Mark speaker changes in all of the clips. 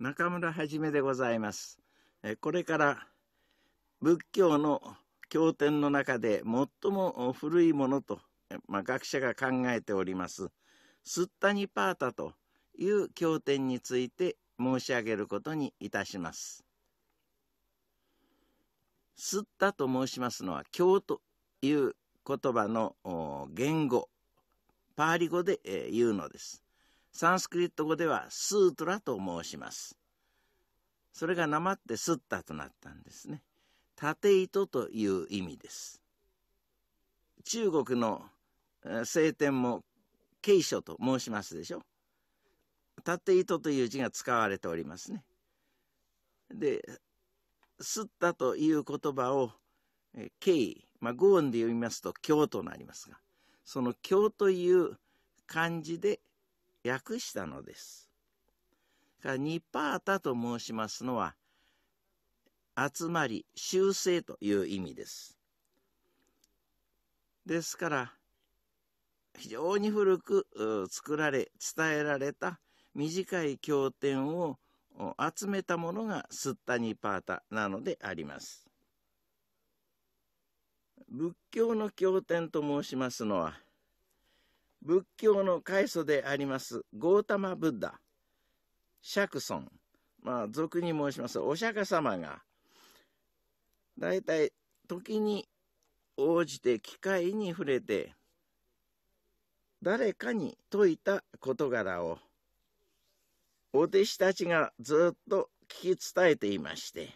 Speaker 1: 中村はじめでございます。これから仏教の経典の中で最も古いものと、まあ、学者が考えておりますスッタニパータという経典について申し上げることにいたします。スッタと申しますのは経という言葉の言語パーリ語で言うのです。サンスクリット語ではスートラと申します。それがなまってスッタとなったんですね。縦糸という意味です。中国の聖典も慶書と申しますでしょ。縦糸という字が使われておりますね。で、すったという言葉を慶、まあ、語音で読みますと経となりますが、その経という漢字で訳したのです。ニパータと申しますのは、集まり、修正という意味です。ですから、非常に古く作られ、伝えられた短い経典を集めたものがスッタニパータなのであります。仏教の経典と申しますのは、仏教の開祖でありますゴータマ・ブッダ、釈尊、まあ俗に申しますお釈迦様が、大体時に応じて機会に触れて、誰かに説いた事柄を、お弟子たちがずっと聞き伝えていまして、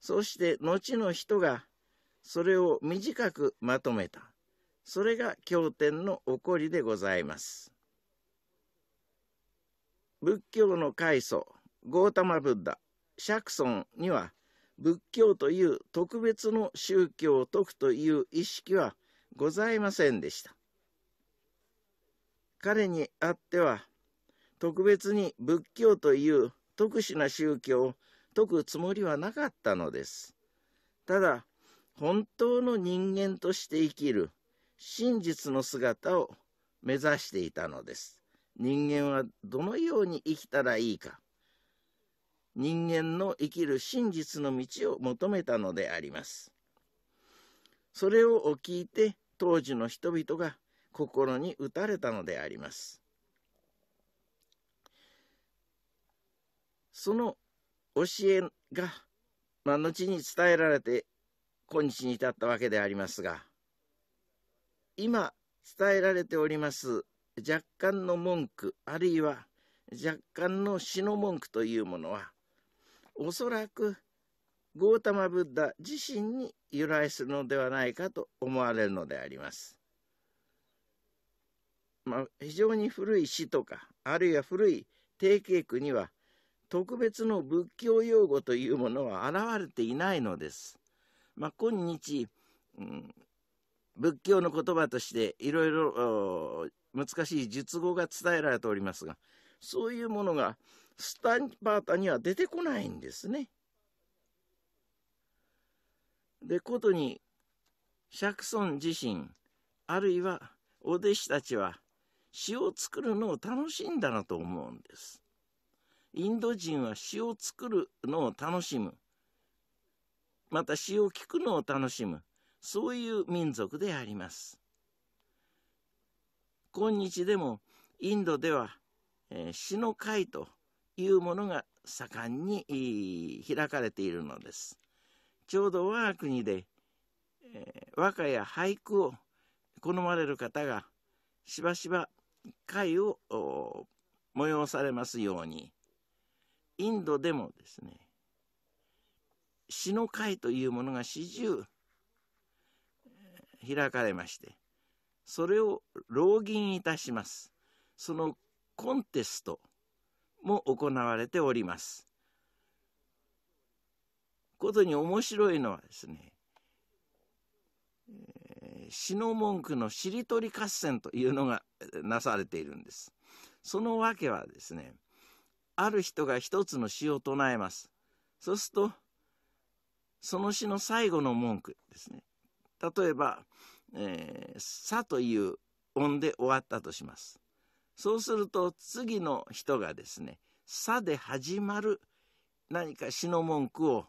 Speaker 1: そして後の人がそれを短くまとめた。それが経典の起こりでございます仏教の開祖ゴータマ・ブッダ釈尊には仏教という特別の宗教を説くという意識はございませんでした彼にあっては特別に仏教という特殊な宗教を解くつもりはなかったのですただ本当の人間として生きる真実の姿を目指していたのです人間はどのように生きたらいいか人間の生きる真実の道を求めたのでありますそれを聞いて当時の人々が心に打たれたのでありますその教えが、まあ、後に伝えられて今日に至ったわけでありますが今伝えられております若干の文句あるいは若干の詩の文句というものはおそらくゴータマ・ブッダ自身に由来するのではないかと思われるのであります。まあ、非常に古い詩とかあるいは古い定型句には特別の仏教用語というものは現れていないのです。まあ、今日、うん、仏教の言葉としていろいろ難しい術語が伝えられておりますがそういうものがスタンパータには出てこないんですね。でことに釈尊自身あるいはお弟子たちは詩を作るのを楽しんだなと思うんです。インド人は詩を作るのを楽しむまた詩を聞くのを楽しむそういう民族であります。今日でもインドでは、えー、詩の会というものが盛んに開かれているのです。ちょうど我が国で、えー、和歌や俳句を好まれる方がしばしば会を催されますようにインドでもですね詩の会というものが始終開かれましてそれを浪銀いたしますそのコンテストも行われておりますことに面白いのはですね詩の文句のしりとり合戦というのがなされているんですその訳はですねある人が一つの詩を唱えますそうするとその詩の最後の文句ですね例えば「えー、さ」という音で終わったとします。そうすると次の人がですね「さ」で始まる何か詩の文句を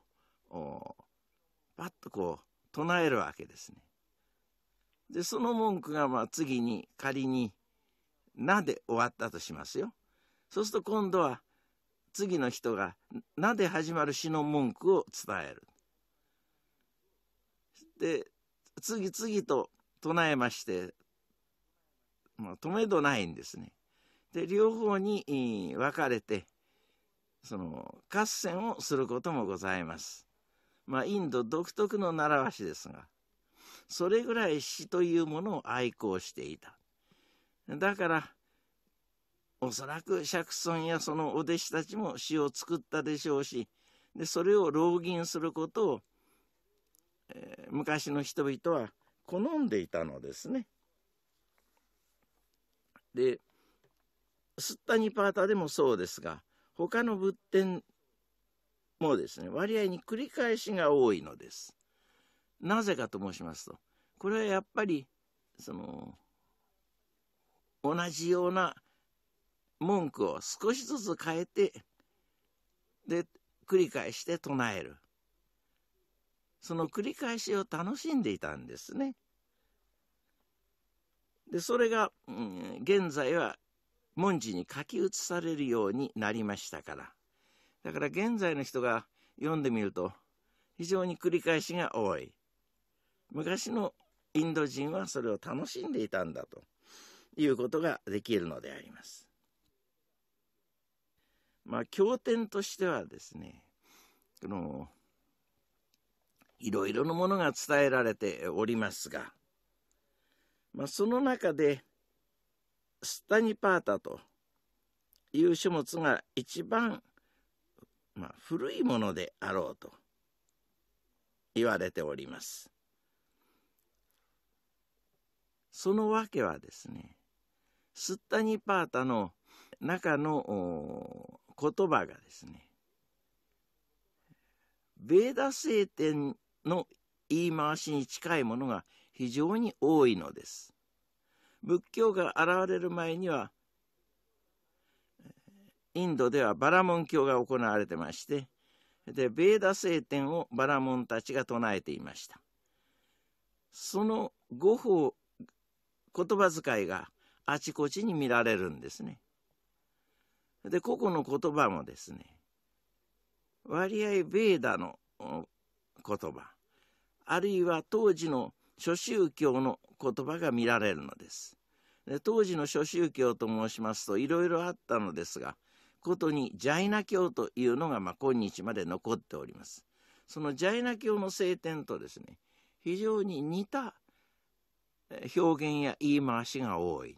Speaker 1: パッとこう唱えるわけですね。でその文句がまあ次に仮に「な」で終わったとしますよ。そうすると今度は次の人が「な」で始まる詩の文句を伝える。で次々と唱えまして、まあ、止めどないんですね。で両方に分かれてその合戦をすることもございます。まあ、インド独特の習わしですがそれぐらい詩というものを愛好していた。だからおそらく釈尊やそのお弟子たちも詩を作ったでしょうしでそれを浪吟することをえー、昔の人々は好んでいたのですね。でスッタニパータでもそうですが他の仏典もですね割合に繰り返しが多いのです。なぜかと申しますとこれはやっぱりその同じような文句を少しずつ変えてで繰り返して唱えるその繰り返しを楽しんでいたんですね。でそれが、うん、現在は文字に書き写されるようになりましたからだから現在の人が読んでみると非常に繰り返しが多い昔のインド人はそれを楽しんでいたんだということができるのであります。まあ経典としてはですねこのいろいろなものが伝えられておりますが、まあ、その中でスタニパータという書物が一番、まあ、古いものであろうと言われております。その訳はですねスッタニパータの中の言葉がですねベーダ聖典の言い回しに近いものが非常に多いのです。仏教が現れる前にはインドではバラモン教が行われてましてでベーダ聖典をバラモンたちが唱えていましたその語法言葉遣いがあちこちに見られるんですねで個々の言葉もですね割合ベーダの言葉あるいは当時の諸宗教の言葉が見られるのです。で当時の諸宗教と申しますといろいろあったのですがことにジャイナ教というのがまあ今日まで残っております。そのジャイナ教の聖典とですね非常に似た表現や言い回しが多い。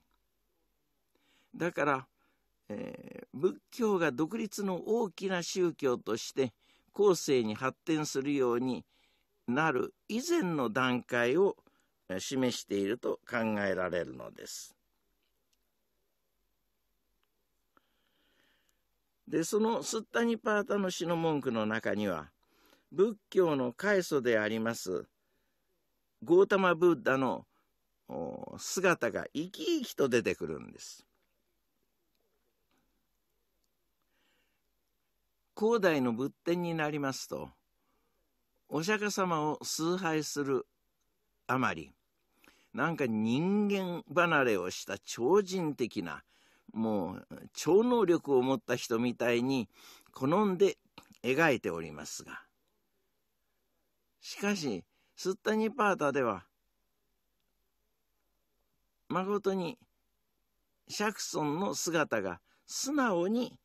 Speaker 1: だから、えー、仏教が独立の大きな宗教として後世に発展するようになる以前の段階を示していると考えられるのです。でそのスッタニパータの詩の文句の中には仏教の開祖でありますゴータマ・ブッダの姿が生き生きと出てくるんです。高代の仏典になりますとお釈迦様を崇拝するあまりなんか人間離れをした超人的なもう超能力を持った人みたいに好んで描いておりますがしかしスッタニパータではまことに釈尊の姿が素直に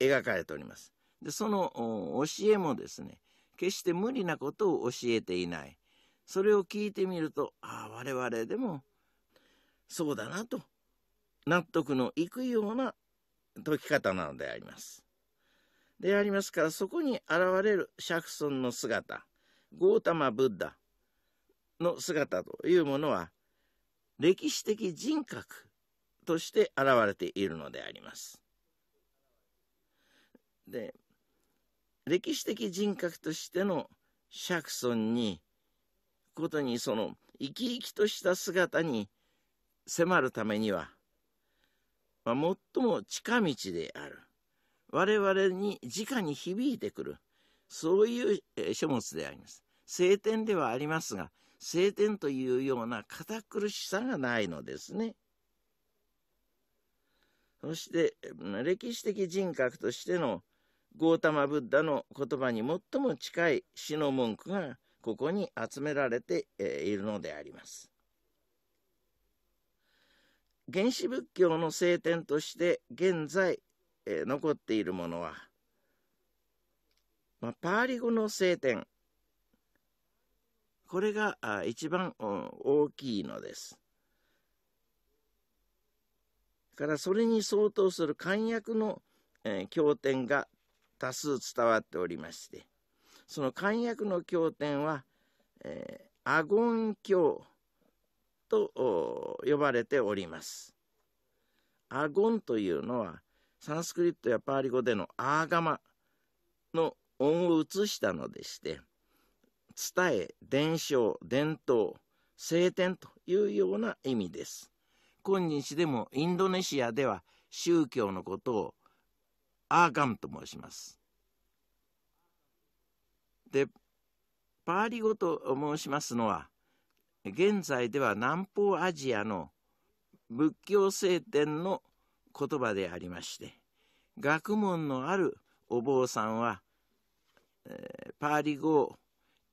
Speaker 1: 描かれております。でその教えもですね決して無理なことを教えていない。それを聞いてみると、ああ、我々でも、そうだなと、納得のいくような解き方なのであります。でありますから、そこに現れる釈尊の姿、ゴータマ・ブッダの姿というものは、歴史的人格として現れているのであります。で歴史的人格としての釈尊にことにその生き生きとした姿に迫るためには、まあ、最も近道である我々に直に響いてくるそういう書物であります聖典ではありますが聖典というような堅苦しさがないのですねそして歴史的人格としてのゴータマ・ブッダの言葉に最も近い詩の文句がここに集められているのであります。原始仏教の聖典として現在残っているものは、まあ、パーリ語の聖典これが一番大きいのです。からそれに相当する漢訳の経典が多数伝わっておりましてその漢訳の経典は、えー、アゴン経と呼ばれております。アゴンというのはサンスクリットやパーリ語でのアーガマの音を移したのでして伝え伝承伝統聖典というような意味です。今日でもインドネシアでは宗教のことをアーガムと申します。でパーリ語と申しますのは現在では南方アジアの仏教聖典の言葉でありまして学問のあるお坊さんは、えー、パーリ語を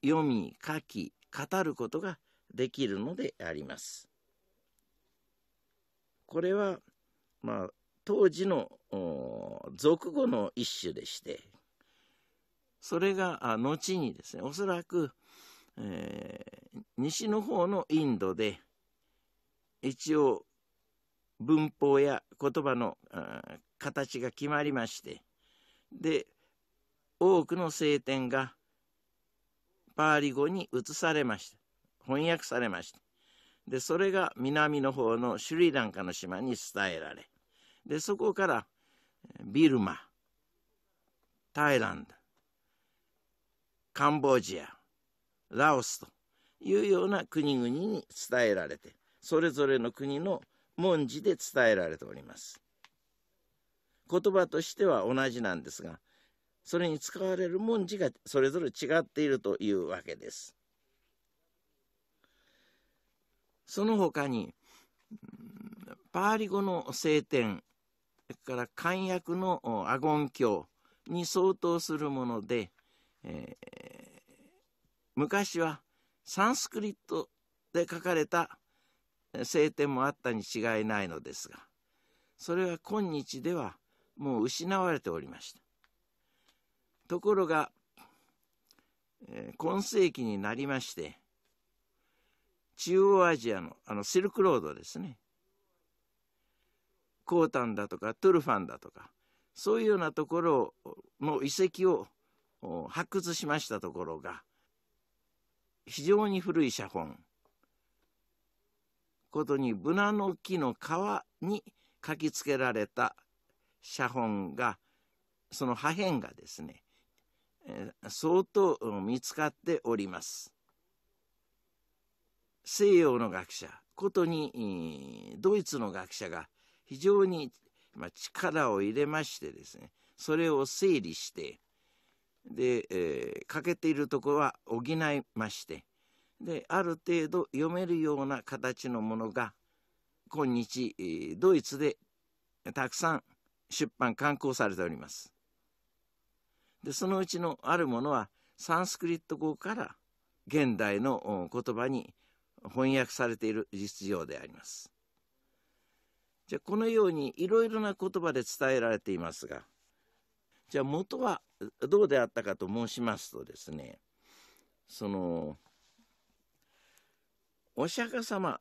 Speaker 1: 読み書き語ることができるのであります。これはまあ当時の俗語の一種でしてそれが後にですねおそらく、えー、西の方のインドで一応文法や言葉の形が決まりましてで多くの聖典がパーリ語に移されました翻訳されましたでそれが南の方のシュリランカの島に伝えられで、そこからビルマ、タイランド、カンボジア、ラオスというような国々に伝えられて、それぞれの国の文字で伝えられております。言葉としては同じなんですが、それに使われる文字がそれぞれ違っているというわけです。その他に、パーリ語の聖典から漢訳のア言経に相当するもので、えー、昔はサンスクリットで書かれた聖典もあったに違いないのですがそれは今日ではもう失われておりましたところが、えー、今世紀になりまして中央アジアのあのシルクロードですねコータンだとかトゥルファンだとかそういうようなところの遺跡を発掘しましたところが非常に古い写本ことにブナの木の皮に書きつけられた写本がその破片がですね、相当見つかっております。西洋の学者ことにドイツの学者が非常に、ま力を入れましてですねそれを整理してで、えー、欠けているところは補いましてである程度読めるような形のものが今日ドイツでたくさん出版刊行されております。でそのうちのあるものはサンスクリット語から現代の言葉に翻訳されている実情であります。じゃこのようにいろいろな言葉で伝えられていますがじゃあ元はどうであったかと申しますとですねそのお釈迦様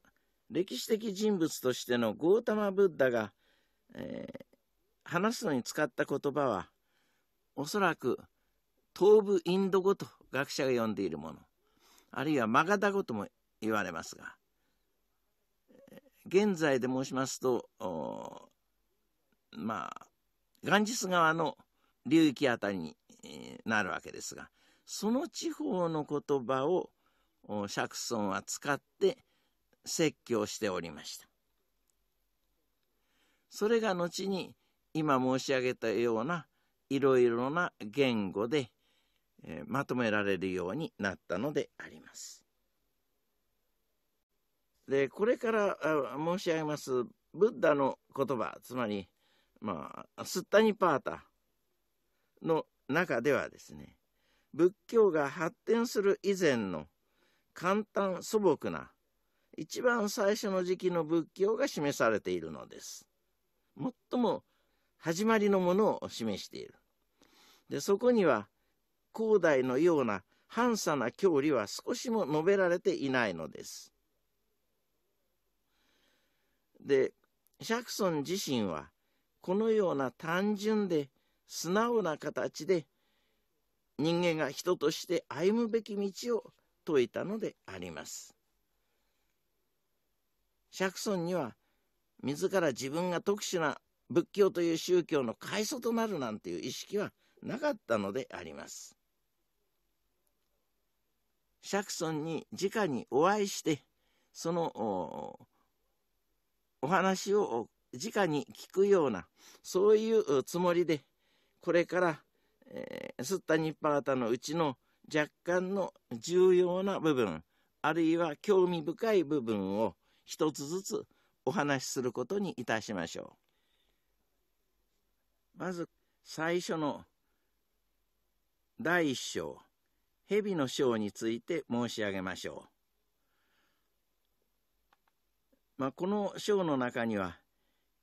Speaker 1: 歴史的人物としてのゴータマ・ブッダが、えー、話すのに使った言葉はおそらく東部インド語と学者が呼んでいるものあるいはマガダ語とも言われますが現在で申しますとまあガンジス川の流域あたりになるわけですがその地方の言葉をシャクソンは使って説教しておりましたそれが後に今申し上げたようないろいろな言語で、えまとめられるようになったのでありますでこれから申し上げますブッダの言葉つまり、まあ、スッタニパータの中ではですね仏教が発展する以前の簡単素朴な一番最初の時期の仏教が示されているのです。最も始まりのものを示している。でそこには高大のような反差な教離は少しも述べられていないのです。で、シャクソン自身は、このような単純で素直な形で、人間が人として歩むべき道を説いたのであります。シャクソンには、自ら自分が特殊な仏教という宗教の開祖となるなんていう意識はなかったのであります。シャクソンに直にお会いして、そのお話を直に聞くような、そういうつもりで、これから、えー、スッタニッパータのうちの若干の重要な部分、あるいは興味深い部分を一つずつお話しすることにいたしましょう。まず、最初の第一章、蛇の章について申し上げましょう。まあ、この章の中には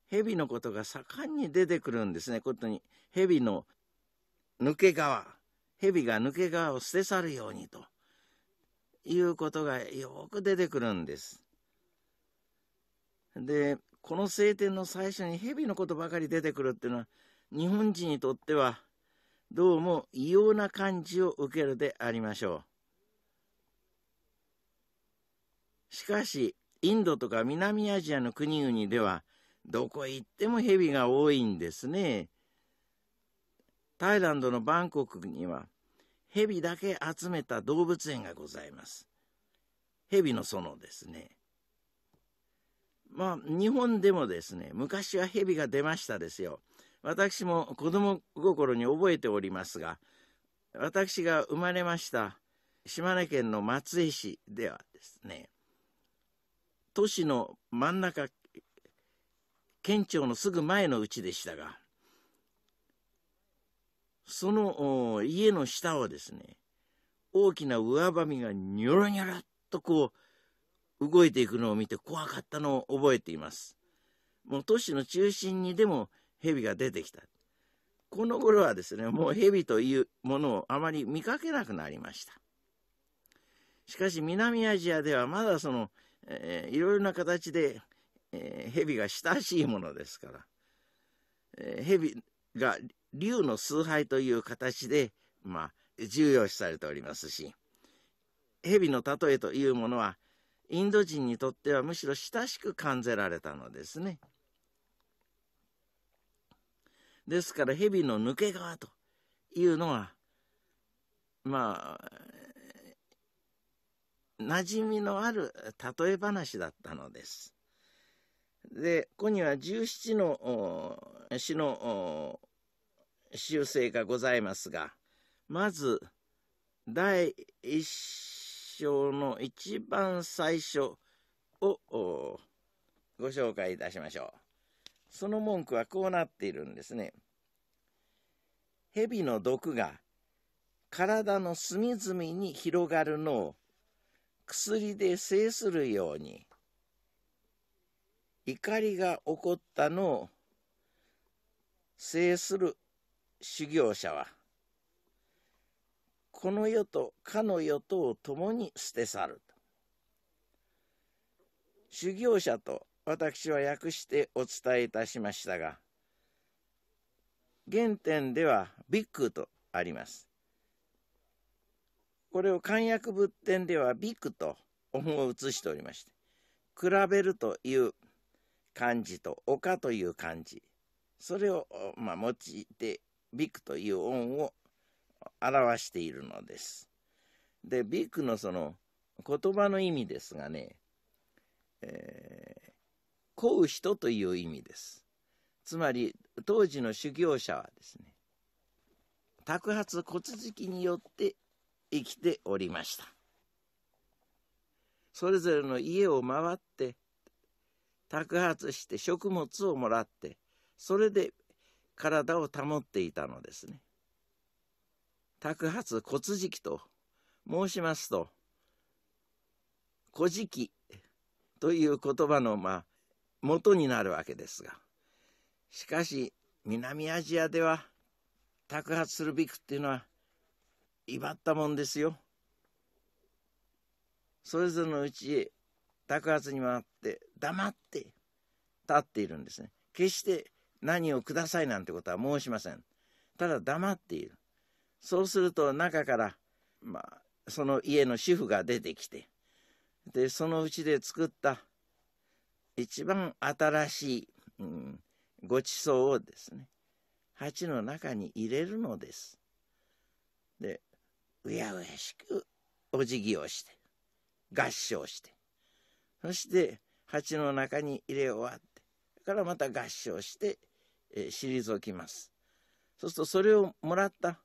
Speaker 1: 蛇のことが盛んに出てくるんですね。ことに蛇の抜け皮蛇が抜け皮を捨て去るようにということがよく出てくるんです。でこの聖典の最初に蛇のことばかり出てくるっていうのは日本人にとってはどうも異様な感じを受けるでありましょう。しかしインドとか南アジアの国々ではどこへ行っても蛇が多いんですねタイランドのバンコクには蛇だけ集めた動物園がございます蛇の園ですねまあ日本でもですね昔は蛇が出ましたですよ私も子供心に覚えておりますが私が生まれました島根県の松江市ではですね都市の真ん中県庁のすぐ前のうちでしたがその家の下はですね大きな上ばみがニョロニョロっとこう動いていくのを見て怖かったのを覚えていますもう都市の中心にでも蛇が出てきたこの頃はですねもう蛇というものをあまり見かけなくなりましたしかし南アジアではまだそのえー、いろいろな形で、えー、蛇が親しいものですから、えー、蛇が竜の崇拝という形で、まあ、重要視されておりますし蛇の例えというものはインド人にとってはむしろ親しく感じられたのですね。ですから蛇の抜け川というのはまあ馴染みのある例え話だったのです。で、ここには17の詩の修正がございますが、まず、第一章の一番最初をご紹介いたしましょう。その文句はこうなっているんですね。蛇の毒が体の隅々に広がるのを薬で制するように怒りが起こったのを制する修行者はこの世とかの世とを共に捨て去ると修行者と私は訳してお伝えいたしましたが原点ではビッグとありますこれを漢訳仏典ではビクと音を移しておりまして、比べるという漢字と丘という漢字、それを、まあ、用いてビクという音を表しているのです。で、ビクのその言葉の意味ですがね、えー、乞う人という意味です。つまり、当時の修行者はですね、托発骨付きによって生きておりましたそれぞれの家を回って托発して食物をもらってそれで体を保っていたのですね托発骨敷と申しますと「古事記」という言葉のまあ元になるわけですがしかし南アジアでは托発するビクっていうのは威張ったもんですよそれぞれのうちへ托発に回って黙って立っているんですね決して何をくださいなんてことは申しませんただ黙っているそうすると中から、まあ、その家の主婦が出てきてでそのうちで作った一番新しい、うん、ごちそうをですね鉢の中に入れるのです。でうやうやしくお辞儀をして合唱してそして鉢の中に入れ終わってそれからまた合唱して、えー、退きますそうするとそれをもらった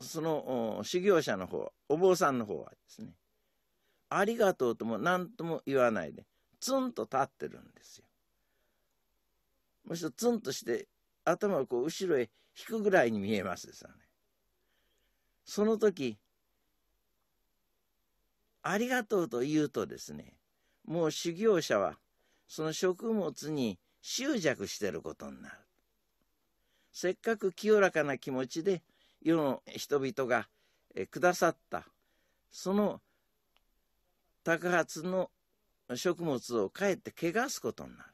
Speaker 1: その修行者の方お坊さんの方はですねありがとうとも何とも言わないでツンと立ってるんですよ。むしろツンとして頭をこう後ろへ引くぐらいに見えますですよね。その時、ありがとうと言うとですね、もう修行者はその食物に執着してることになる。せっかく清らかな気持ちで世の人々がくださったその托発の食物をかえって汚すことになる。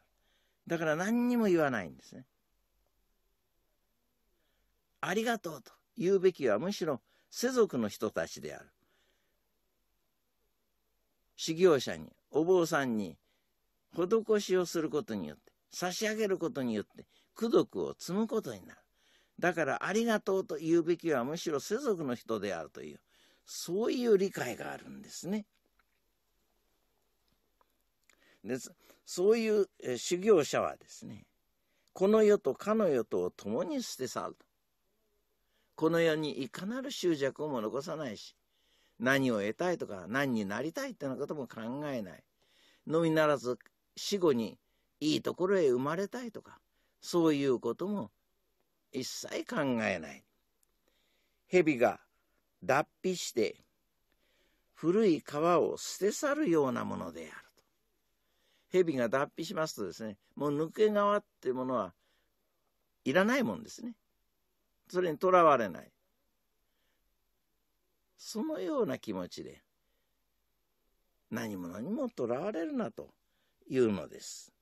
Speaker 1: だから何にも言わないんですね。ありがとうと言うべきはむしろ世俗の人たちである。修行者に、お坊さんに、施しをすることによって、差し上げることによって、功徳を積むことになる。だから、ありがとうと言うべきはむしろ世俗の人であるという、そういう理解があるんですね。でそういう修行者はですね、この世とかの世とを共に捨て去ると。この世にいかなる執着をも残さないし何を得たいとか何になりたいってなことも考えないのみならず死後にいいところへ生まれたいとかそういうことも一切考えない蛇が脱皮して古い皮を捨て去るようなものであると蛇が脱皮しますとですねもう抜け皮っていうものはいらないもんですねそれにとらわれないそのような気持ちで何も何もとらわれるなというのです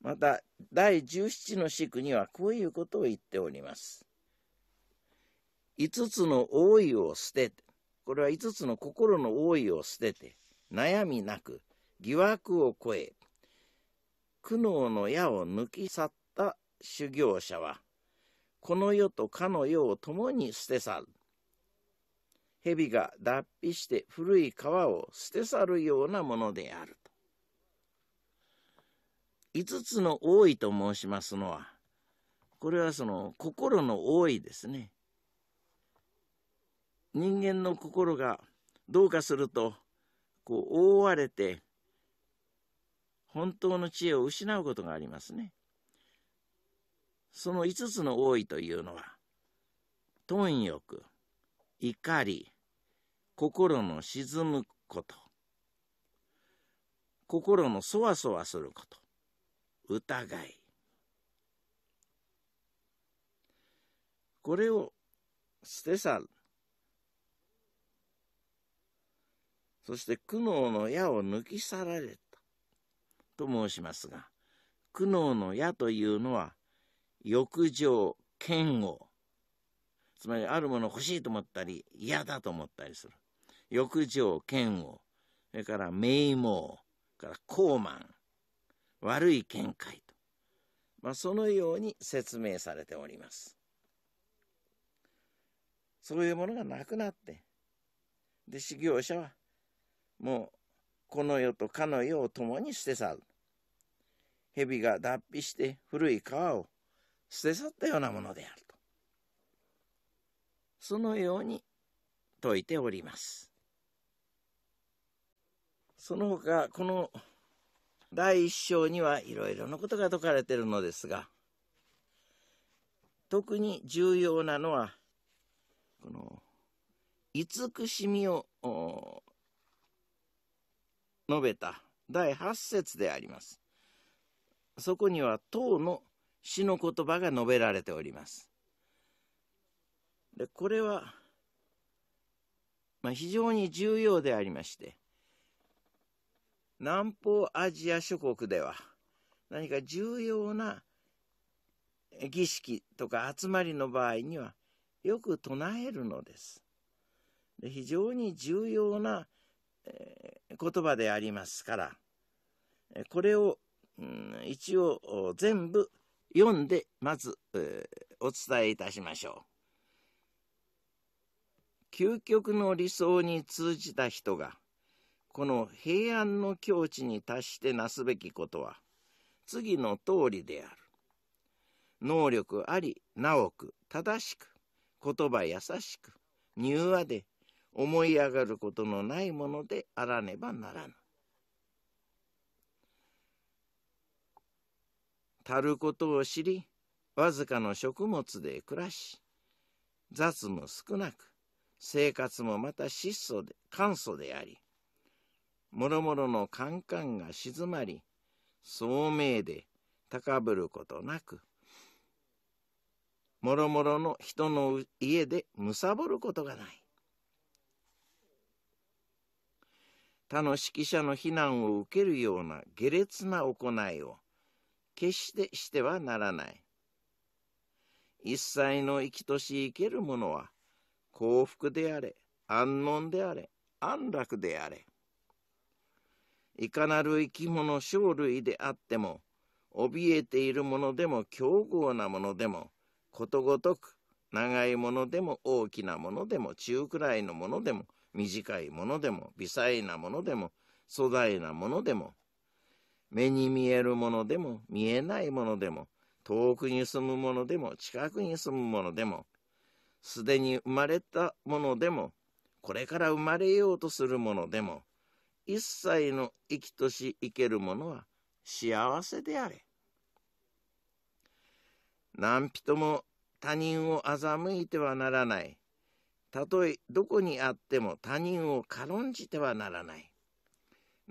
Speaker 1: また第17の四句にはこういうことを言っております5つの多いを捨ててこれは5つの心の多いを捨てて悩みなく疑惑を超え苦悩の矢を抜き去っ修行者はこの世とかの世を共に捨て去る蛇が脱皮して古い皮を捨て去るようなものであると5つの多いと申しますのはこれはその心の多いですね人間の心がどうかするとこう覆われて本当の知恵を失うことがありますね。その5つの王位というのは貪欲怒り心の沈むこと心のそわそわすること疑いこれを捨て去るそして苦悩の矢を抜き去られたと申しますが苦悩の矢というのは欲情嫌悪つまりあるもの欲しいと思ったり嫌だと思ったりする欲情嫌悪それから名網から高慢悪い見解と、まあ、そのように説明されておりますそういうものがなくなってで修行者はもうこの世とかの世を共に捨て去る蛇が脱皮して古い皮を捨て去ったようなものであるとそのように説いておりますその他この第一章にはいろいろなことが説かれているのですが特に重要なのはこの慈しみを述べた第8節であります。そこには党の死の言葉が述べられております。でこれは、まあ、非常に重要でありまして南方アジア諸国では何か重要な儀式とか集まりの場合にはよく唱えるのです。で非常に重要な、えー、言葉でありますからこれを、うん、一応全部読んでまず、えー、お伝えいたしましょう究極の理想に通じた人がこの平安の境地に達してなすべきことは次の通りである能力ありなおく正しく言葉優しく柔和で思い上がることのないものであらねばならぬたることを知り、わずかの食物で暮らし、雑務少なく、生活もまた質素で、簡素であり、もろもろのカンカンが静まり、聡明で高ぶることなく、もろもろの人の家でむさぼることがない。他の指揮者の非難を受けるような下劣な行いを決してしてはならない。一切の生きとし生けるものは、幸福であれ、安穏であれ、安楽であれ。いかなる生き物生類であっても、怯えているものでも強暴なものでも、ことごとく長いものでも大きなものでも中くらいのものでも短いものでも微細なものでも粗大なものでも目に見えるものでも見えないものでも遠くに住むものでも近くに住むものでもすでに生まれたものでもこれから生まれようとするものでも一切の生きとし生けるものは幸せであれ何人も他人を欺いてはならないたとえどこにあっても他人を軽んじてはならない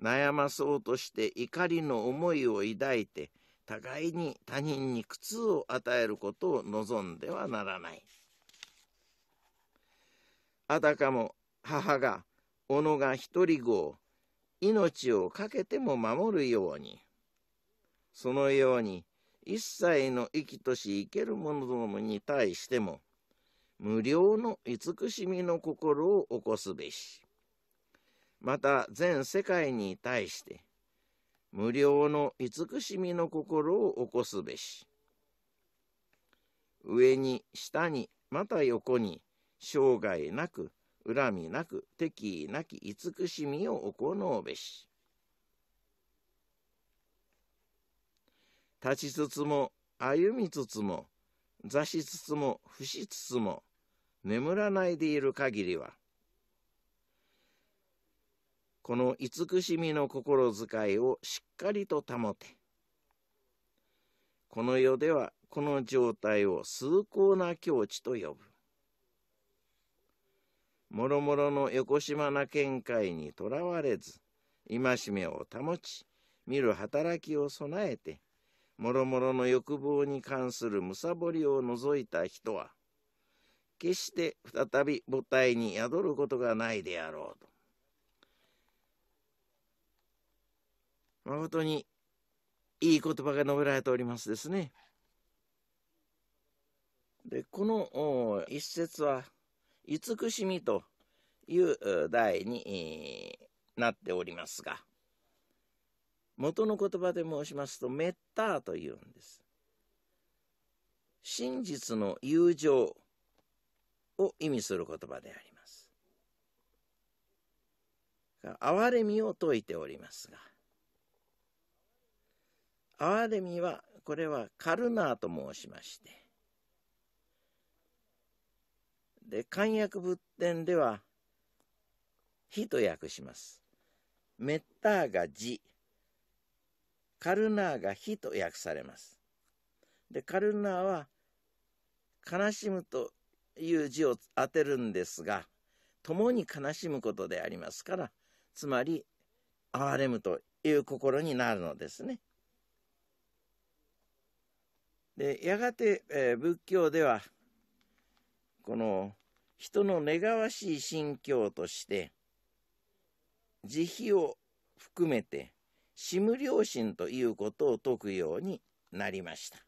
Speaker 1: 悩まそうとして怒りの思いを抱いて互いに他人に苦痛を与えることを望んではならないあたかも母が己が一人子を命を懸けても守るようにそのように一切の生きとし生ける者どもに対しても無料の慈しみの心を起こすべし。また全世界に対して無料の慈しみの心を起こすべし上に下にまた横に生涯なく恨みなく敵意なき慈しみを行うべし立ちつつも歩みつつも座しつつも伏しつつも眠らないでいる限りはこの慈しみの心遣いをしっかりと保てこの世ではこの状態を崇高な境地と呼ぶもろもろの横島な見解にとらわれず戒めを保ち見る働きを備えてもろもろの欲望に関するむさぼりを除いた人は決して再び母体に宿ることがないであろうと誠にいい言葉が述べられておりますですね。でこの一節は「慈しみ」という題になっておりますが元の言葉で申しますと「メッター」というんです。真実の友情を意味する言葉であります。哀れみを説いておりますが。憐れみはこれはカルナーと申しましてで漢訳仏典では火と訳しますメッターが字カルナーが火と訳されますでカルナーは悲しむという字を当てるんですが共に悲しむことでありますからつまり憐れむという心になるのですね。でやがて、えー、仏教ではこの人の願わしい心境として慈悲を含めて死無良心ということを説くようになりました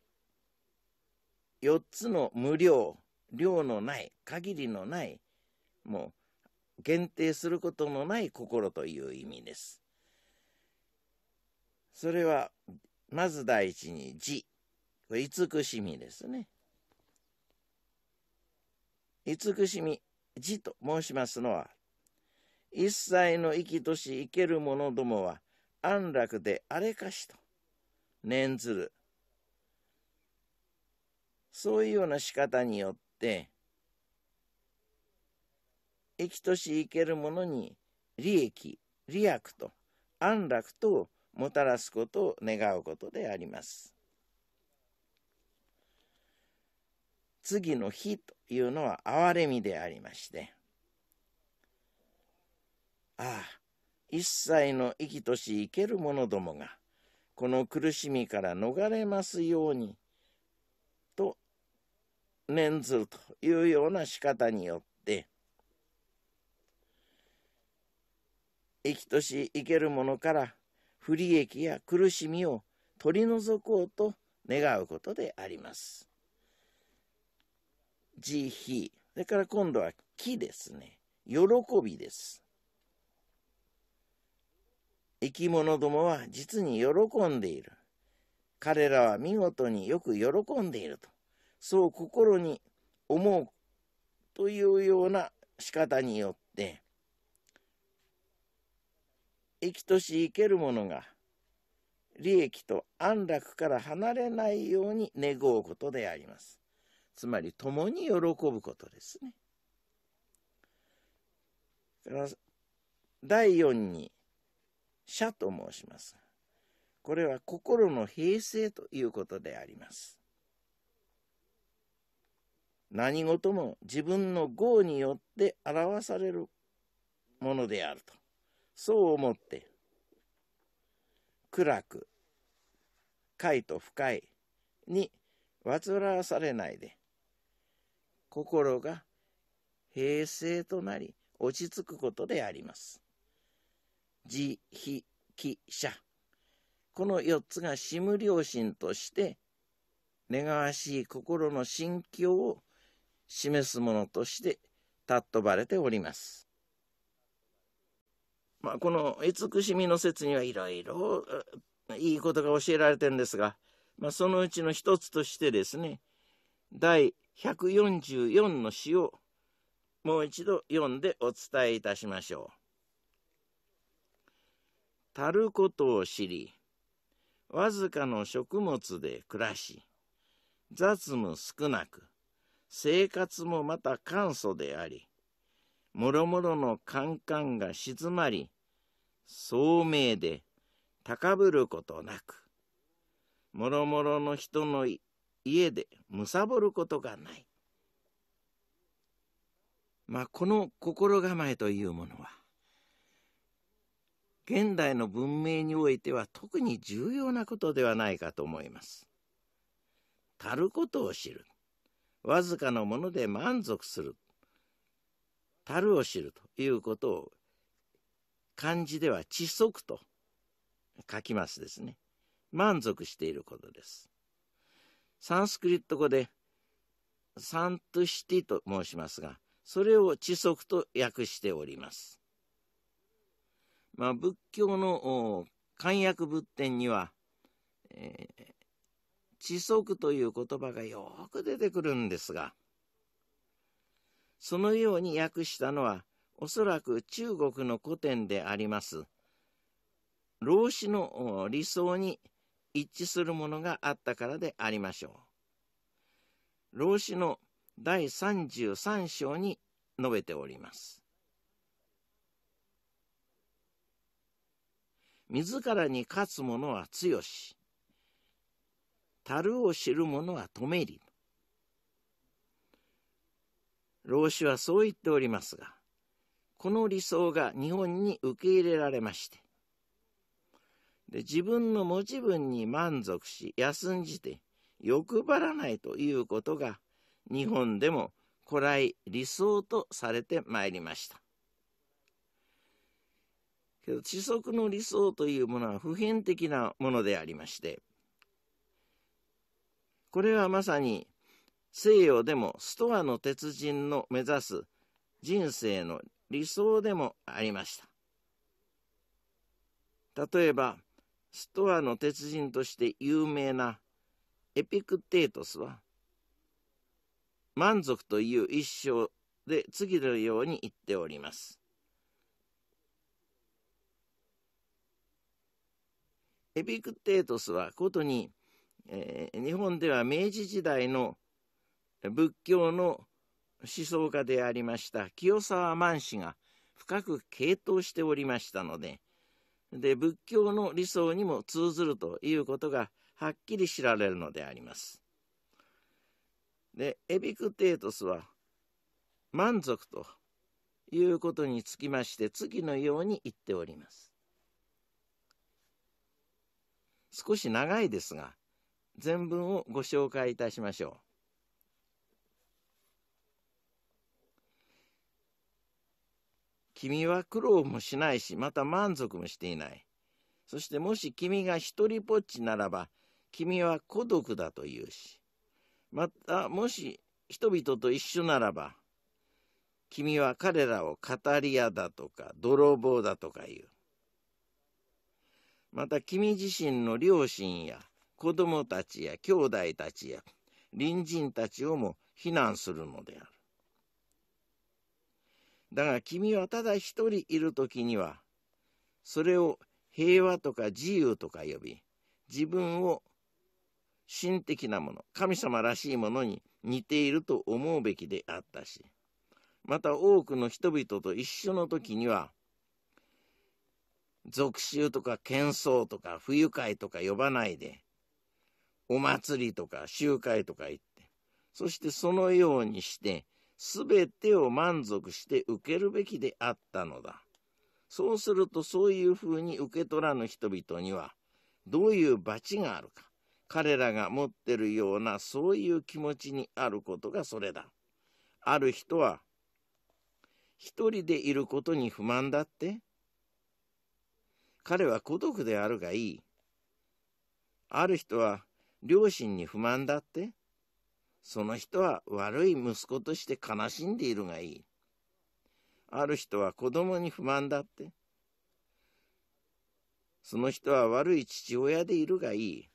Speaker 1: 4つの無量量のない限りのないもう限定することのない心という意味ですそれはまず第一に「慈」慈しみですね。慈しみ、慈と申しますのは、一切の生きとし生ける者どもは安楽であれかしと念ずる。そういうような仕方によって、生きとし生ける者に利益、利益と安楽とをもたらすことを願うことであります。次の日というのは憐れみでありましてああ一切の生きとし生ける者どもがこの苦しみから逃れますようにと念ずるというような仕方によって生きとし生ける者から不利益や苦しみを取り除こうと願うことであります。慈悲。それから今度は喜ですね。喜びです。生き物どもは実に喜んでいる。彼らは見事によく喜んでいると。そう心に思うというような仕方によって、生きとし生けるものが利益と安楽から離れないように願うことであります。つまり共に喜ぶことですね。第4に社と申します。これは心の平静ということであります。何事も自分の業によって表されるものであるとそう思って暗く快と不快に煩わされないで心が平静となり落ち着くことであります。自非気者この4つが死無良心として願わしい心の心境を示すものとして尊ばれております。まあ、この慈しみの説にはいろいろいいことが教えられてるんですが、まあ、そのうちの一つとしてですね第144の詩をもう一度読んでお伝えいたしましょう。たることを知り、わずかの食物で暮らし、雑務少なく、生活もまた簡素であり、もろもろのカンが静まり、聡明で高ぶることなく、もろもろの人の家でぼることがない。まあ、この心構えというものは、現代の文明においては特に重要なことではないかと思います。足ることを知る。わずかのもので満足する。足るを知るということを、漢字では知足と書きますですね。満足していることです。サンスクリット語でサントシティと申しますが、それを知足と訳しております。まあ、仏教の漢訳仏典には、えー、知足という言葉がよく出てくるんですが、そのように訳したのは、おそらく中国の古典であります、老子の理想に一致するものがあったからでありましょう。老子の第33章に述べております。自らに勝つ者は強し、樽を知る者は止めり。老子はそう言っておりますが、この理想が日本に受け入れられまして、で自分の持ち分に満足し休んじて欲張らないということが日本でも古来理想とされてまいりましたけど知足の理想というものは普遍的なものでありましてこれはまさに西洋でもストアの鉄人の目指す人生の理想でもありました例えばストアの鉄人として有名なエピクテートスは、満足という一生で次のように言っております。エピクテートスはことに、えー、日本では明治時代の仏教の思想家でありました清沢満氏が深く傾倒しておりましたのでで仏教の理想にも通ずるということがはっきり知られるのであります。でエピクテートスは満足ということにつきまして次のように言っております。少し長いですが全文をご紹介いたしましょう。君は苦労もしないし、また満足もしていない。そしてもし君が一人ぼっちならば、君は孤独だというし、またもし人々と一緒ならば、君は彼らを語り屋だとか泥棒だとか言う。また君自身の両親や子供たちや兄弟たちや隣人たちをも非難するのである。だが君はただ一人いる時には、それを平和とか自由とか呼び、自分を神的なもの、神様らしいものに似ていると思うべきであったし、また多くの人々と一緒の時には、俗衆とか喧騒とか不愉快とか呼ばないで、お祭りとか集会とか行って、そしてそのようにしてすべてを満足して受けるべきであったのだ。そうするとそういうふうに受け取らぬ人々には、どういう罰があるか、彼らが持ってるようなそういう気持ちにあることがそれだ。ある人は、一人でいることに不満だって。彼は孤独であるがいい。ある人は、両親に不満だって。その人は悪い息子として悲しんでいるがいい。ある人は子供に不満だって。その人は悪い父親でいるがいい。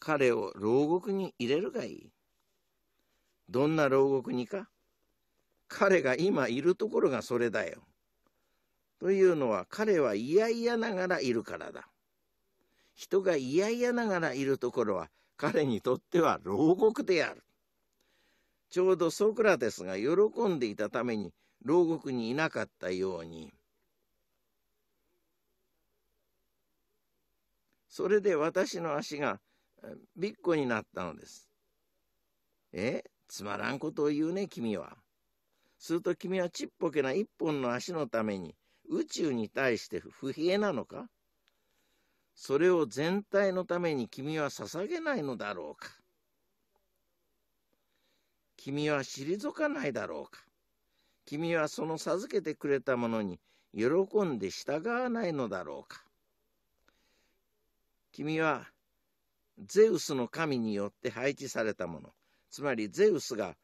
Speaker 1: 彼を牢獄に入れるがいい。どんな牢獄にか彼が今いるところがそれだよ。というのは彼は嫌々ながらいるからだ。人が嫌々ながらいるところは彼にとっては牢獄である。ちょうどソクラテスが喜んでいたために牢獄にいなかったように。それで私の足がびっこになったのです。えつまらんことを言うね、君は。すると君はちっぽけな一本の足のために宇宙に対して不平なのかそれを全体のために君は捧げないのだろうか君は退かないだろうか君はその授けてくれたものに喜んで従わないのだろうか君はゼウスの神によって配置されたものつまりゼウスが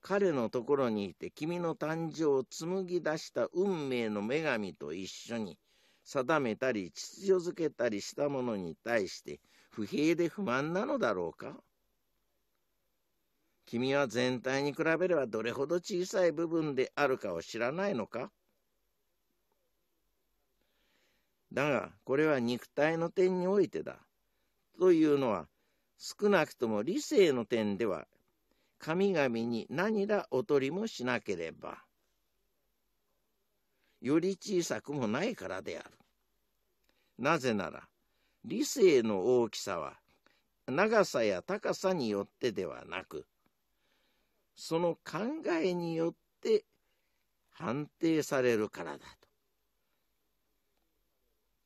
Speaker 1: 彼のところにいて君の誕生を紡ぎ出した運命の女神と一緒に定めたり秩序づけたりしたものに対して不平で不満なのだろうか君は全体に比べればどれほど小さい部分であるかを知らないのかだがこれは肉体の点においてだというのは少なくとも理性の点では神々に何ら劣りもしなければ。より小さくもないからである。なぜなら、理性の大きさは、長さや高さによってではなく、その考えによって判定されるからだと。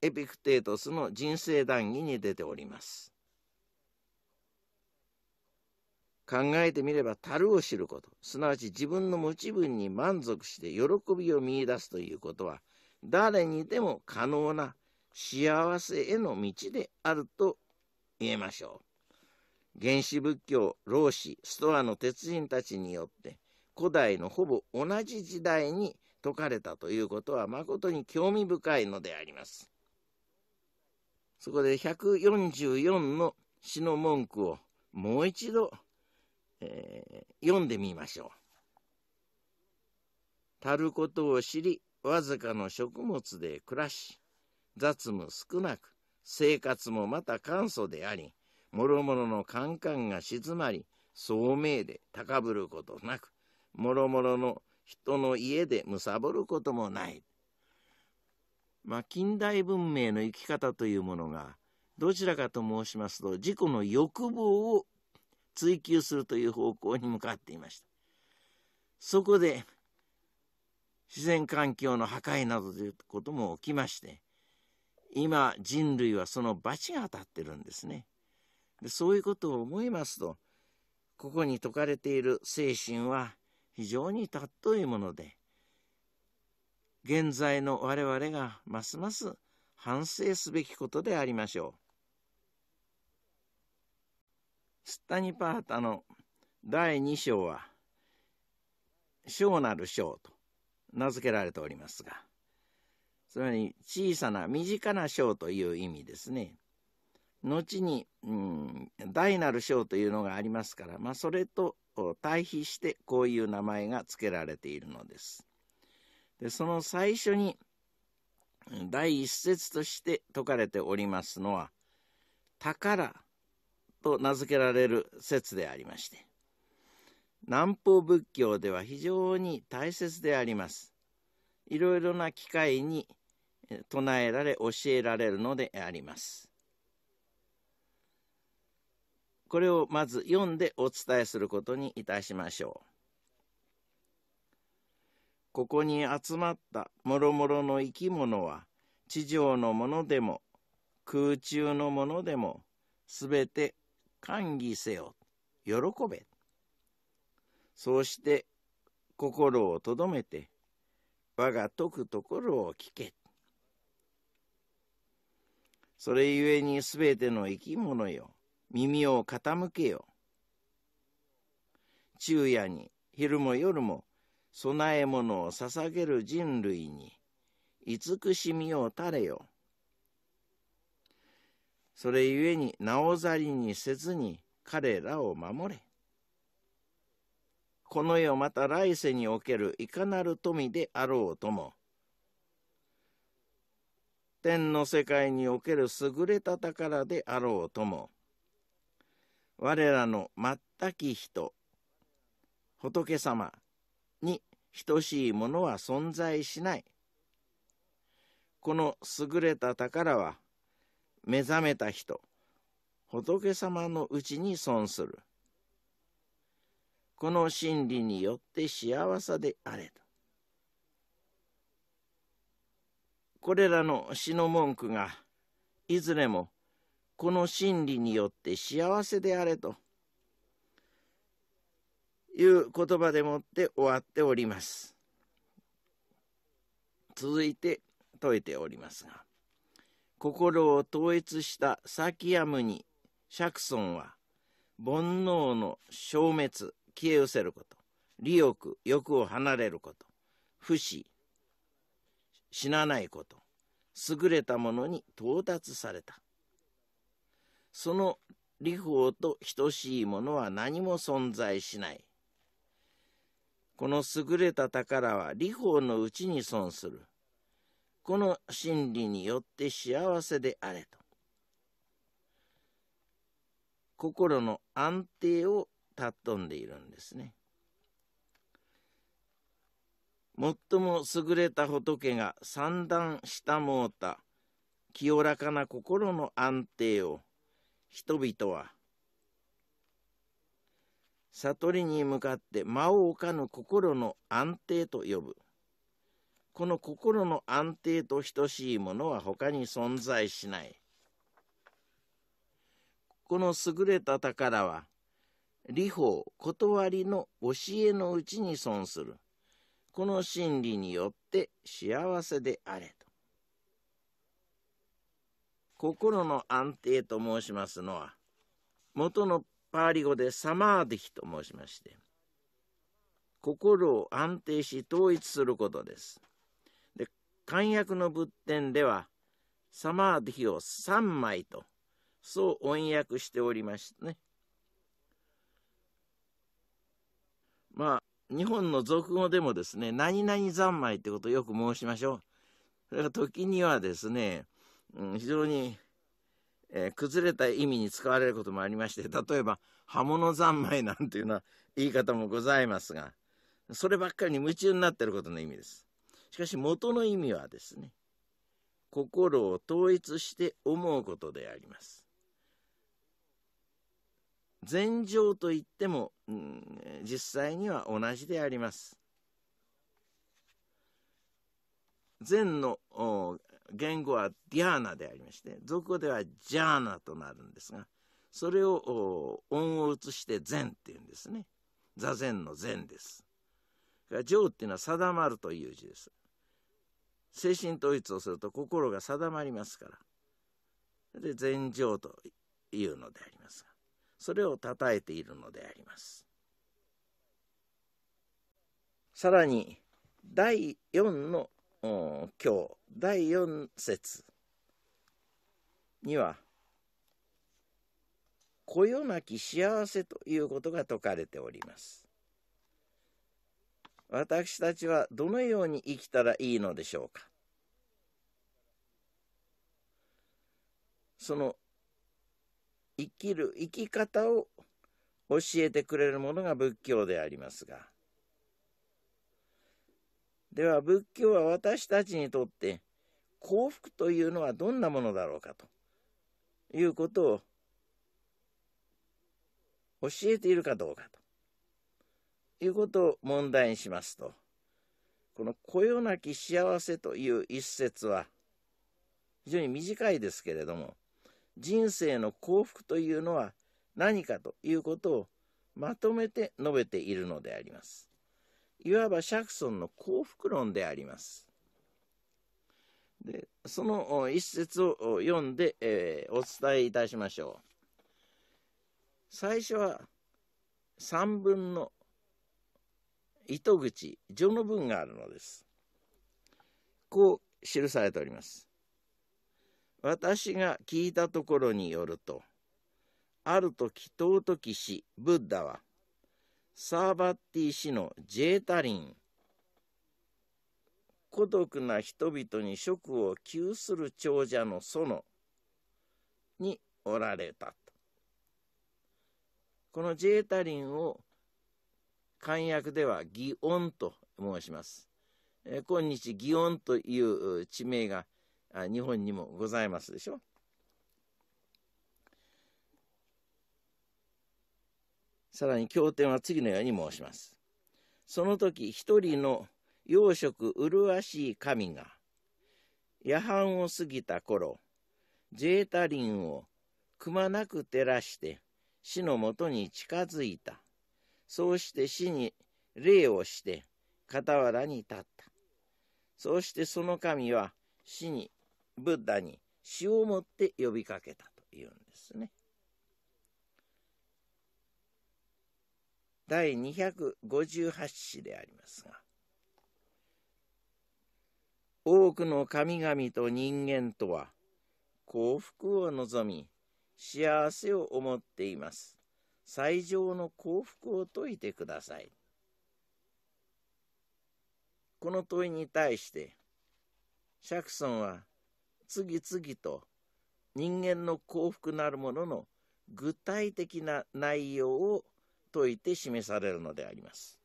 Speaker 1: エピクテートスの人生談義に出ております。考えてみれば樽を知ることすなわち自分の持ち分に満足して喜びを見いだすということは誰にでも可能な幸せへの道であると言えましょう原始仏教老子ストアの鉄人たちによって古代のほぼ同じ時代に説かれたということは誠に興味深いのでありますそこで144の詩の文句をもう一度えー、読んでみましょう。たることを知り、わずかの食物で暮らし、雑務少なく、生活もまた簡素であり、もろもろのカンカンが静まり、聡明で高ぶることなく、もろもろの人の家でむさぼることもない。まあ、近代文明の生き方というものが、どちらかと申しますと、自己の欲望を追求するという方向に向かっていましたそこで自然環境の破壊などということも起きまして今人類はその罰が当たってるんですねでそういうことを思いますとここに説かれている精神は非常に尊いもので現在の我々がますます反省すべきことでありましょう。スタニパータの第2章は「小なる章」と名付けられておりますがつまり小さな身近な章という意味ですね。後に、うん、大なる章というのがありますから、まあ、それと対比してこういう名前が付けられているのです。でその最初に第一節として説かれておりますのは「宝」と名付けられる説でありまして南方仏教では非常に大切でありますいろいろな機会に唱えられ教えられるのでありますこれをまず読んでお伝えすることにいたしましょうここに集まったもろもろの生き物は地上のものでも空中のものでもすべて歓喜せよ喜べそうして心をとどめて我が説くところを聞けそれゆえにすべての生き物よ耳を傾けよ昼夜に昼も夜も供え物を捧げる人類に慈しみを垂れよそれゆえになおざりにせずに彼らを守れ。この世また来世におけるいかなる富であろうとも、天の世界における優れた宝であろうとも、我らの全き人、仏様に等しいものは存在しない。この優れた宝は、目覚めた人仏様のうちに損するこの真理によって幸せであれとこれらの詩の文句がいずれもこの真理によって幸せであれという言葉でもって終わっております続いて説いておりますが心を統一したサキヤムにシャクソンは煩悩の消滅消え失せること利欲欲を離れること不死死なないこと優れたものに到達されたその理法と等しいものは何も存在しないこの優れた宝は理法のうちに損するこの真理によって幸せであれと心の安定を尊んでいるんですね最も優れた仏が三段下もうた清らかな心の安定を人々は悟りに向かって間を置かぬ心の安定と呼ぶ。この心の安定と等しいものは他に存在しない。この優れた宝は、理法、断りの教えのうちに損する。この真理によって幸せであれと。心の安定と申しますのは、元のパーリ語でサマーディと申しまして、心を安定し統一することです。漢訳の仏典では、サマーディを3枚と、そう音訳しておりましたね。まあ、日本の俗語でもですね、何々三昧ってことをよく申しましょう。それが時にはですね、うん、非常に、えー、崩れた意味に使われることもありまして、例えば、刃物三昧なんていうのは言い方もございますが、そればっかりに夢中になってることの意味です。しかし元の意味はですね心を統一して思うことであります禅情といっても、うん、実際には同じであります禅の言語はディアーナでありまして俗語ではジャーナとなるんですがそれを音を移して禅っていうんですね座禅の禅です。が「定」っていうのは定まるという字です。精神統一をすると心が定まりますから。で、禅情というのでありますが、それを称えているのであります。さらに、第4の今日、第4節には、こよなき幸せということが説かれております。私たちはどのように生きたらいいのでしょうかその生きる生き方を教えてくれるものが仏教でありますがでは仏教は私たちにとって幸福というのはどんなものだろうかということを教えているかどうかということを問題にしますとこの「こよなき幸せ」という一節は非常に短いですけれども人生の幸福というのは何かということをまとめて述べているのであります。いわばシャクソンの幸福論であります。でその一節を読んで、えー、お伝えいたしましょう。最初は3分の糸口序の文があるのですこう記されております私が聞いたところによるとある時尊き師ブッダはサーバッティ氏のジェータリン孤独な人々に職を窮する長者の園におられたこのジェータリンを漢訳では祇園と申します。え今日祇園という地名が日本にもございますでしょ。さらに経典は次のように申します。その時一人の養殖麗しい神が夜半を過ぎた頃ジェータリンをくまなく照らして死のもとに近づいた。そうして死に礼をして、傍らに立った。そうしてその神は死に、ブッダに死をもって呼びかけたというんですね。第258詩でありますが、多くの神々と人間とは幸福を望み、幸せを思っています。最上の幸福を説いてください。この問いに対して釈尊は次々と人間の幸福なるものの具体的な内容を説いて示されるのであります。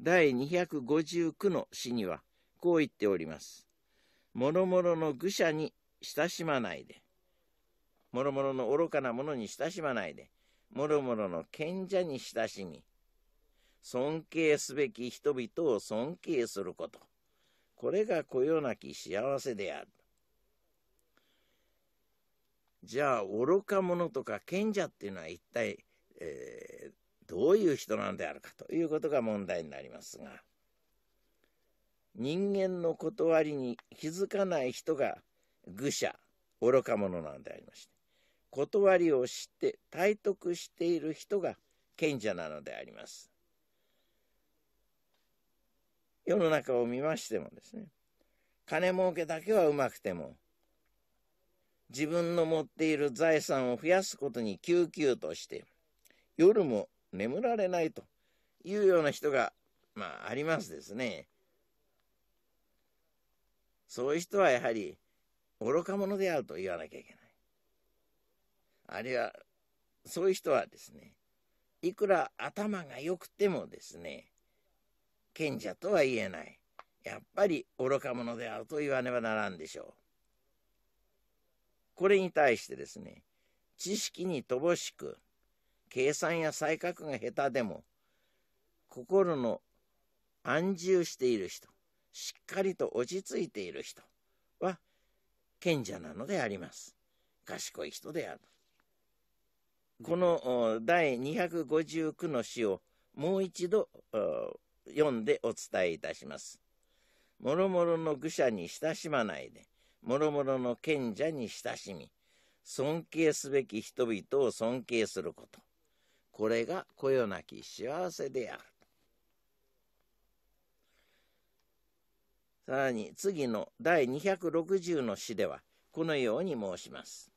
Speaker 1: 第259の詩にはこう言っております。諸々の愚者に親しまないで。諸々の愚かなものに親しまないで。もろもろの賢者に親しみ、尊敬すべき人々を尊敬すること。これがこよなき幸せである。じゃあ、愚か者とか賢者っていうのは一体、えー、どういう人なんであるかということが問題になりますが、人間の断りに気づかない人が愚者、愚か者なんでありまして。断りを知って体得している人が賢者なのであります。世の中を見ましてもですね金儲けだけはうまくても自分の持っている財産を増やすことに救急として夜も眠られないというような人がまあありますですね。そういう人はやはり愚か者であると言わなきゃいけない。あるいはそういう人はですねいくら頭が良くてもですね賢者とは言えないやっぱり愚か者であると言わねばならんでしょうこれに対してですね知識に乏しく計算や才覚が下手でも心の安住している人しっかりと落ち着いている人は賢者なのであります賢い人であるこの第259の詩をもう一度読んでお伝えいたします。もろもろの愚者に親しまないで、もろもろの賢者に親しみ、尊敬すべき人々を尊敬すること。これがこよなき幸せである。さらに次の第260の詩ではこのように申します。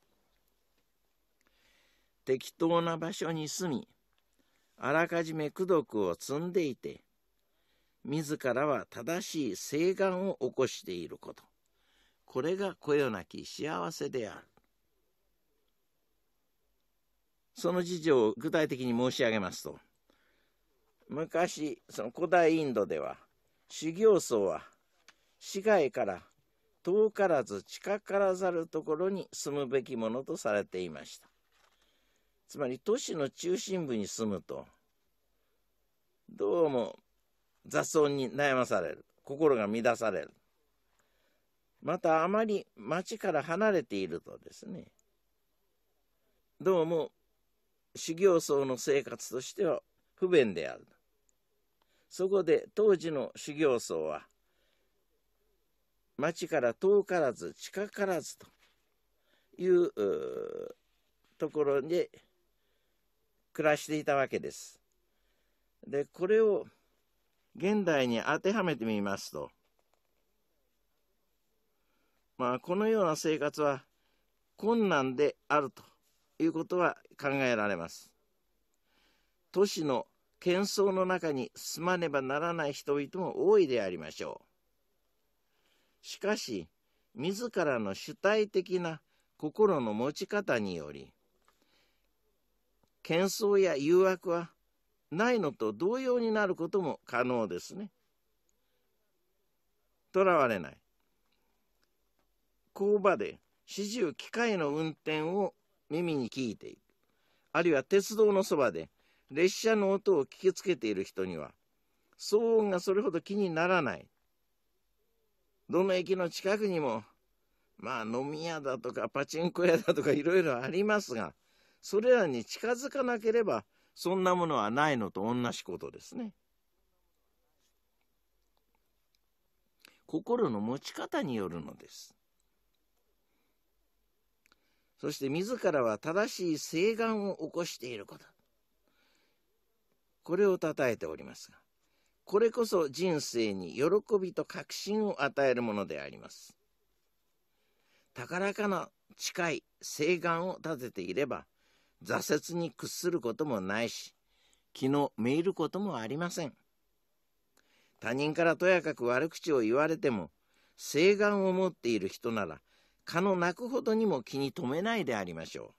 Speaker 1: 適当な場所に住みあらかじめ功徳を積んでいて自らは正しい誓願を起こしていることこれがこよなき幸せであるその事情を具体的に申し上げますと昔その古代インドでは修行僧は市外から遠からず近からざるところに住むべきものとされていましたつまり都市の中心部に住むとどうも雑音に悩まされる心が乱されるまたあまり町から離れているとですねどうも修行僧の生活としては不便であるそこで当時の修行僧は町から遠からず近からずというところで暮らしていたわけです。で、これを現代に当てはめてみますと、まあ、このような生活は困難であるということは考えられます。都市の喧騒の中に住まねばならない人々も多いでありましょう。しかし、自らの主体的な心の持ち方により、喧騒や誘惑はないのと同様になることも可能ですね。とらわれない。工場で始終機械の運転を耳に聞いているあるいは鉄道のそばで列車の音を聞きつけている人には騒音がそれほど気にならない。どの駅の近くにもまあ飲み屋だとかパチンコ屋だとかいろいろありますがそれらに近づかなければそんなものはないのと同じことですね。心の持ち方によるのです。そして自らは正しい請願を起こしていること。これを称えておりますが、これこそ人生に喜びと確信を与えるものであります。高らかな近い、請願を立てていれば、挫折に屈することもないし、気のめいることもありません。他人からとやかく悪口を言われても、誓願を持っている人なら、蚊の鳴くほどにも気に留めないでありましょ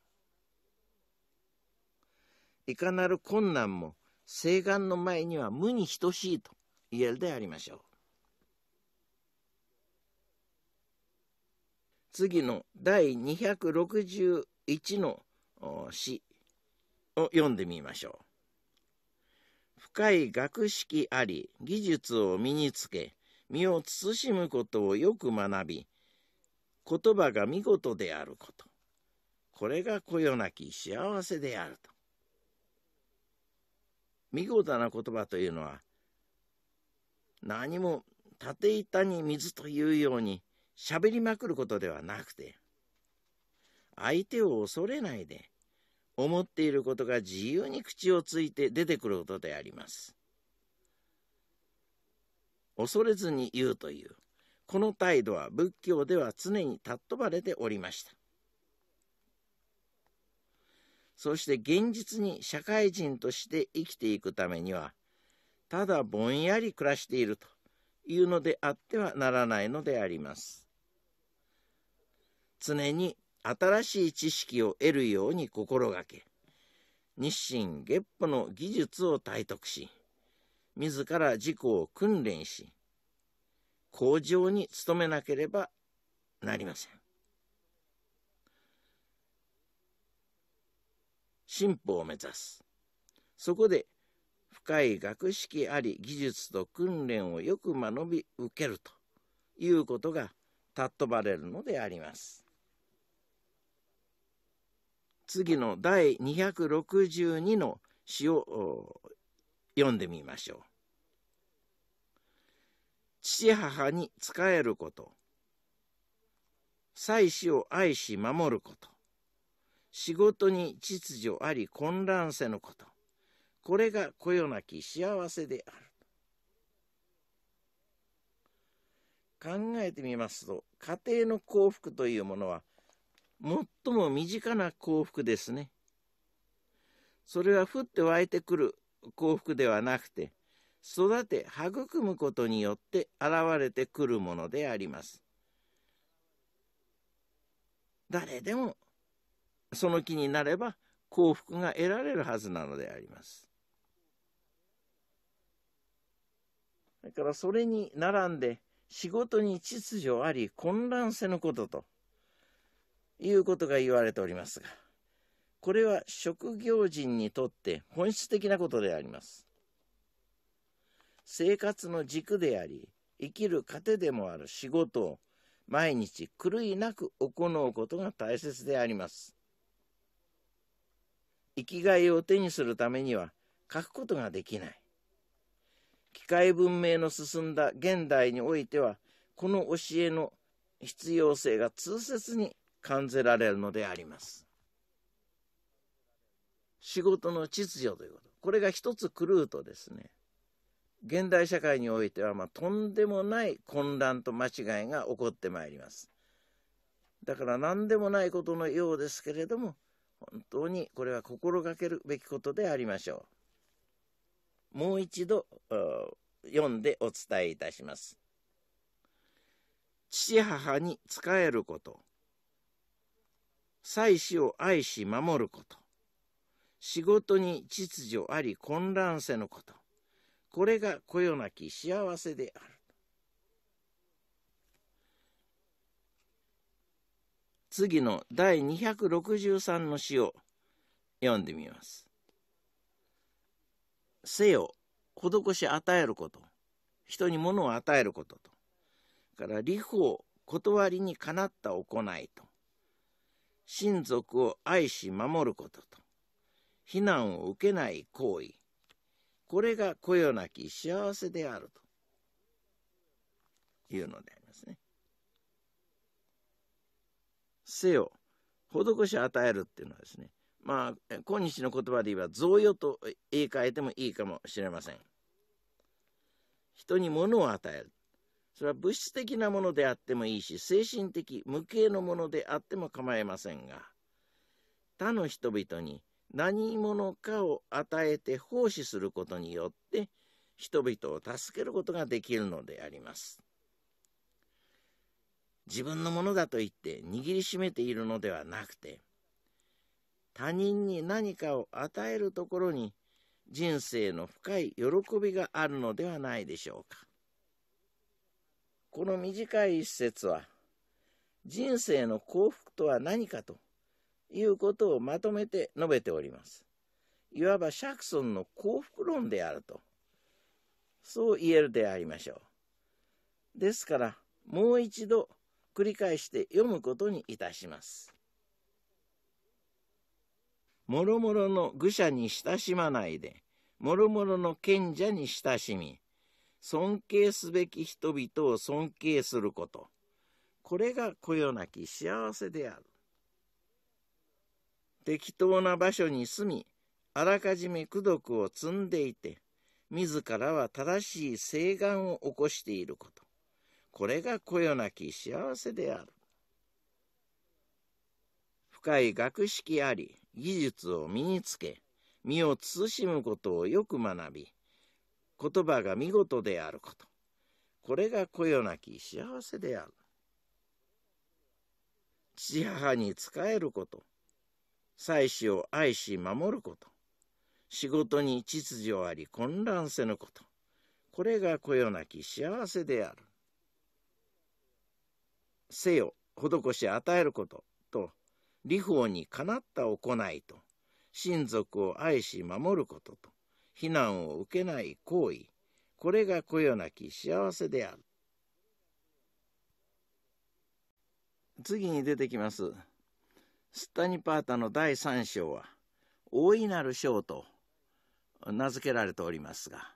Speaker 1: う。いかなる困難も、誓願の前には無に等しいと言えるでありましょう。次の第261の詩を読んでみましょう。深い学識あり、技術を身につけ、身を慎むことをよく学び、言葉が見事であること。これがこよなき幸せであると。見事な言葉というのは、何も縦板に水というように喋りまくることではなくて、相手を恐れないで、思っていることが自由に口をついて出てくることであります。恐れずに言うという、この態度は仏教では常に尊ばれておりました。そして現実に社会人として生きていくためには、ただぼんやり暮らしているというのであってはならないのであります。常に新しい知識を得るように心がけ日清月歩の技術を体得し自ら自己を訓練し向上に努めなければなりません進歩を目指すそこで深い学識あり技術と訓練をよく学び受けるということが尊ばれるのであります。次の第262の詩を読んでみましょう。父母に仕えること。妻子を愛し守ること。仕事に秩序あり混乱せぬこと。これがこよなき幸せである。考えてみますと、家庭の幸福というものは、最も身近な幸福ですね。それは降って湧いてくる幸福ではなくて、育て育むことによって現れてくるものであります。誰でもその気になれば幸福が得られるはずなのであります。だからそれに並んで仕事に秩序あり混乱せぬことということが言われておりますが、これは職業人にとって本質的なことであります。生活の軸であり、生きる糧でもある仕事を毎日狂いなく行うことが大切であります。生きがいを手にするためには書くことができない。機械文明の進んだ現代においては、この教えの必要性が通説に感じられるのであります。仕事の秩序ということ。これが一つ狂うとですね、現代社会においては、まあ、とんでもない混乱と間違いが起こってまいります。だから何でもないことのようですけれども、本当にこれは心がけるべきことでありましょう。もう一度読んでお伝えいたします。父母に仕えること。祭祀を愛し守ること仕事に秩序あり混乱せぬことこれがこよなき幸せである次の第263の詩を読んでみます「せよ施し与えること人に物を与えることとから理法断りにかなった行いと親族を愛し守ることと非難を受けない行為これがこよなき幸せであるというのでありますね。せよ施し与えるっていうのはですねまあ今日の言葉で言えば贈与と言い換えてもいいかもしれません。人に物を与えるそれは物質的なものであってもいいし、精神的、無形のものであっても構いませんが、他の人々に何者かを与えて奉仕することによって、人々を助けることができるのであります。自分のものだと言って握りしめているのではなくて、他人に何かを与えるところに人生の深い喜びがあるのではないでしょうか。この短い一節は人生の幸福とは何かということをまとめて述べております。いわばシャクソンの幸福論であるとそう言えるでありましょう。ですからもう一度繰り返して読むことにいたします。もろもろの愚者に親しまないでもろもろの賢者に親しみ尊敬すべき人々を尊敬すること。これがこよなき幸せである。適当な場所に住み、あらかじめ功徳を積んでいて、自らは正しい誓願を起こしていること。これがこよなき幸せである。深い学識あり、技術を身につけ、身を慎むことをよく学び、言葉が見事であることこれがこよなき幸せである父母に仕えること妻子を愛し守ること仕事に秩序あり混乱せぬことこれがこよなき幸せであるせよ施し与えることと理法にかなった行いと親族を愛し守ることと非難を受けない行為、これがこよなき幸せである。次に出てきます。スタニパータの第3章は、大いなる章と名付けられておりますが、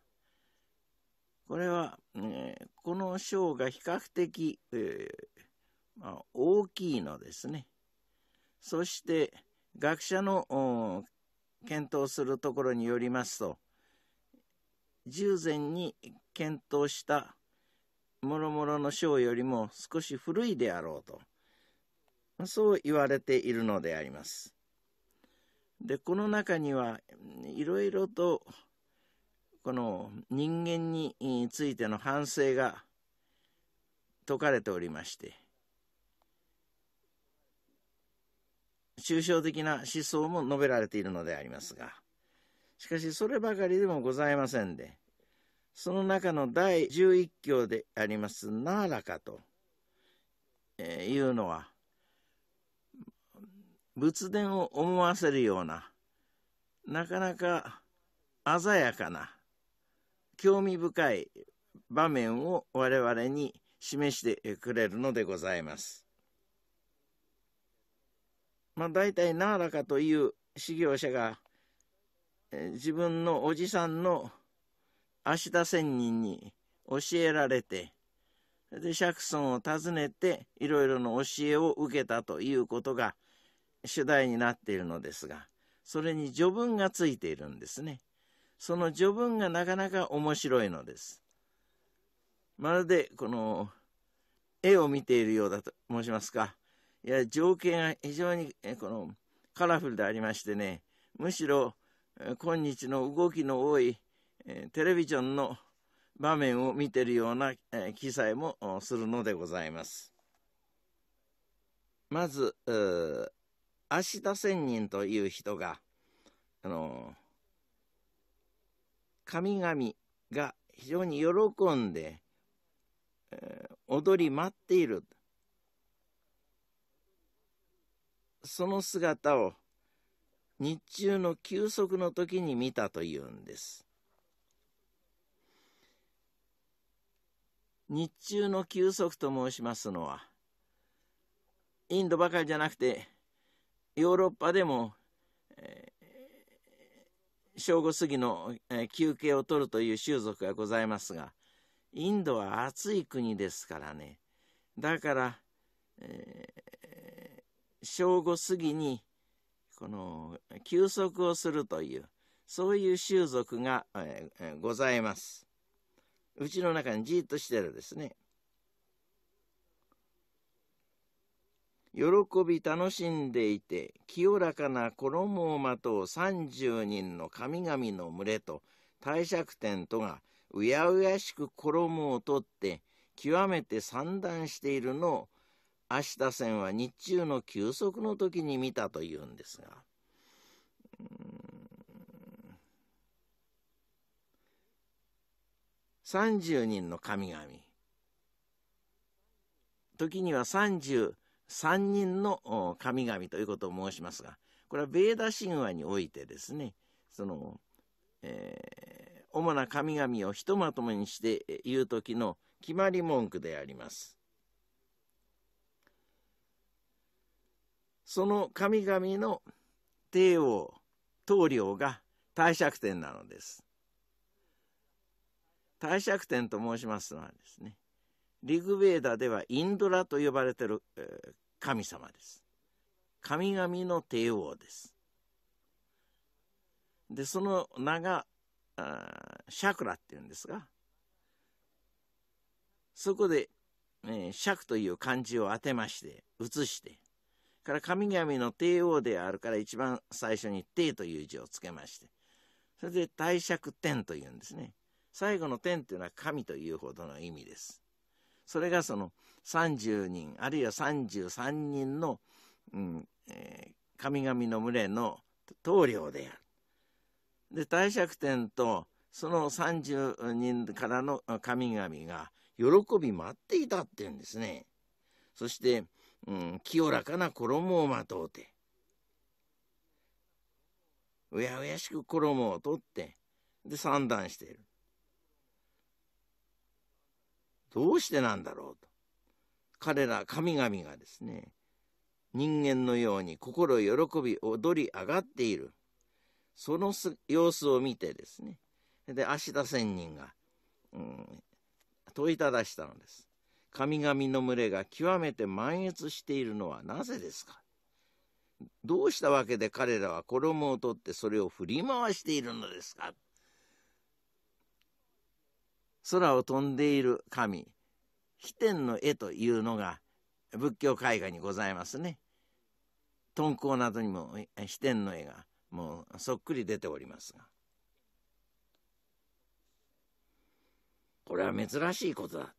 Speaker 1: これは、えー、この章が比較的、えー、まあ、大きいのですね。そして、学者の検討するところによりますと、従前に検討した諸々の章よりも少し古いであろうとそう言われているのであります。でこの中にはいろいろとこの人間についての反省が説かれておりまして抽象的な思想も述べられているのでありますがしかしそればかりでもございませんで、その中の第11教でありますなあらかというのは、仏殿を思わせるような、なかなか鮮やかな、興味深い場面を我々に示してくれるのでございます。まあ、大体、なあらかという修行者が自分のおじさんの芦田仙人に教えられてで釈尊を訪ねていろいろの教えを受けたということが主題になっているのですがそれに序文がついているんですねその序文がなかなか面白いのですまるでこの絵を見ているようだと申しますかいや情景が非常にこのカラフルでありましてねむしろ今日の動きの多いテレビジョンの場面を見てるような記載もするのでございます。まず芦田仙人という人があの神々が非常に喜んで、踊り待っているその姿を日中の休息の時に見たというんです。日中の休息と申しますのは、インドばかりじゃなくて、ヨーロッパでも、えー、正午過ぎの、えー、休憩を取るという習俗がございますが、インドは暑い国ですからね。だから、えー、正午過ぎに、この休息をするというそういう習俗が、えー、ございます。うちの中にじっとしてるですね。喜び楽しんでいて清らかな衣をまとう30人の神々の群れと帝釈天とがうやうやしく衣を取って極めて散乱しているのを明日線は日中の休息の時に見たというんですが、30人の神々、時には33人の神々ということを申しますが、これはベーダ神話においてですね、その、えー、主な神々をひとまとめにして言う時の決まり文句であります。その神々の帝王棟梁が帝釈天なのです帝釈天と申しますのはですねリグベーダではインドラと呼ばれてる、え神様です神々の帝王ですでその名がシャクラっていうんですがそこで、えー、シャクという漢字を当てまして移してから神々の帝王であるから一番最初に「帝」という字をつけましてそれで「帝釈天」というんですね最後の「天」というのは神というほどの意味ですそれがその30人あるいは33人の、うんえー、神々の群れの棟梁であるで帝釈天とその30人からの神々が喜び待っていたっていうんですねそして「うん、清らかな衣をまとうてうやうやしく衣を取ってで散段しているどうしてなんだろうと彼ら神々がですね人間のように心喜び踊り上がっているその様子を見てですねで芦田仙人が、うん、問いただしたのです神々の群れが極めて満悦しているのはなぜですかどうしたわけで彼らは衣を取ってそれを振り回しているのですか空を飛んでいる神飛天の絵というのが仏教絵画にございますね。敦煌などにも飛天の絵がもうそっくり出ておりますがこれは珍しいことだ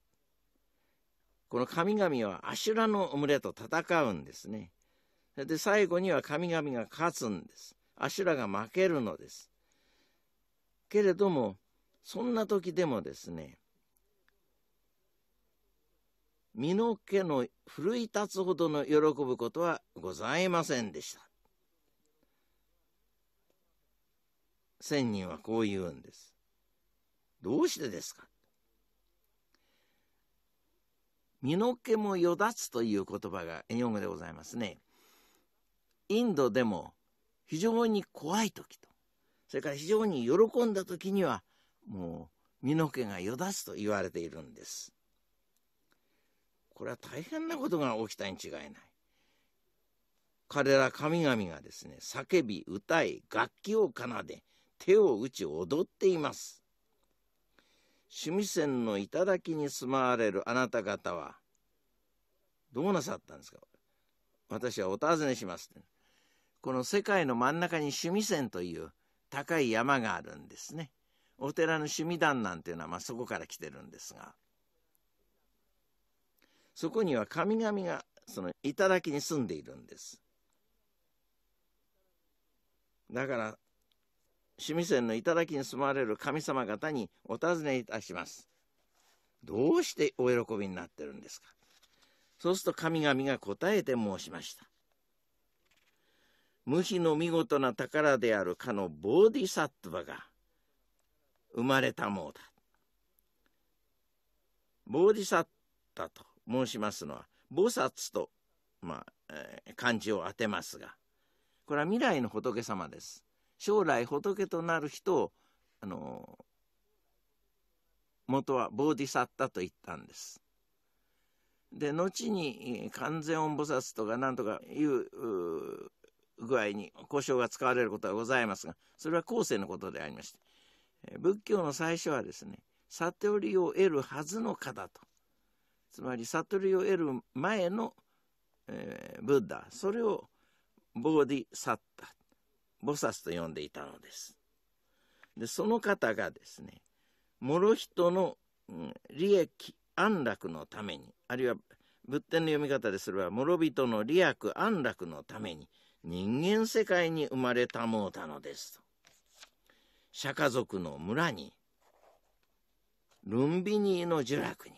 Speaker 1: この神々はアシュラの群れと戦うんですね。で、最後には神々が勝つんです。アシュラが負けるのです。けれども、そんな時でもですね、身の毛の奮い立つほどの喜ぶことはございませんでした。千人はこう言うんです。どうしてですか身の毛もよだつという言葉が英語でございますね。インドでも非常に怖い時と、それから非常に喜んだ時には、もう身の毛がよだつと言われているんです。これは大変なことが起きたに違いない。彼ら神々がですね、叫び、歌い、楽器を奏で、手を打ち、踊っています。趣味線の頂に住まわれるあなた方はどうなさったんですか私はお尋ねします、この世界の真ん中に趣味線という高い山があるんですねお寺の趣味団なんていうのは、まあ、そこから来てるんですがそこには神々がその頂に住んでいるんですだから趣味線の頂に住まれる神様方にお尋ねいたします。どうしてお喜びになってるんですかそうすると神々が答えて申しました。無比の見事な宝であるかのボーディサットバが生まれたものだ。ボーディサッタと申しますのは菩薩と、まあえー、漢字を当てますがこれは未来の仏様です。将来仏となる人をあの元はボーディサッタと言ったんです。で後に完全音菩薩とかなんとかいう具合に故障が使われることはございますがそれは後世のことでありまして仏教の最初はですね悟りを得るはずの方とつまり悟りを得る前の、えー、ブッダそれをボーディサッタ菩薩と呼んでいたのです。でその方がですね諸人の、利益安楽のためにあるいは仏典の読み方ですれば諸人の利益安楽のために人間世界に生まれたもうたのですと釈迦族の村にルンビニーの呪落に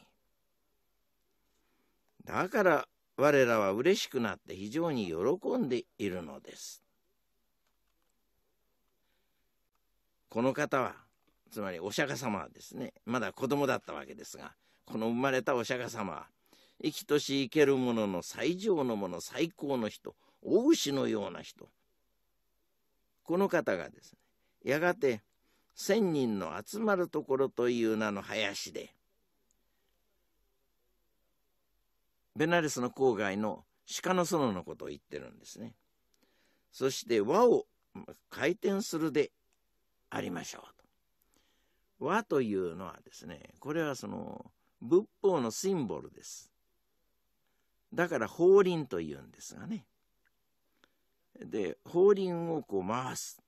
Speaker 1: だから我らは嬉しくなって非常に喜んでいるのですこの方はつまりお釈迦様ですねまだ子供だったわけですがこの生まれたお釈迦様は生きとし生けるものの最上のもの最高の人大牛のような人この方がですねやがて千人の集まるところという名の林でベナレスの郊外の鹿の園のことを言ってるんですねそして輪を回転するでありましょうと。和というのはですね、これはその仏法のシンボルです。だから法輪というんですがね。で、法輪をこう回す。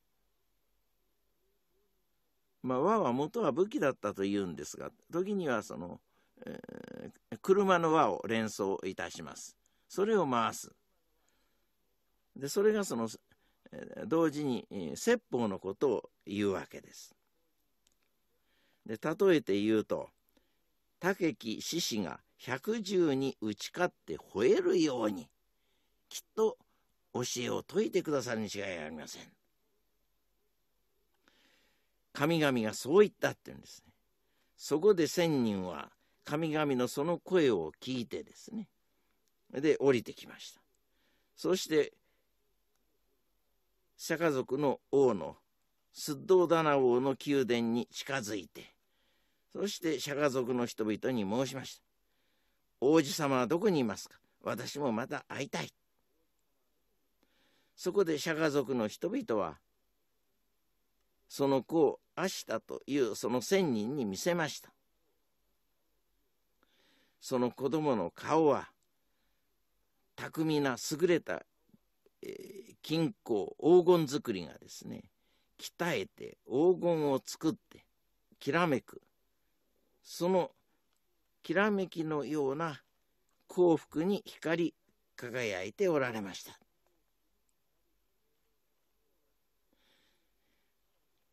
Speaker 1: まあ、和は元は武器だったというんですが、時にはその、えー、車の和を連想いたします。それを回す。で、それがその同時に説法のことを言うわけです。で例えて言うと武木獅子が百獣に打ち勝って吠えるようにきっと教えを説いてくださるに違いありません。神々がそう言ったっていうんですね。そこで仙人は神々のその声を聞いてですねで降りてきました。そして釈迦族の王のスッドーダナ王の宮殿に近づいてそして釈迦族の人々に申しました王子様はどこにいますか私もまた会いたいそこで釈迦族の人々はその子をアシタというその仙人に見せましたその子供の顔は巧みな優れた金庫黄金作りがですね鍛えて黄金を作ってきらめくそのきらめきのような幸福に光り輝いておられました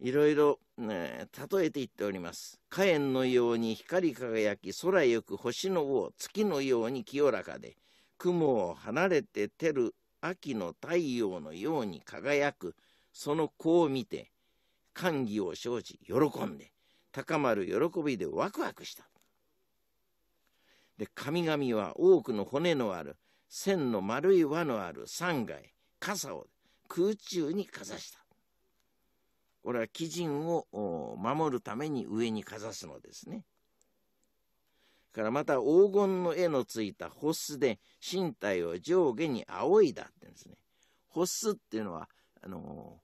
Speaker 1: いろいろ、ね、例えて言っております火炎のように光り輝き空よく星の王月のように清らかで雲を離れて照る秋の太陽のように輝くその子を見て歓喜を生じ喜んで高まる喜びでワクワクしたで神々は多くの骨のある線の丸い輪のある3階傘を空中にかざしたこれは鬼人を守るために上にかざすのですねからまた黄金の絵のついたホスで身体を上下に仰いだってんですね。ホスっていうのは、あの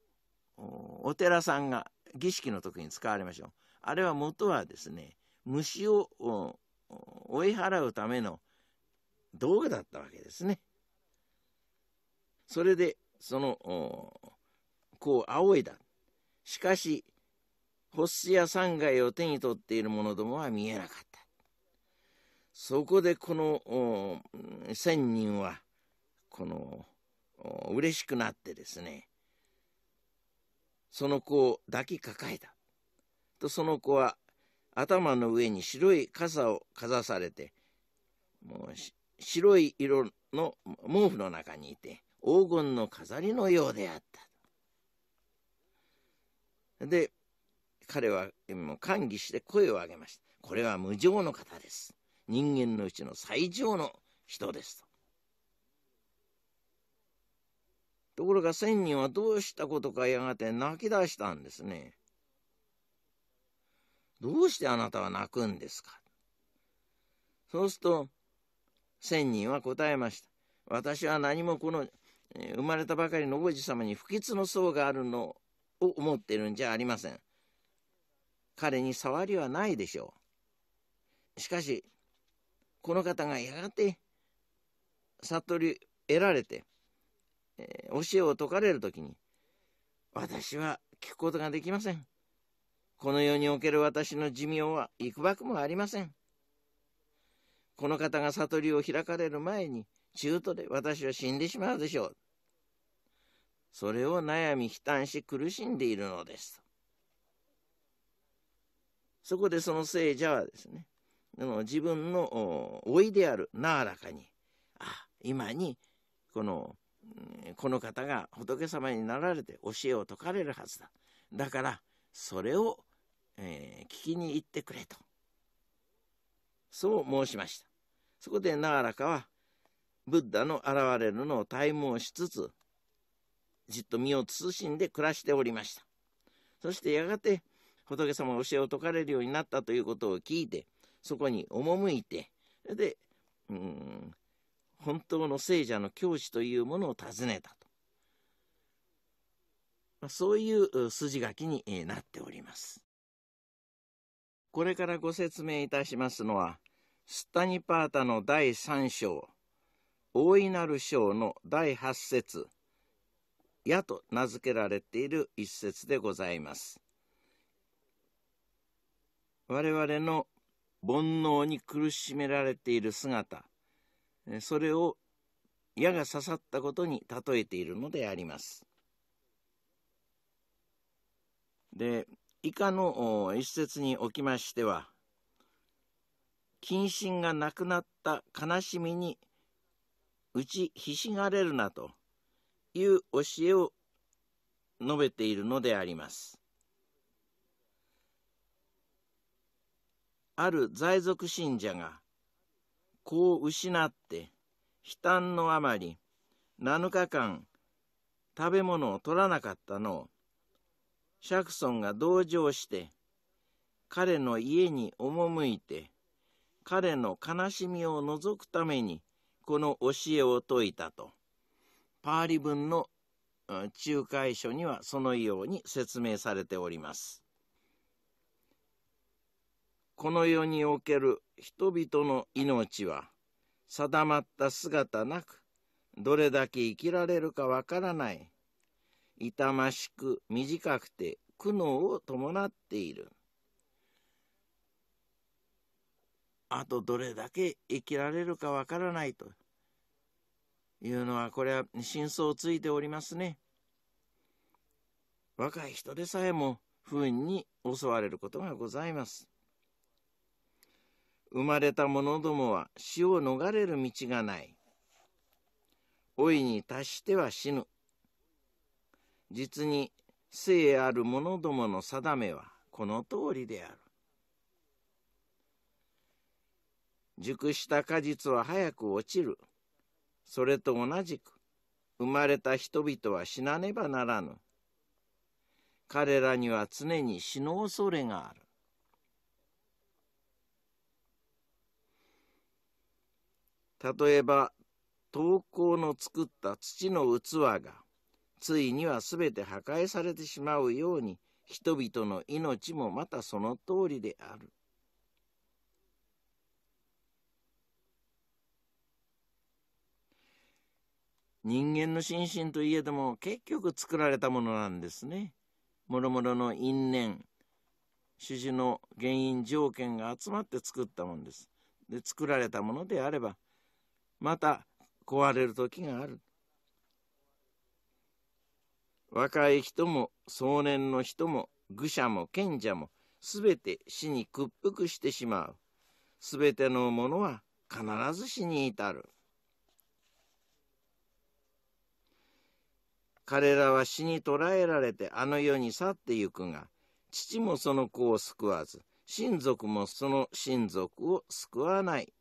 Speaker 1: お寺さんが儀式の時に使われましょう。あれは元はですね、虫を追い払うための道具だったわけですね。それで、その、こう、仰いだ。しかし、ホスや山街を手に取っている者どもは見えなかった。そこでこの仙人はこの嬉しくなってですねその子を抱きかかえたとその子は頭の上に白い傘をかざされてもう白い色の毛布の中にいて黄金の飾りのようであったで彼はも歓喜して声を上げましたこれは無常の方です人間のうちの最上の人ですと。ところが仙人はどうしたことかやがて泣き出したんですね。どうしてあなたは泣くんですかそうすると、仙人は答えました。私は何もこの、え生まれたばかりの王子様に不吉の層があるのを思ってるんじゃありません。彼に触りはないでしょう。しかし、この方がやがて悟り得られて、えー、教えを説かれる時に私は聞くことができませんこの世における私の寿命は幾ばくもありませんこの方が悟りを開かれる前に中途で私は死んでしまうでしょうそれを悩み悲嘆し苦しんでいるのですそこでその聖者はですね自分の老いであるなあらかにあ今にこのこの方が仏様になられて教えを説かれるはずだだからそれを、えー、聞きに行ってくれとそう申しましたそこでなあらかはブッダの現れるのを体をしつつじっと身を慎んで暮らしておりましたそしてやがて仏様が教えを説かれるようになったということを聞いてそこに赴いて、で、うん、本当の聖者の教師というものを訪ねたと。まあ、そういう筋書きになっております。これからご説明いたしますのは、スタニパータの第3章、大いなる章の第8節、矢と名付けられている一節でございます。我々の煩悩に苦しめられている姿それを矢が刺さったことに例えているのでありますで以下の一節におきましては謹慎がなくなった悲しみに打ちひしがれるなという教えを述べているのでありますある在族信者が子を失って悲嘆のあまり7日間食べ物を取らなかったのをシャクソンが同情して彼の家に赴いて彼の悲しみを除くためにこの教えを説いたとパーリ文の仲介書にはそのように説明されております。この世における人々の命は定まった姿なくどれだけ生きられるかわからない痛ましく短くて苦悩を伴っているあとどれだけ生きられるかわからないというのはこれは真相をついておりますね若い人でさえも不運に襲われることがございます生まれた者どもは死を逃れる道がない。老いに達しては死ぬ。実に生ある者どもの定めはこの通りである。熟した果実は早く落ちる。それと同じく、生まれた人々は死なねばならぬ。彼らには常に死の恐れがある。例えば陶工の作った土の器がついには全て破壊されてしまうように人々の命もまたその通りである。人間の心身といえども結局作られたものなんですね。もろもろの因縁主事の原因条件が集まって作ったものです。で作られたものであればまた壊れる時がある若い人も壮年の人も愚者も賢者もすべて死に屈服してしまうすべてのものは必ず死に至る彼らは死に捕らえられてあの世に去ってゆくが父もその子を救わず親族もその親族を救わない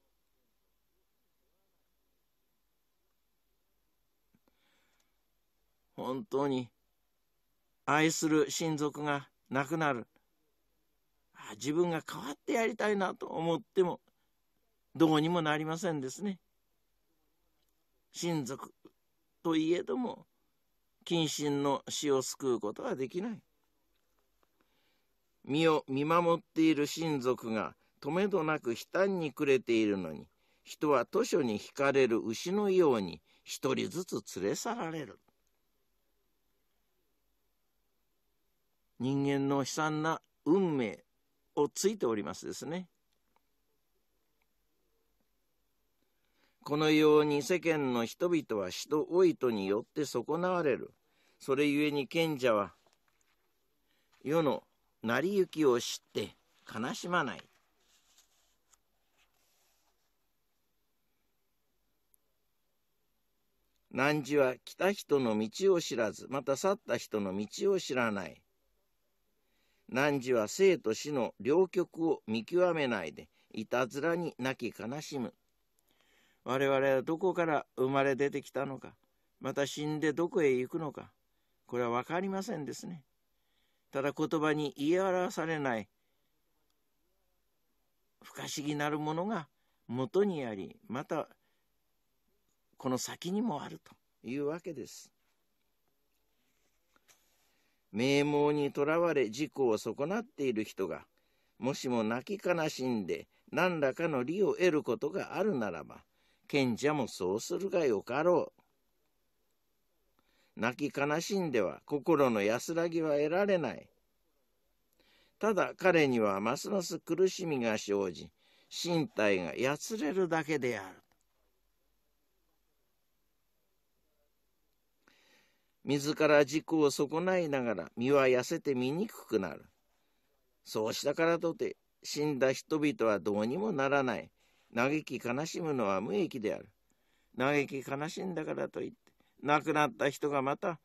Speaker 1: 本当に愛する親族が亡くなる自分が変わってやりたいなと思ってもどうにもなりませんですね親族といえども謹慎の死を救うことはできない身を見守っている親族がとめどなく悲嘆に暮れているのに人は図書に惹かれる牛のように一人ずつ連れ去られる人間の悲惨な運命をついておりますですね。このように世間の人々は人老いとによって損なわれる。それゆえに賢者は世の成り行きを知って悲しまない。汝は来た人の道を知らず、また去った人の道を知らない。汝は生と死の両極を見極めないで、いたずらに泣き悲しむ。我々はどこから生まれ出てきたのか、また死んでどこへ行くのか、これは分かりませんですね。ただ言葉に言い表されない不可思議なるものが元にあり、またこの先にもあるというわけです。名門にとらわれ自己を損なっている人が、もしも泣き悲しんで何らかの利を得ることがあるならば、賢者もそうするがよかろう。泣き悲しんでは心の安らぎは得られない。ただ彼にはますます苦しみが生じ、身体がやつれるだけである。自ら軸を損ないながら身は痩せて醜くなる。そうしたからとて、死んだ人々はどうにもならない。嘆き悲しむのは無益である。嘆き悲しんだからといって、亡くなった人がまた、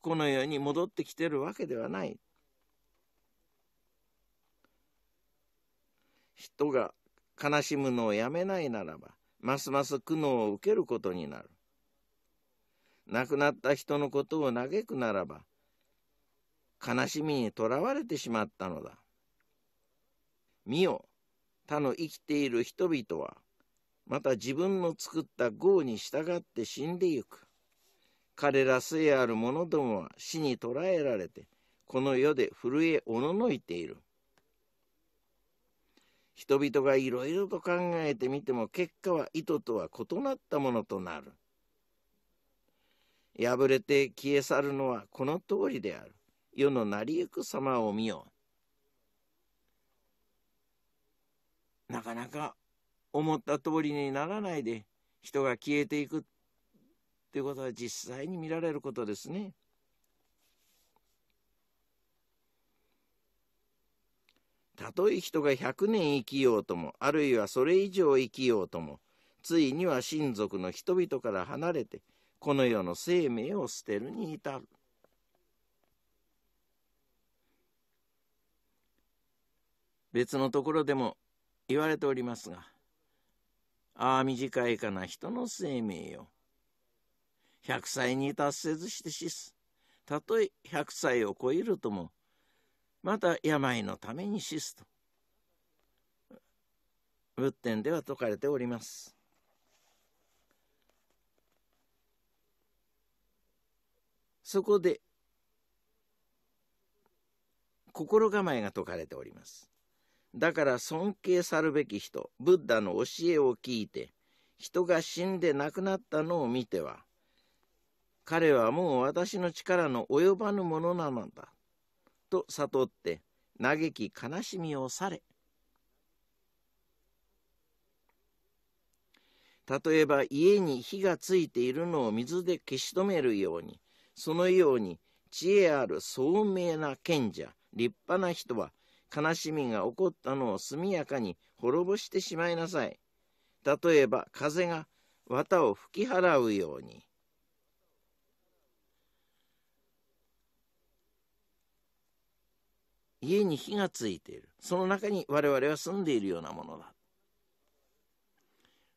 Speaker 1: この世に戻ってきてるわけではない。人が悲しむのをやめないならば、ますます苦悩を受けることになる。亡くなった人のことを嘆くならば悲しみにとらわれてしまったのだ見よ他の生きている人々はまた自分の作った業に従って死んでゆく彼ら末ある者どもは死に捕らえられてこの世で震えおののいている人々がいろいろと考えてみても結果は意図とは異なったものとなる破れて消え去るのはこの通りである。世の成り行く様を見よう。なかなか思った通りにならないで人が消えていくということは実際に見られることですね。たとえ人が100年生きようともあるいはそれ以上生きようともついには親族の人々から離れてこの世の生命を捨てるに至る。別のところでも言われておりますが、ああ短いかな人の生命よ。100歳に達せずして死す。たとえ100歳を超えるとも、また病のために死すと。仏典では説かれております。そこで心構えが説かれております。だから尊敬さるべき人、ブッダの教えを聞いて、人が死んで亡くなったのを見ては、彼はもう私の力の及ばぬものなのだ、と悟って、嘆き悲しみをされ。例えば家に火がついているのを水で消し止めるように、そのように知恵ある聡明な賢者立派な人は悲しみが起こったのを速やかに滅ぼしてしまいなさい例えば風が綿を吹き払うように家に火がついているその中に我々は住んでいるようなものだ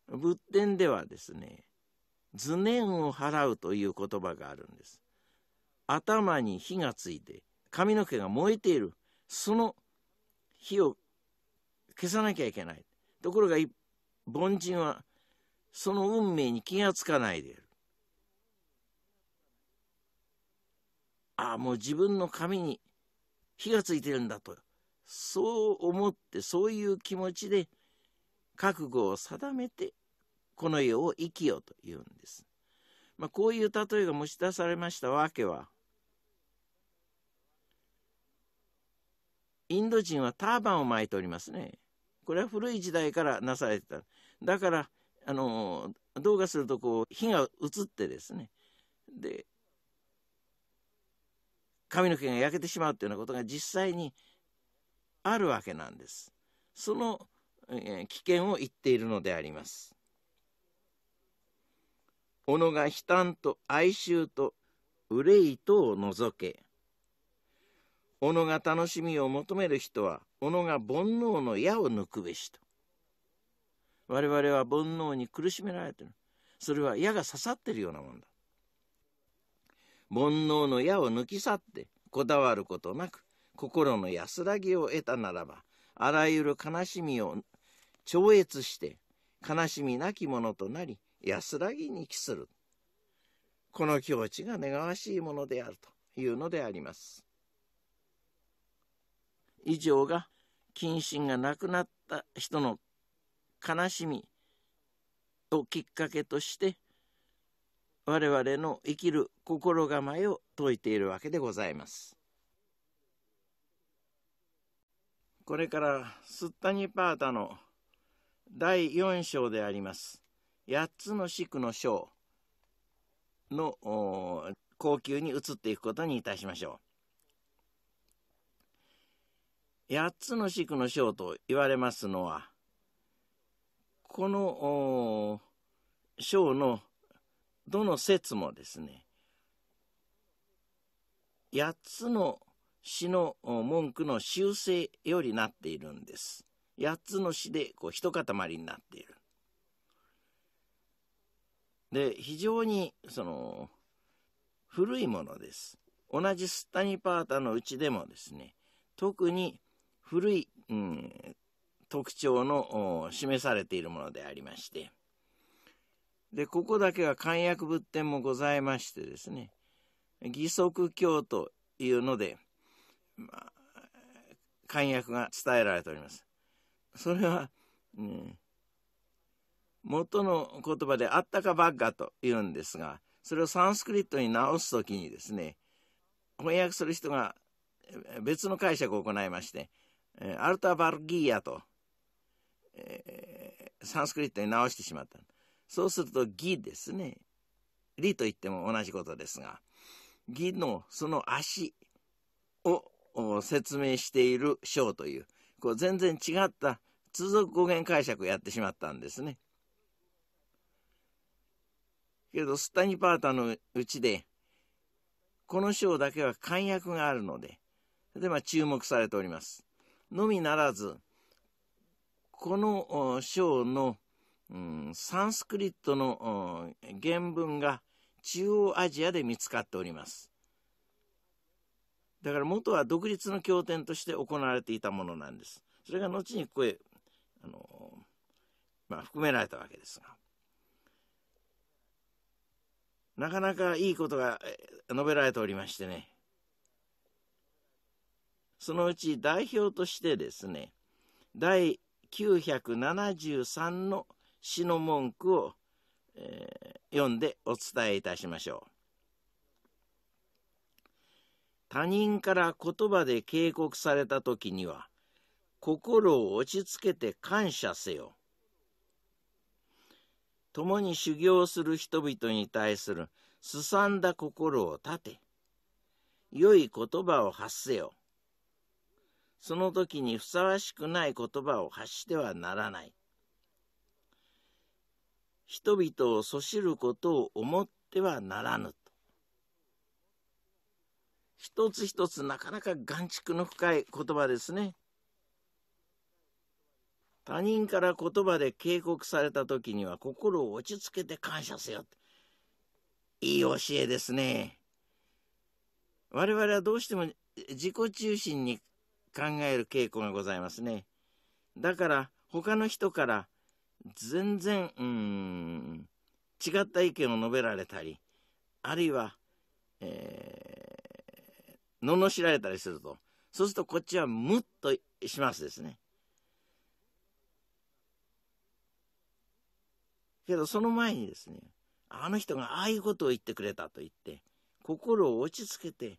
Speaker 1: 仏典ではですね図念を払うという言葉があるんです頭に火がついて髪の毛が燃えているその火を消さなきゃいけないところが凡人はその運命に気がつかないでいるああもう自分の髪に火がついてるんだとそう思ってそういう気持ちで覚悟を定めてこの世を生きようというんです。まあ、こういう例えが持ち出されましたわけはインド人はターバンを巻いておりますね。これは古い時代からなされてた。だから、あの、動画するとこう、火が移ってですね。で、髪の毛が焼けてしまうというようなことが実際にあるわけなんです。その、えー、危険を言っているのであります。斧が悲嘆と哀愁と憂いとを除け己が楽しみを求める人は己が煩悩の矢を抜くべしと我々は煩悩に苦しめられてるそれは矢が刺さってるようなもんだ煩悩の矢を抜き去ってこだわることなく心の安らぎを得たならばあらゆる悲しみを超越して悲しみなきものとなり安らぎに帰するこの境地が願わしいものであるというのであります以上が謹慎がなくなった人の悲しみをきっかけとして我々の生きる心構えを説いているわけでございます。これからスッタニパータの第4章であります8つの四苦の章の後宮に移っていくことにいたしましょう。八つの四の章と言われますのは、この章のどの説もですね、八つの詩の文句の修正よりなっているんです。八つの詩でこう一塊になっている。で、非常にその古いものです。同じスタニパータのうちでもですね、特に古い、うん、特徴の示されているものでありまして、で、ここだけは漢訳仏典もございましてですね、義足教というので、まあ、漢訳が伝えられております。それは、ん、元の言葉であったかばっかと言うんですが、それをサンスクリットに直す時にですね、翻訳する人が別の解釈を行いまして、えアルタバルギーヤと、えー、サンスクリットに直してしまった。そうすると義ですね。理と言っても同じことですが、義のその足を説明している章という、こう全然違った通俗語源解釈をやってしまったんですね。けど、スタニパータのうちで、この章だけは簡約があるので、で、まあ注目されております。のみならず、この章の、サンスクリットの原文が中央アジアで見つかっております。だから元は独立の経典として行われていたものなんです。それが後にここへ、あのまあ、含められたわけですが。なかなかいいことが述べられておりましてね。そのうち代表としてですね、第973の詩の文句を、えー、読んでお伝えいたしましょう。他人から言葉で警告された時には、心を落ち着けて感謝せよ。共に修行する人々に対するすさんだ心を立て、良い言葉を発せよ。その時にふさわしくない言葉を発してはならない。人々をそしることを思ってはならぬと。一つ一つなかなか眼畜の深い言葉ですね。他人から言葉で警告された時には心を落ち着けて感謝せよ。いい教えですね。我々はどうしても自己中心に考える傾向がございますね。だから他の人から全然うん違った意見を述べられたりあるいは、えー、罵られたりするとそうするとこっちはムッとしますですね。けどその前にですねあの人がああいうことを言ってくれたと言って心を落ち着けて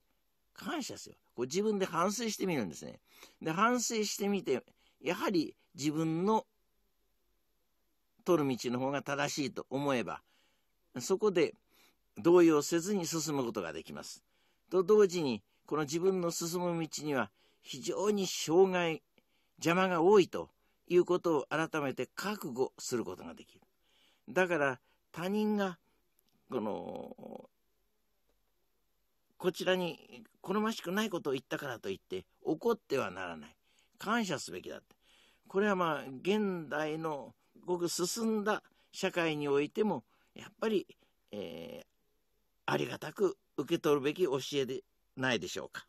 Speaker 1: 感謝すよ。こう自分で反省してみるんですね。で、反省してみて、やはり自分の取る道の方が正しいと思えば、そこで動揺せずに進むことができます。と同時に、この自分の進む道には非常に障害、邪魔が多いということを改めて覚悟することができる。だから他人がこのこちらに好ましくないことを言ったからといって怒ってはならない感謝すべきだってこれはまあ現代のごく進んだ社会においてもやっぱり、えー、ありがたく受け取るべき教えでないでしょうか。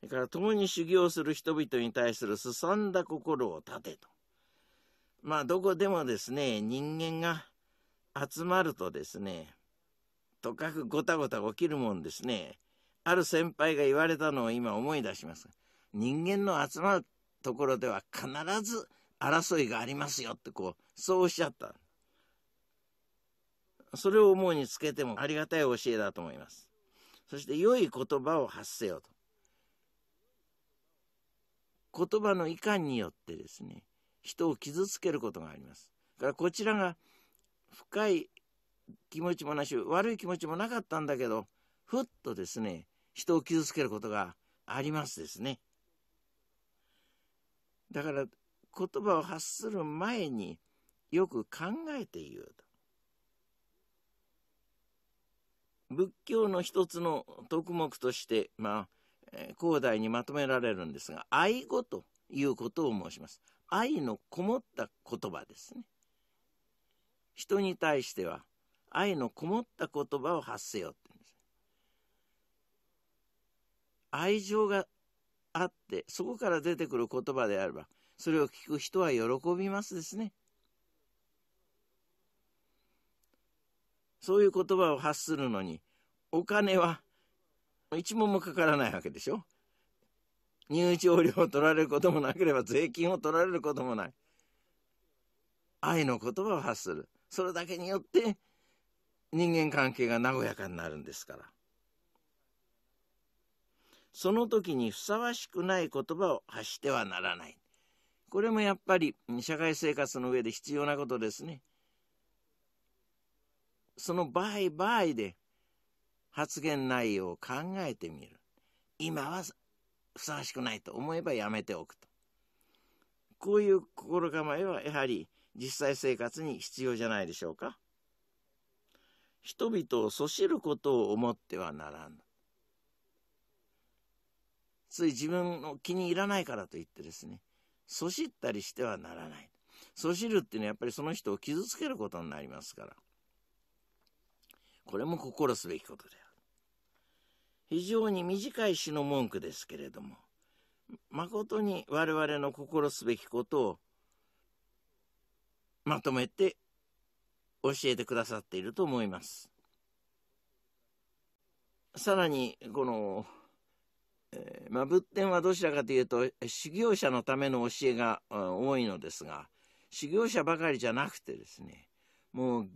Speaker 1: それから共に修行する人々に対するすさんだ心を立てと。まあどこでもですね人間が集まるとですねとかくごたごた起きるもんですね。ある先輩が言われたのを今思い出します。人間の集まるところでは必ず争いがありますよってこう、そうおっしゃった。それを思いにつけてもありがたい教えだと思います。そして良い言葉を発せよと。言葉のいかんによってですね、人を傷つけることがあります。だからこちらが深い気持ちもなし悪い気持ちもなかったんだけどふっとですね人を傷つけることがありますですねだから言葉を発する前によく考えて言うと仏教の一つの特目としてまあ広大にまとめられるんですが愛語ということを申します愛のこもった言葉ですね人に対しては愛のこもった言葉を発せよって言うんです。愛情があって、そこから出てくる言葉であれば、それを聞く人は喜びますですね。そういう言葉を発するのに、お金は一文もかからないわけでしょ。入場料を取られることもなければ税金を取られることもない。愛の言葉を発する。それだけによって人間関係が和やかになるんですからその時にふさわしくない言葉を発してはならないこれもやっぱり社会生活の上で必要なことですねその場合場合で発言内容を考えてみる今はふさわしくないと思えばやめておくとこういう心構えはやはり実際生活に必要じゃないでしょうか。人々をそしることを思ってはならん。つい自分の気に入らないからといってですね、そしったりしてはならない。そしるっていうのはやっぱりその人を傷つけることになりますから。これも心すべきことである。非常に短い詩の文句ですけれども、誠に我々の心すべきことをまとめて教えてくださっていると思います。さらにこの、えー、まあ、仏典はどちらかというと修行者のための教えが多いのですが修行者ばかりじゃなくてですねもう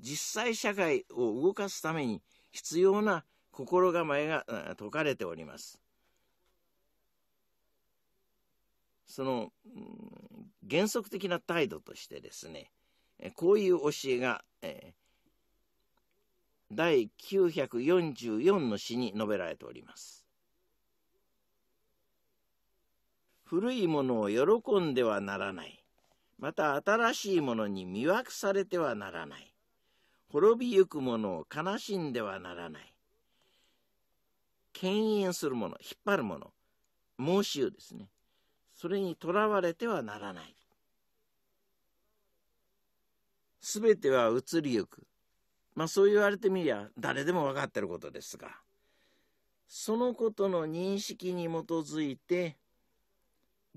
Speaker 1: 実際社会を動かすために必要な心構えが説かれております。その原則的な態度としてですねこういう教えが、えー、第944の詩に述べられております。古いものを喜んではならない。また新しいものに魅惑されてはならない。滅びゆくものを悲しんではならない。牽引するもの、引っ張るもの、妄執ですね。それにとらわれてはならない。全ては移りゆく。まあそう言われてみりゃ誰でも分かってることですが、そのことの認識に基づいて、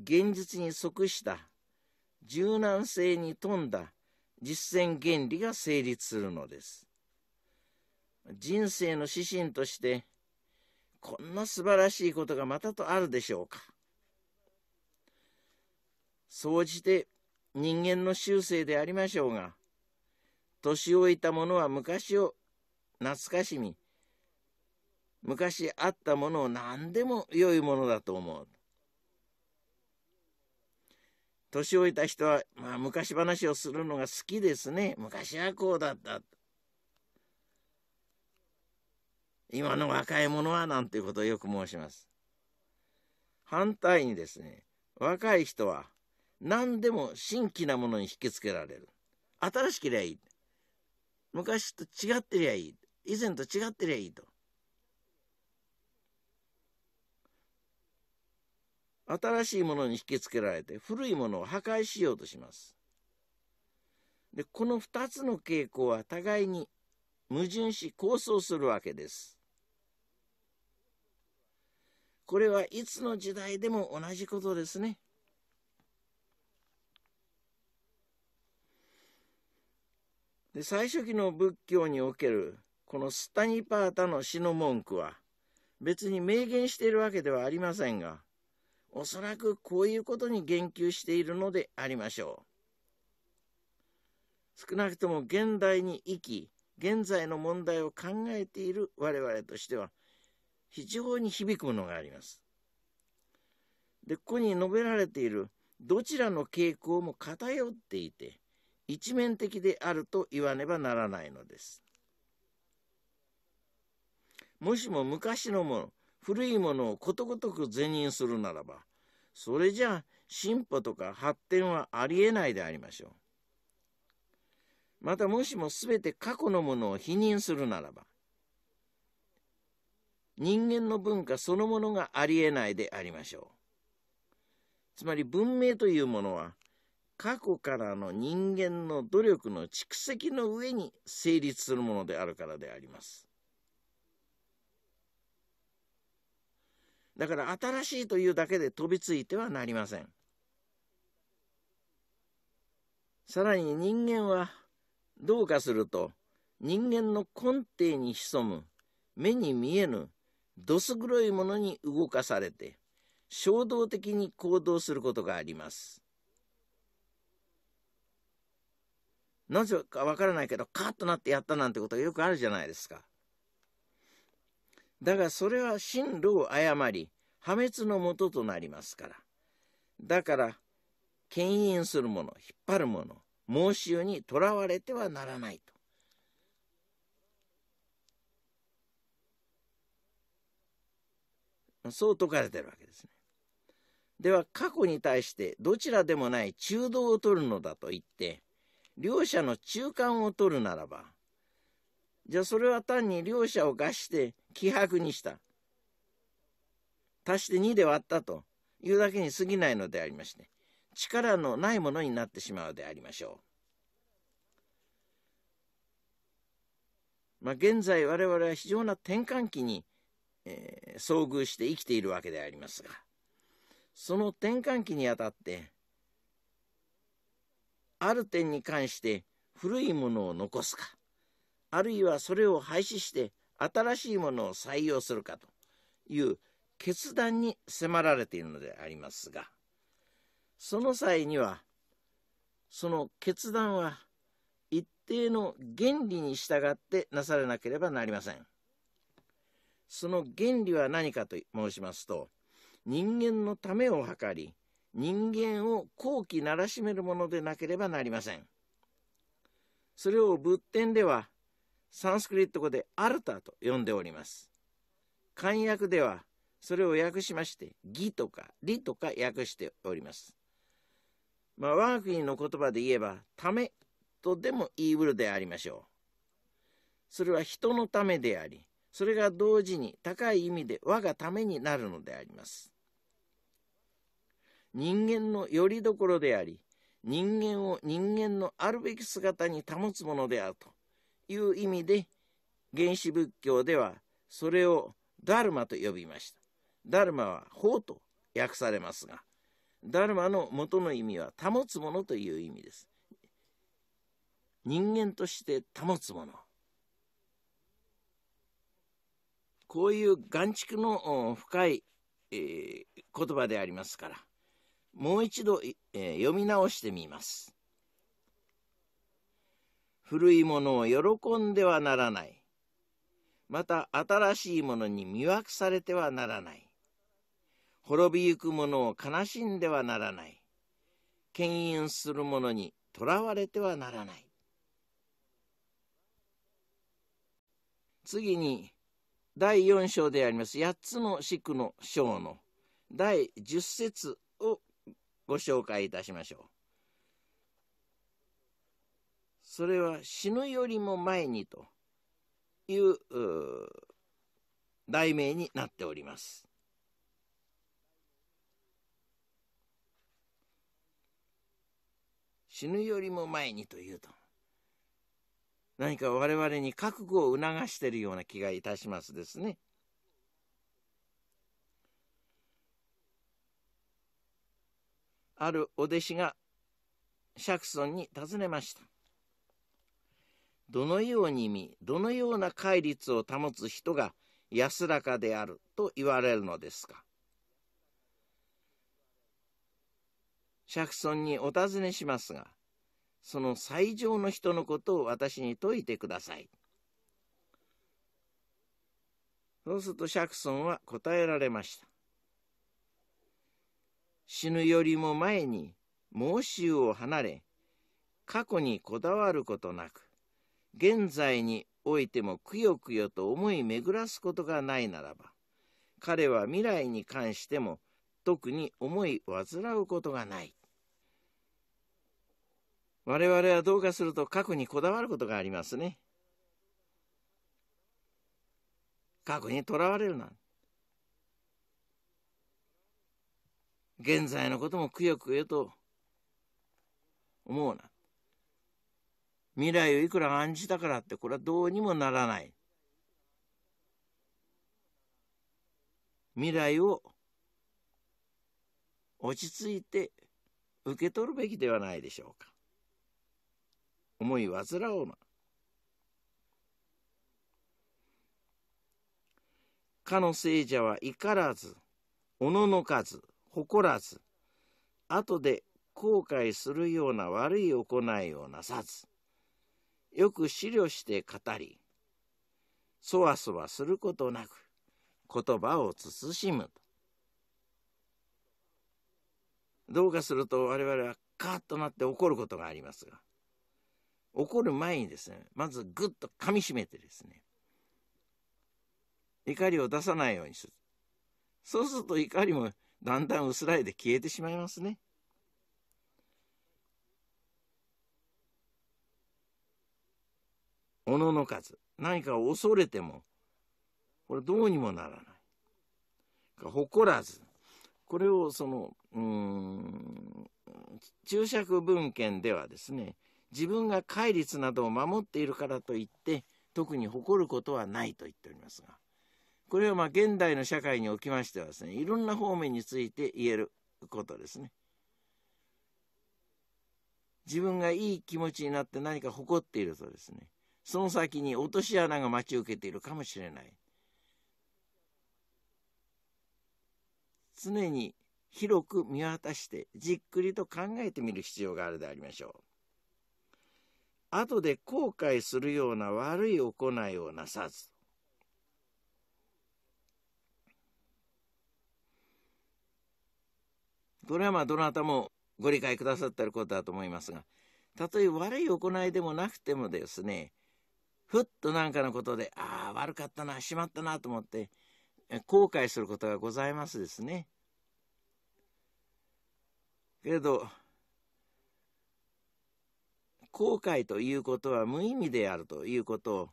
Speaker 1: 現実に即した柔軟性に富んだ実践原理が成立するのです。人生の指針として、こんな素晴らしいことがまたとあるでしょうか。総じて人間の習性でありましょうが、年老いた者は昔を懐かしみ昔あったものを何でも良いものだと思う年老いた人は、まあ、昔話をするのが好きですね昔はこうだった今の若い者はなんていうことをよく申します反対にですね若い人は何でも新規なものに引き付けられる新しければいい昔と違ってりゃいい以前と違ってりゃいいと新しいものに引きつけられて古いものを破壊しようとしますでこの2つの傾向は互いに矛盾し構想するわけですこれはいつの時代でも同じことですね。で最初期の仏教におけるこのスタニパータの詩の文句は別に明言しているわけではありませんがおそらくこういうことに言及しているのでありましょう少なくとも現代に生き現在の問題を考えている我々としては非常に響くものがありますでここに述べられているどちらの傾向も偏っていて一面的であると言わねばならないのですもしも昔のもの古いものをことごとく是認するならばそれじゃ進歩とか発展はありえないでありましょうまたもしも全て過去のものを否認するならば人間の文化そのものがありえないでありましょうつまり文明というものは過去からの人間の努力の蓄積の上に成立するものであるからであります。だから新しいというだけで飛びついてはなりません。さらに人間はどうかすると人間の根底に潜む目に見えぬどす黒いものに動かされて衝動的に行動することがあります。なぜかわからないけどカッとなってやったなんてことがよくあるじゃないですかだがそれは進路を誤り破滅のもととなりますからだから牽引するもの引っ張るもの衆にとらわれてはならないとそう説かれてるわけですね。では過去に対してどちらでもない中道を取るのだと言って両者の中間を取るならば、じゃあそれは単に両者を合して希薄にした。足して2で割ったというだけに過ぎないのでありまして、力のないものになってしまうのでありましょう。まあ、現在我々は非常な転換期に、えー、遭遇して生きているわけでありますが、その転換期にあたって、ある点に関して古いものを残すかあるいはそれを廃止して新しいものを採用するかという決断に迫られているのでありますがその際にはその決断は一定の原理に従ってなされなければなりません。その原理は何かと申しますと人間のためを図り人間を好奇ならしめるものでなければなりません。それを仏典ではサンスクリット語でアルタと呼んでおります。漢訳ではそれを訳しまして義とか理とか訳しております。まあ、我が国の言葉で言えばためとでも言い得るでありましょう。それは人のためであり、それが同時に高い意味で我がためになるのであります。人間のよりどころであり人間を人間のあるべき姿に保つものであるという意味で原始仏教ではそれをダルマと呼びました。ダルマは法と訳されますがダルマの元の意味は保つものという意味です。人間として保つもの。こういう眼畜の深い、え言葉でありますからもう一度、えー、読み直してみます。古いものを喜んではならない。また新しいものに魅惑されてはならない。滅びゆくものを悲しんではならない。牽引するものにとらわれてはならない。次に、第4章であります8つの四句の章の第10節ご紹介いたしましょう。それは死ぬよりも前にという題名になっております。死ぬよりも前にというと何か我々に覚悟を促しているような気がいたしますですね。あるお弟子がシャクソンに尋ねましたどのように見どのような戒律を保つ人が安らかであると言われるのですかシャクソンにお尋ねしますがその最上の人のことを私に説いてくださいそうするとシャクソンは答えられました死ぬよりも前に孟執を離れ過去にこだわることなく現在においてもくよくよと思い巡らすことがないならば彼は未来に関しても特に思い煩うことがない我々はどうかすると過去にこだわることがありますね過去にとらわれるなんて現在のこともくよくよと思うな。未来をいくら案じたからってこれはどうにもならない。未来を落ち着いて受け取るべきではないでしょうか。思い煩おうな。かの聖者はいからず、おののかず、誇らず後で後悔するような悪い行いをなさずよく思慮して語りそわそわすることなく言葉を慎むどうかすると我々はカーッとなって怒ることがありますが怒る前にですねまずぐっと噛みしめてですね怒りを出さないようにするそうすると怒りもだんだん薄らいで消えてしまいますね。おの数何かを恐れてもこれどうにもならない誇らずこれをそのうん注釈文献ではですね自分が戒律などを守っているからといって特に誇ることはないと言っておりますがこれはまあ現代の社会におきましてはですねいろんな方面について言えることですね。自分がいい気持ちになって何か誇っているとですねその先に落とし穴が待ち受けているかもしれない常に広く見渡してじっくりと考えてみる必要があるでありましょう後で後悔するような悪い行いをなさずこれはまあどなたもご理解くださってることだと思いますがたとえ悪い行いでもなくてもですねふっと何かのことでああ悪かったなしまったなと思って後悔することがございますですね。けれど後悔ということは無意味であるということを、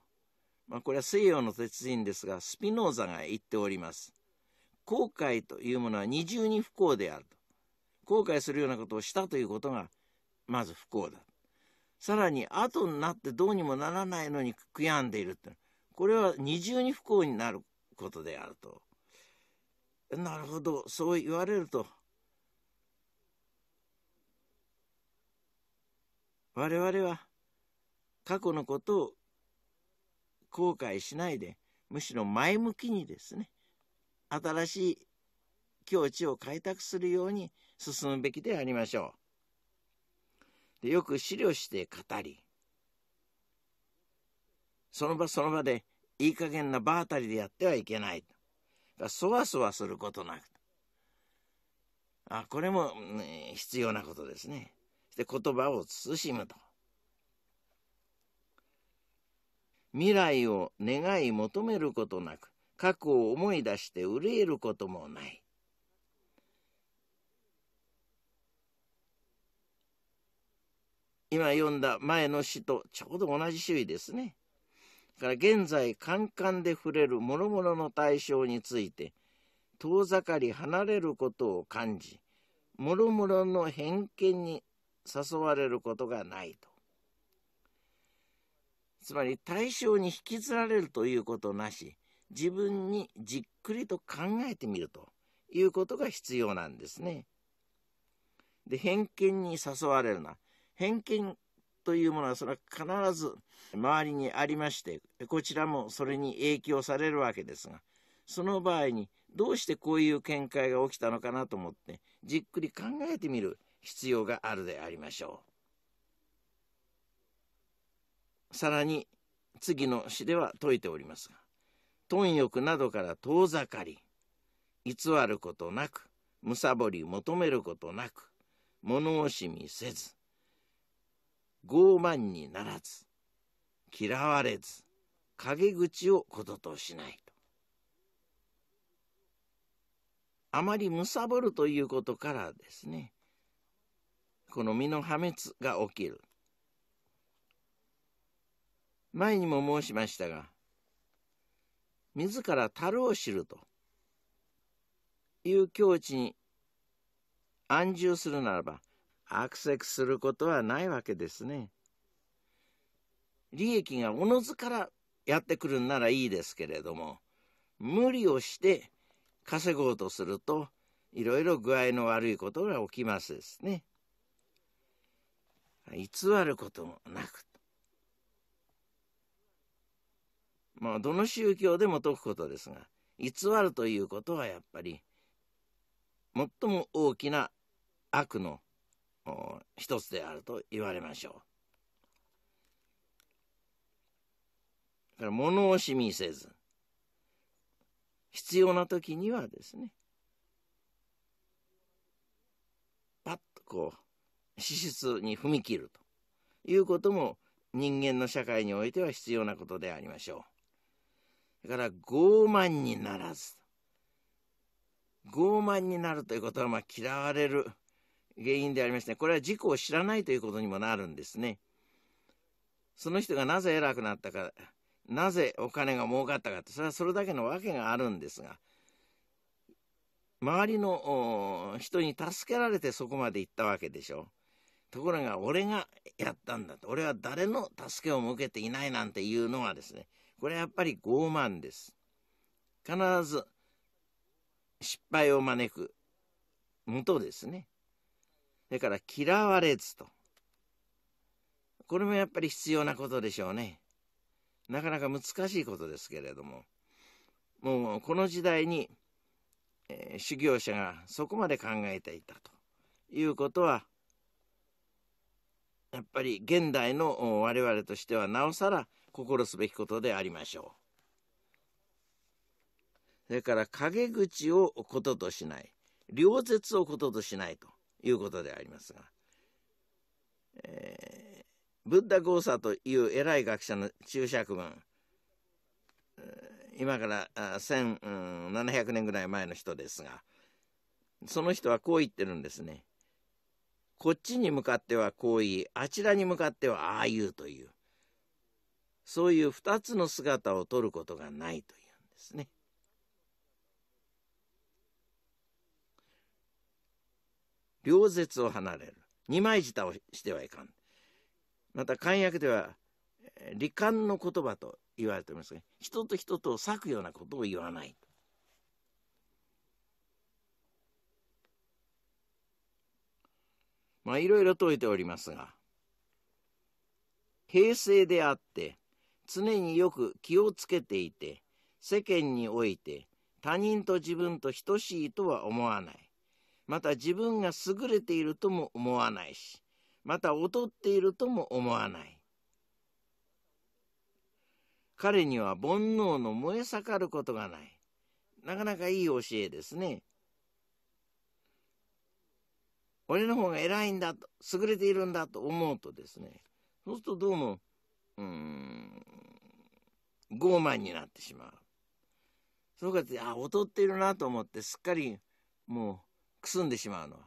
Speaker 1: まあ、これは西洋の鉄人ですがスピノーザが言っております。後悔というものは二重に不幸であると。後悔するようなことをしたということがまず不幸ださらに後になってどうにもならないのに悔やんでいるってこれは二重に不幸になることであるとなるほどそう言われると我々は過去のことを後悔しないでむしろ前向きにですね新しい境地を開拓するように進むべきでありましょう。でよく資料して語り、その場その場でいい加減な場当たりでやってはいけない。そわそわすることなく。あ、これも、ね、必要なことですね。で言葉を慎むと。未来を願い求めることなく、過去を思い出して憂えることもない。今読んだ前の詩とちょうど同じ種類ですね。から現在カンカンで触れる諸々の対象について遠ざかり離れることを感じ諸々の偏見に誘われることがないとつまり対象に引きずられるということなし自分にじっくりと考えてみるということが必要なんですねで偏見に誘われるな偏見というものはそれは必ず周りにありましてこちらもそれに影響されるわけですがその場合にどうしてこういう見解が起きたのかなと思ってじっくり考えてみる必要があるでありましょう。さらに次の詩では説いておりますが「貪欲などから遠ざかり偽ることなく貪り求めることなく物惜しみせず傲慢にならず嫌われず陰口をこととしないとあまり貪るということからですねこの身の破滅が起きる前にも申しましたが自ら樽を知るという境地に安住するならばアクセすることはないわけですね。利益がおのずからやってくるんならいいですけれども、無理をして稼ごうとすると、いろいろ具合の悪いことが起きますですね。偽ることもなく。まあ、どの宗教でも解くことですが、偽るということはやっぱり、最も大きな悪の一つであると言われましょう。だから物惜しみせず、必要な時にはですね、パッとこう、資質に踏み切るということも人間の社会においては必要なことでありましょう。だから傲慢にならず、傲慢になるということはまあ嫌われる。原因でありまして、これは事故を知らないということにもなるんですね。その人がなぜ偉くなったか、なぜお金が儲かったかって、それはそれだけの訳があるんですが、周りの人に助けられてそこまで行ったわけでしょ。ところが、俺がやったんだと。俺は誰の助けを向けていないなんていうのはですね、これやっぱり傲慢です。必ず失敗を招く元ですね。れから嫌われずと。これもやっぱり必要なことでしょうね。なかなか難しいことですけれども、もうこの時代に、えー、修行者がそこまで考えていたということは、やっぱり現代の我々としてはなおさら心すべきことでありましょう。それから陰口をこととしない、両舌をこととしないと。いうことでありますが、えー、ブッダ・ゴーサという偉い学者の注釈文今から1700年ぐらい前の人ですがその人はこう言ってるんですね。こっちに向かってはこう言いあちらに向かってはああ言うというそういう2つの姿を取ることがないというんですね。両舌を離れる二枚舌をしてはいかんまた漢訳では罹患の言葉と言われてますが人と人とを裂くようなことを言わないまあいろいろ説いておりますが平成であって常によく気をつけていて世間において他人と自分と等しいとは思わないまた自分が優れているとも思わないし、また劣っているとも思わない。彼には煩悩の燃え盛ることがない。なかなかいい教えですね。俺の方が偉いんだと、優れているんだと思うとですね、そうするとどうも、うん、傲慢になってしまう。そうかって、あ、劣っているなと思って、すっかり、もう、くすんでしまうのは。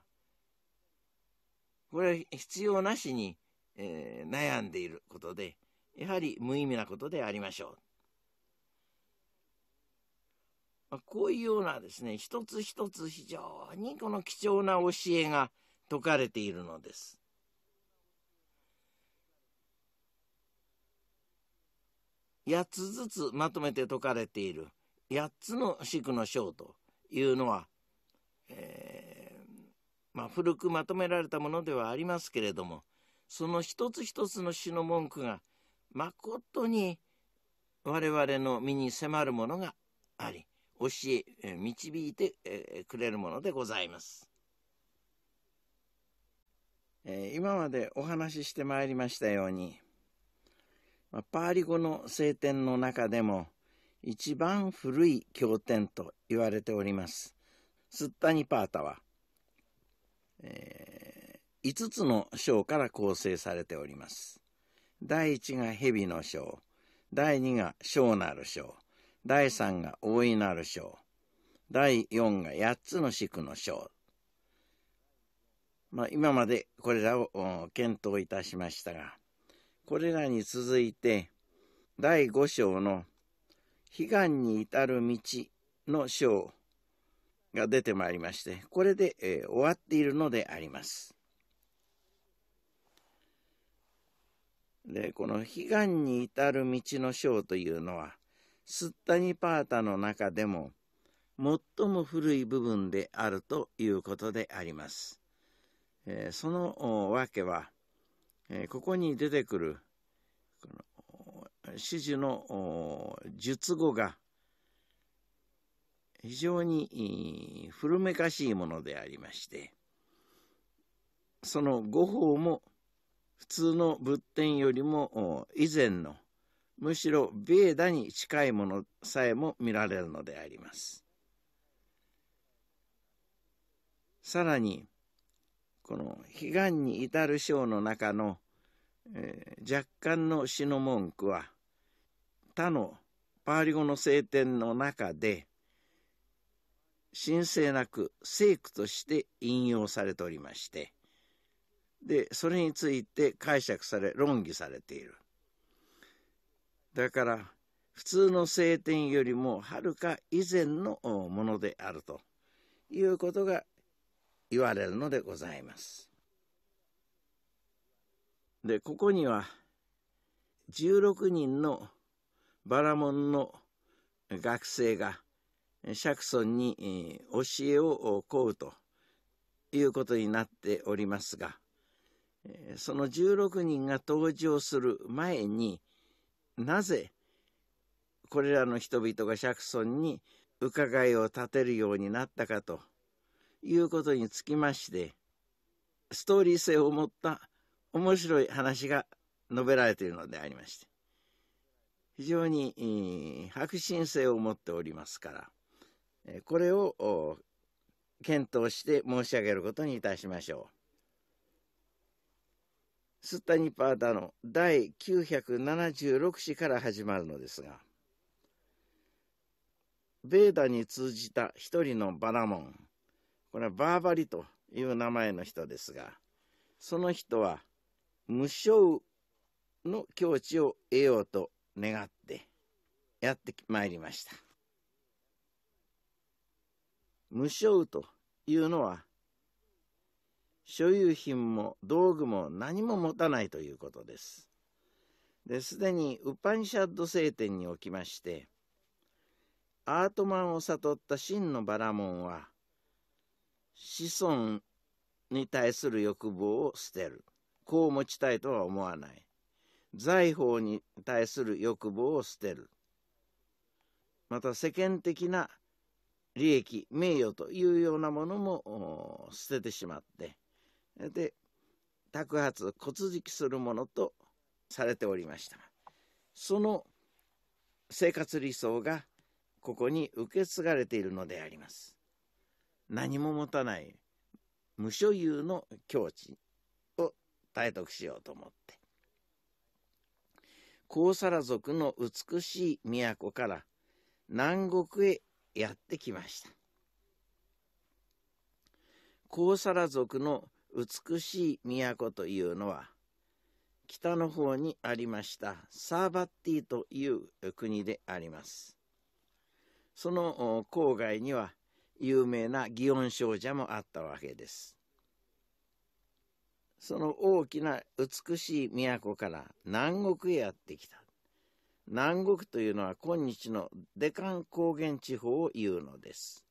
Speaker 1: これは必要なしに、えー、悩んでいることで、やはり無意味なことでありましょう。まあ、こういうようなですね、一つ一つ非常にこの貴重な教えが説かれているのです。8つずつまとめて説かれている8つの宿の章というのは、えーまあ、古くまとめられたものではありますけれどもその一つ一つの詩の文句がまことに我々の身に迫るものがあり教え導いてくれるものでございます。今までお話ししてまいりましたようにパーリ語の聖典の中でも一番古い経典と言われておりますスッタニパータはえー、5つの章から構成されております。第1が蛇の章、第2が小なる章、第3が大いなる章、第4が8つの宿の章。まあ、今までこれらを検討いたしましたが、これらに続いて、第5章の悲願に至る道の章が出てまいりまして、これで、えー、終わっているのであります。で、この悲願に至る道の章というのは、スッタニパータの中でも、最も古い部分であるということであります。えー、そのわけは、えー、ここに出てくる、この、詩樹の術語が、非常に古めかしいものでありましてその御法も普通の仏典よりも以前のむしろベーダに近いものさえも見られるのでありますさらにこの悲願に至る章の中の、えー、若干の詩の文句は他のパーリ語の聖典の中で神聖なく聖句として引用されておりまして、で、それについて解釈され、論議されている。だから、普通の聖典よりもはるか以前のものであるということが言われるのでございます。で、ここには、16人のバラモンの学生が釈尊に教えを請うということになっておりますが、その16人が登場する前に、なぜこれらの人々が釈尊に伺いを立てるようになったかということにつきまして、ストーリー性を持った面白い話が述べられているのでありまして、非常に、えー、白心性を持っておりますから、これを検討して申し上げることにいたしましょう。スッタニパーダの第976詩から始まるのですが、ベーダに通じた一人のバラモン、これはバーバリという名前の人ですが、その人は無償の境地を得ようと願ってやってまいりました。無償というのは所有品も道具も何も持たないということです。ですでにウパニシャッド聖典におきましてアートマンを悟った真のバラモンは子孫に対する欲望を捨てる子を持ちたいとは思わない財宝に対する欲望を捨てるまた世間的な利益名誉というようなものも捨ててしまってで托発骨付きするものとされておりましたその生活理想がここに受け継がれているのであります何も持たない無所有の境地を体得しようと思って高皿族の美しい都から南国へやってきましたコウサラ族の美しい都というのは北の方にありましたサーバッティという国でありますその郊外には有名な祇園少女もあったわけですその大きな美しい都から南国へやってきた南国というのは今日のデカン高原地方を言うのです。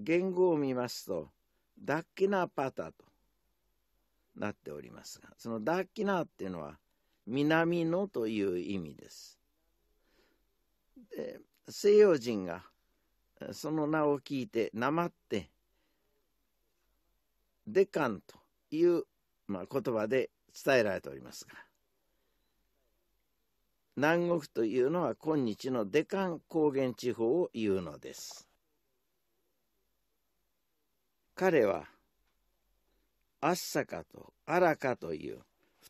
Speaker 1: 言語を見ますと、ダッキナーパタとなっておりますが、そのダッキナーっていうのは、南のという意味です。で西洋人がその名を聞いて、なまって、デカンという、まあ、言葉で伝えられておりますが南国というのは今日のデカン高原地方を言うのです彼はアッサカとアラカという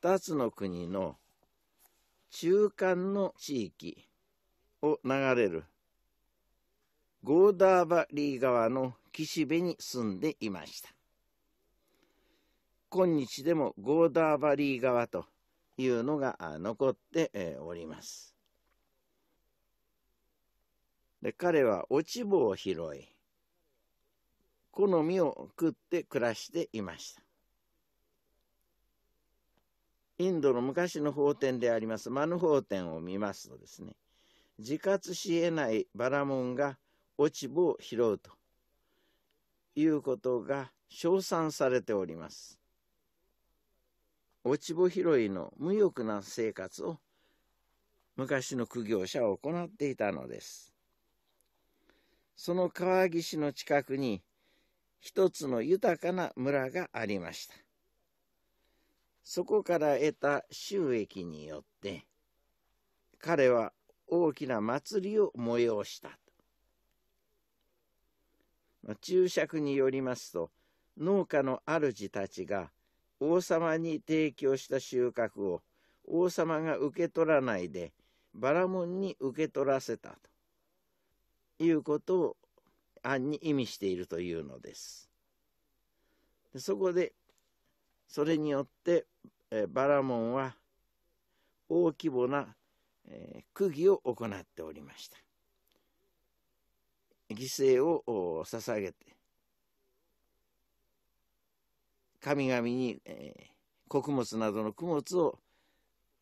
Speaker 1: 2つの国の中間の地域を流れるゴーダーバリー川の岸辺に住んでいました今日でもゴーダーバリー側というのが残っております。で彼は落ち穂を拾い好みを食って暮らしていましたインドの昔の法典でありますマヌ法典を見ますとですね自活し得ないバラモンが落ち穂を拾うということが称賛されております落ち穂拾いの無欲な生活を昔の苦行者は行っていたのです。その川岸の近くに一つの豊かな村がありました。そこから得た収益によって彼は大きな祭りを催した。注釈によりますと農家の主たちが王様に提供した収穫を王様が受け取らないでバラモンに受け取らせたということを暗に意味しているというのです。そこでそれによってえバラモンは大規模な、え区議を行っておりました。犠牲を捧げて神々に、えー、穀物などの供物を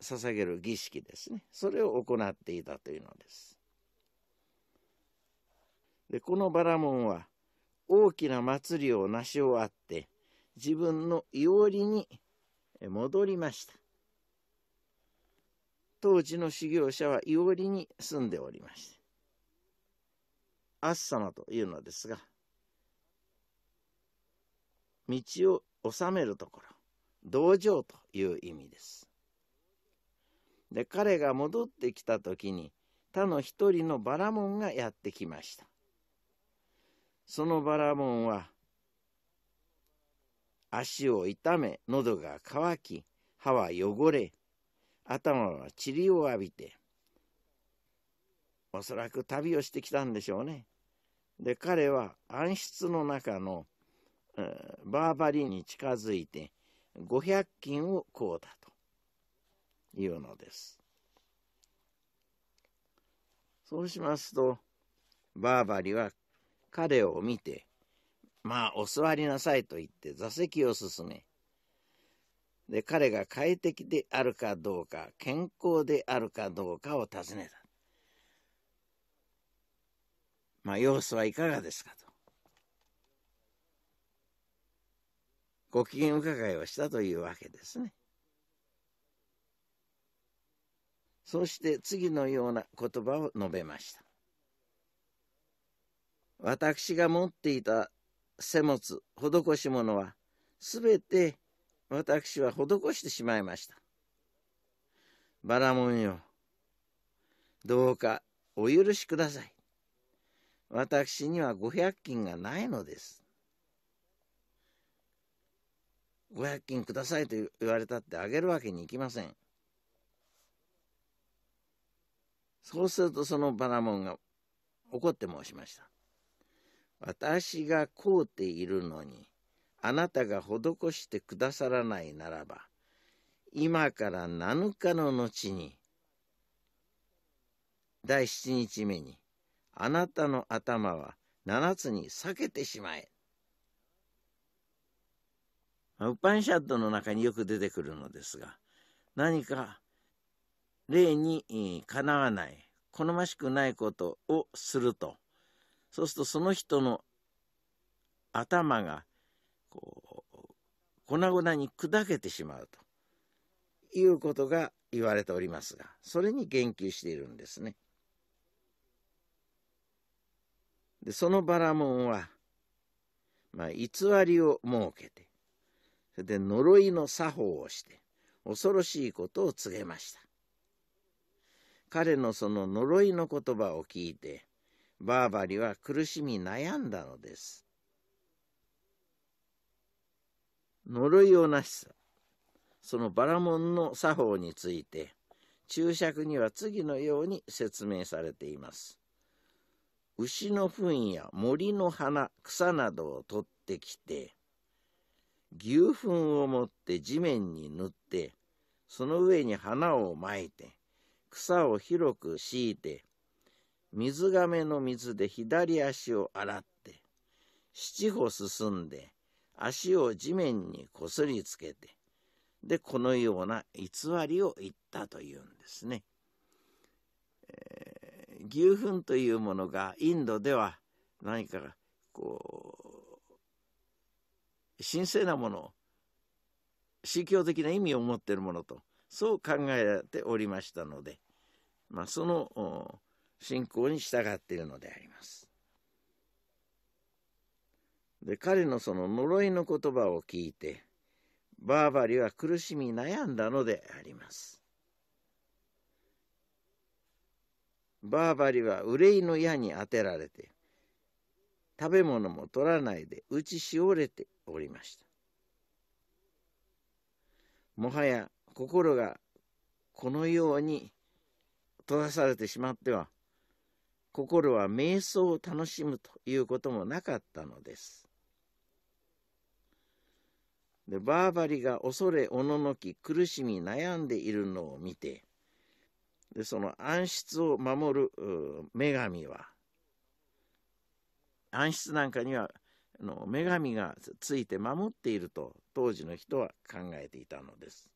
Speaker 1: 捧げる儀式ですねそれを行っていたというのですでこのバラモンは大きな祭りを成し終わって自分の庵おりに戻りました当時の修行者は庵りに住んでおりましてアッサマというのですが道を収めるところ道場という意味です。で彼が戻ってきた時に他の一人のバラモンがやってきました。そのバラモンは足を痛め喉が渇き歯は汚れ頭は塵を浴びておそらく旅をしてきたんでしょうね。で彼は暗室の中のバーバリに近づいて500金をこうだというのです。そうしますとバーバリは彼を見て「まあお座りなさい」と言って座席を進めで彼が快適であるかどうか健康であるかどうかを尋ねた。まあ様子はいかがですかと。ご機嫌伺いをしたというわけですね。そして次のような言葉を述べました。私が持っていた施物、施し物は、すべて私は施してしまいました。バラモンよ、どうかお許しください。私には500金がないのです。500金くださいと言われたってあげるわけにいきません。そうするとそのバラモンが怒って申しました。私が買うているのに、あなたが施してくださらないならば、今から7日の後に、第7日目に、あなたの頭は7つに裂けてしまえ。ウパンシャッドの中によく出てくるのですが何か例にかなわない好ましくないことをするとそうするとその人の頭がこう粉々に砕けてしまうということが言われておりますがそれに言及しているんですね。でそのバラモンは、まあ、偽りを設けてそれで呪いの作法をして恐ろしいことを告げました彼のその呪いの言葉を聞いてバーバリは苦しみ悩んだのです呪いをなしさそのバラモンの作法について注釈には次のように説明されています牛の糞や森の花草などを取ってきて牛糞を持って地面に塗って、その上に花をまいて、草を広く敷いて、水がめの水で左足を洗って、七歩進んで、足を地面にこすりつけて、で、このような偽りを言ったというんですね。えー、牛糞というものがインドでは何かこう神聖なもの宗教的な意味を持っているものとそう考えておりましたので、まあ、その信仰に従っているのであります。で彼のその呪いの言葉を聞いてバーバリは苦しみ悩んだのであります。バーバリは憂いの矢に当てられて食べ物も取らないで打ちしおれておりましたもはや心がこのように閉ざされてしまっては心は瞑想を楽しむということもなかったのですでバーバリが恐れおののき苦しみ悩んでいるのを見てでその暗室を守る女神は暗室なんかにはあの女神がついて守っていると当時の人は考えていたのです。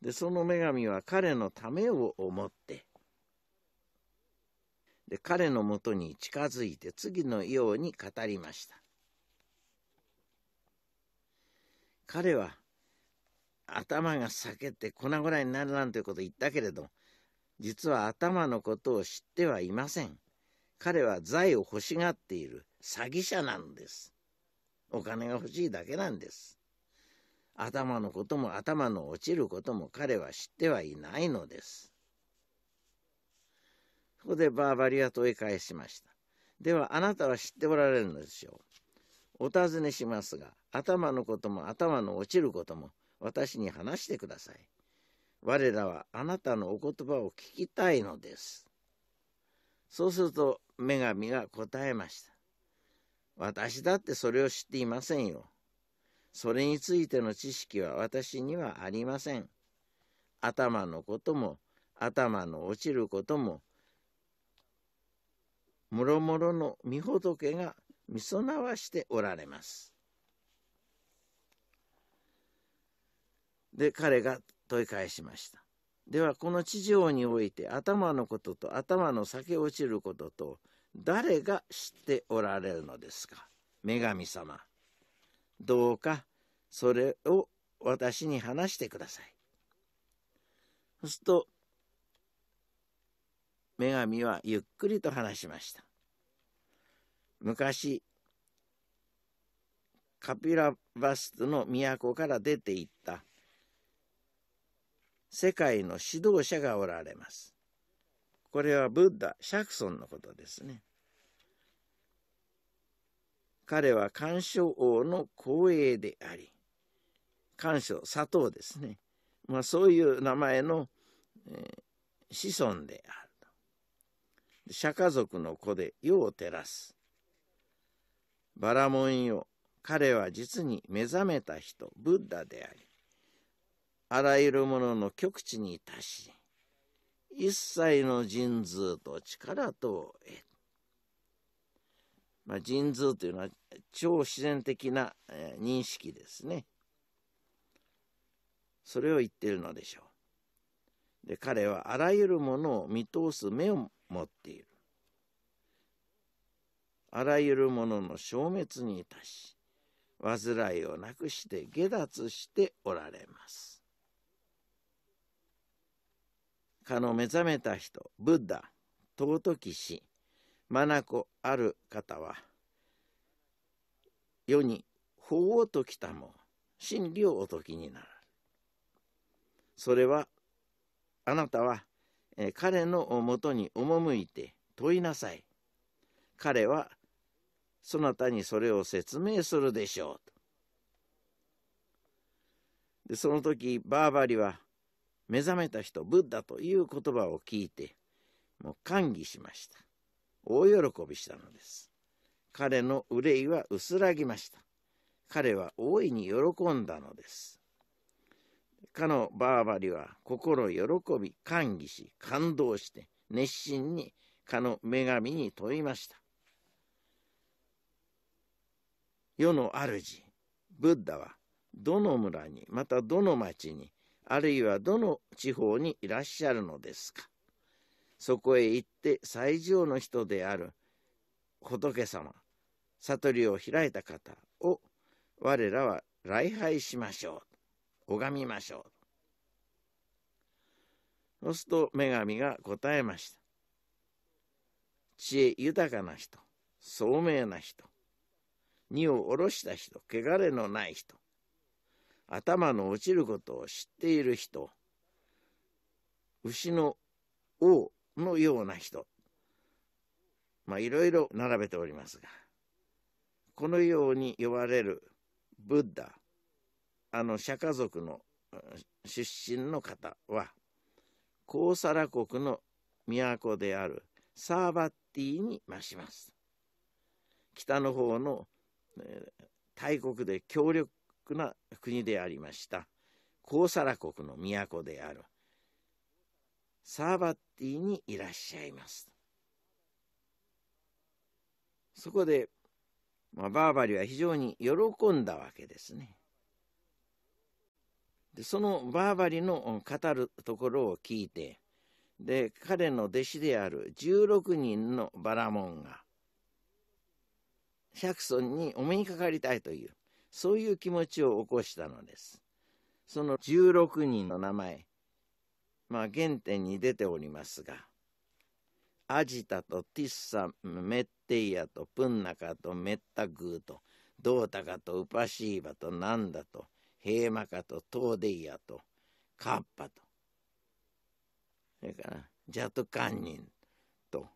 Speaker 1: でその女神は彼のためを思ってで彼のもとに近づいて次のように語りました。彼は頭が裂けて粉々になるなんてこと言ったけれど実は頭のことを知ってはいません。彼は財を欲しがっている詐欺者なんです。お金が欲しいだけなんです。頭のことも頭の落ちることも彼は知ってはいないのです。そこでバーバリは問い返しました。ではあなたは知っておられるのでしょう。お尋ねしますが、頭のことも頭の落ちることも私に話してください。我らはあなたのお言葉を聞きたいのです。そうすると女神が答えました。私だってそれを知っていませんよ。それについての知識は私にはありません。頭のことも頭の落ちることももろもろの御仏がみそなわしておられます。で彼が問い返しました。ではこの地上において頭のことと頭の裂け落ちることと誰が知っておられるのですか女神様どうかそれを私に話してくださいそうすると女神はゆっくりと話しました昔カピラバストの都から出て行った世界の指導者がおられますこれはブッダ、釈尊のことですね。彼は鑑賞王の光栄であり、鑑賞、砂糖ですね。まあ、そういう名前の、えー、子孫であると。釈迦族の子で世を照らす。バラモンよ、彼は実に目覚めた人、ブッダであり、あらゆるものの極地に達し、一切の神通と力と得る。まあ、神通というのは超自然的な、え認識ですね。それを言っているのでしょう。で彼はあらゆるものを見通す目を持っている。あらゆるものの消滅に達し、患いをなくして下脱しておられます。蚊の目覚めた人、ブッダ、尊きし、マナコある方は、世に法を解きたも、真理をお解きになる。それは、あなたは、え彼のもとに赴いて問いなさい。彼は、そなたにそれを説明するでしょう。でその時、バーバリは、目覚めた人ブッダという言葉を聞いてもう歓喜しました大喜びしたのです彼の憂いは薄らぎました彼は大いに喜んだのですかのバーバリは心喜び歓喜し感動して熱心にかの女神に問いました世の主ブッダはどの村にまたどの町にあるいはどの地方にいらっしゃるのですかそこへ行って最上の人である仏様悟りを開いた方を我らは礼拝しましょう拝みましょうそうすると女神が答えました知恵豊かな人聡明な人荷を下ろした人汚れのない人頭の落ちることを知っている人牛の王のような人まあいろいろ並べておりますがこのように呼ばれるブッダあの釈迦族の出身の方はコーサラ国の都であるサーバッティに増します北の方の、え大国で協力な国でありましたコーサラ国の都であるサーバッティにいらっしゃいますそこで、まあ、バーバリは非常に喜んだわけですねでそのバーバリの語るところを聞いてで彼の弟子である16人のバラモンがシャクソンにお目にかかりたいというそういう気持ちを起こしたのです。その16人の名前、まあ原点に出ておりますが、アジタとティッサ、メッテイヤとプンナカとメッタグーと、ドータカとウパシーバとナンダと、ヘーマカとトーデイヤと、カッパと、それからジャトカンニンと、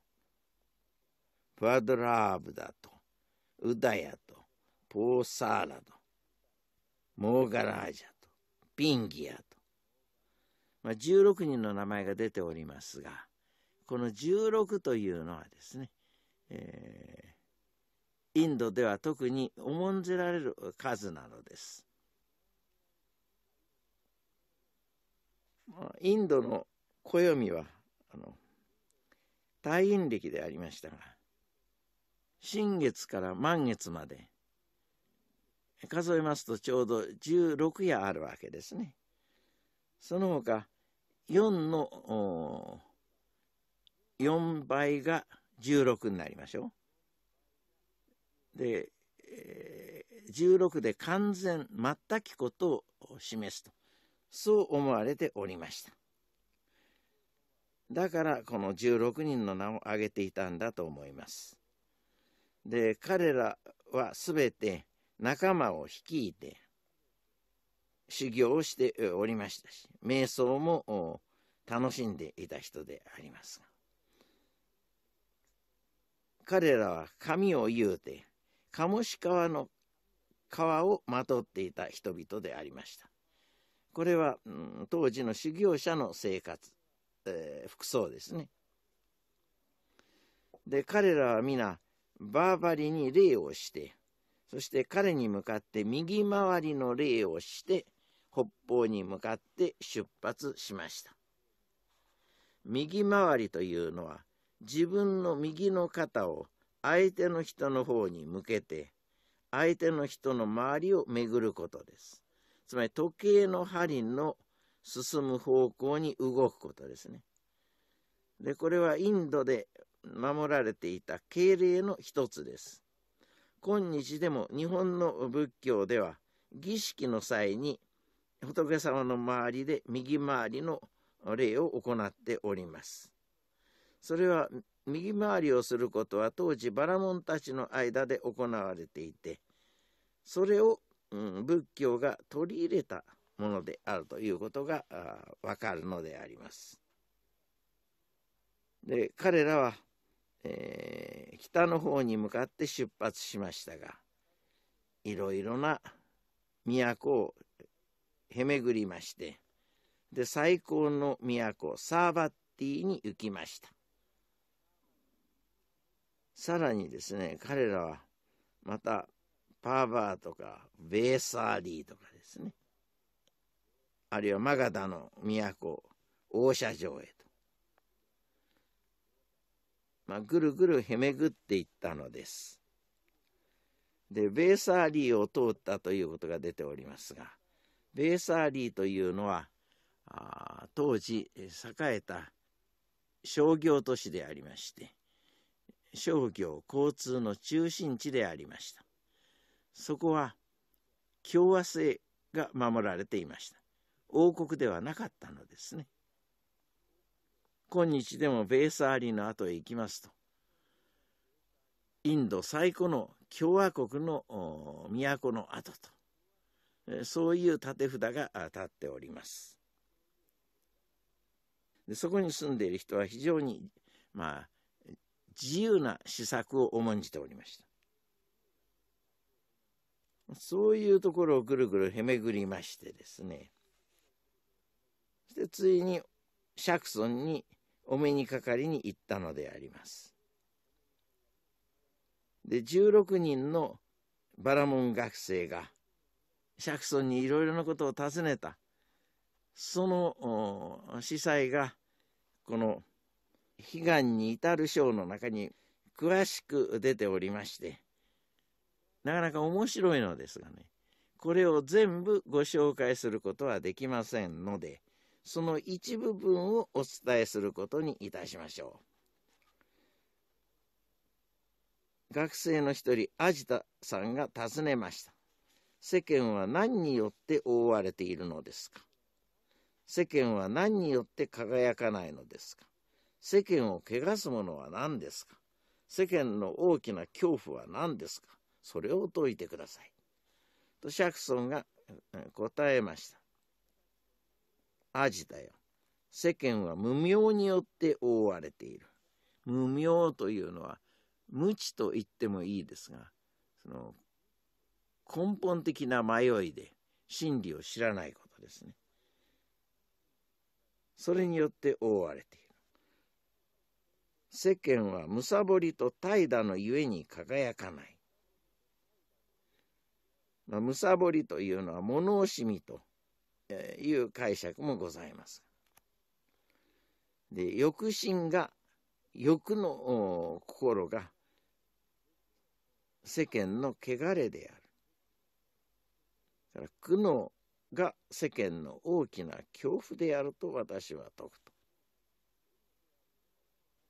Speaker 1: ファドラーブだと、ウダヤと、p ーサーラド、モーガラージャと、ピンギアと、まあ、16人の名前が出ておりますが、この16というのはですね、えー、インドでは特に重んじられる数なのです。インドの暦はあの退院歴でありましたが新月から満月まで数えますとちょうど16夜あるわけですね。その他4の4倍が16になりましょう。で、えー、16で完全全きことを示すとそう思われておりました。だからこの16人の名を挙げていたんだと思います。で彼らは全て仲間を率いて修行をしておりましたし瞑想も楽しんでいた人でありますが彼らは神を言うてカシカ川の皮をまとっていた人々でありましたこれは、うん、当時の修行者の生活、えー、服装ですねで彼らは皆バーバリに礼をしてそして彼に向かって右回りの礼をして北方に向かって出発しました右回りというのは自分の右の肩を相手の人の方に向けて相手の人の周りを巡ることですつまり時計の針の進む方向に動くことですねでこれはインドで守られていた敬礼の一つです今日でも日本の仏教では儀式の際に仏様の周りで右回りの礼を行っております。それは右回りをすることは当時バラモンたちの間で行われていてそれを、うん、仏教が取り入れたものであるということがわかるのであります。で彼らはえー、北の方に向かって出発しましたがいろいろな都をへめぐりましてで最高の都サーバッティに行きましたさらにですね彼らはまたパーバーとかベーサーリーとかですねあるいはマガダの都大社城へまあ、ぐるぐるへめぐっていったのです。でベーサーリーを通ったということが出ておりますがベーサーリーというのはあ当時栄えた商業都市でありまして商業交通の中心地でありましたそこは共和制が守られていました王国ではなかったのですね今日でもベースアリーの後へ行きますとインド最古の共和国の都の跡とそういう立て札が立っておりますでそこに住んでいる人は非常にまあ自由な施策を重んじておりましたそういうところをぐるぐるへめぐりましてですねそしてついに釈尊にお目にかかりに行ったのであります。で16人のバラモン学生が釈尊にいろいろなことを尋ねたその司祭がこの悲願に至る章の中に詳しく出ておりましてなかなか面白いのですがねこれを全部ご紹介することはできませんのでその一部分をお伝えすることにいたしましょう学生の一人アジタさんが尋ねました世間は何によって覆われているのですか世間は何によって輝かないのですか世間を汚すものは何ですか世間の大きな恐怖は何ですかそれを解いてください。とシャクソンが答えました。アジだよ。世間は無明によって覆われている。無明というのは無知と言ってもいいですが、その根本的な迷いで真理を知らないことですね。それによって覆われている。世間はむさぼりと怠惰のゆえに輝かない。まあ、むさぼりというのは物惜しみという解釈もございます。で欲心が欲の心が世間の汚れである。から苦悩が世間の大きな恐怖であると私は説く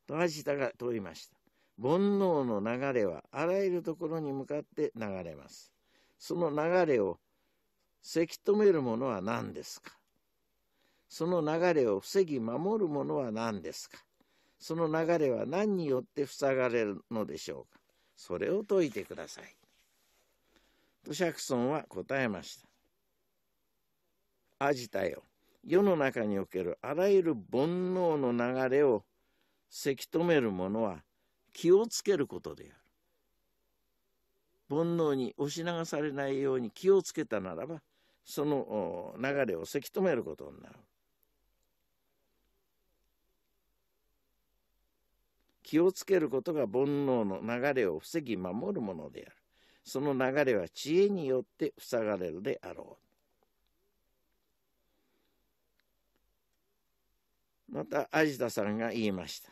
Speaker 1: と。と味田が問いました。煩悩の流れはあらゆるところに向かって流れます。その流れをせき止めるものは何ですかその流れを防ぎ守るものは何ですかその流れは何によって塞がれるのでしょうかそれを解いてください。と釈尊は答えました。アジタよ、世の中におけるあらゆる煩悩の流れをせき止めるものは気をつけることである。煩悩に押し流されないように気をつけたならば、その流れをせき止めることになる。気をつけることが煩悩の流れを防ぎ守るものである。その流れは知恵によって塞がれるであろう。また、ア田さんが言いました。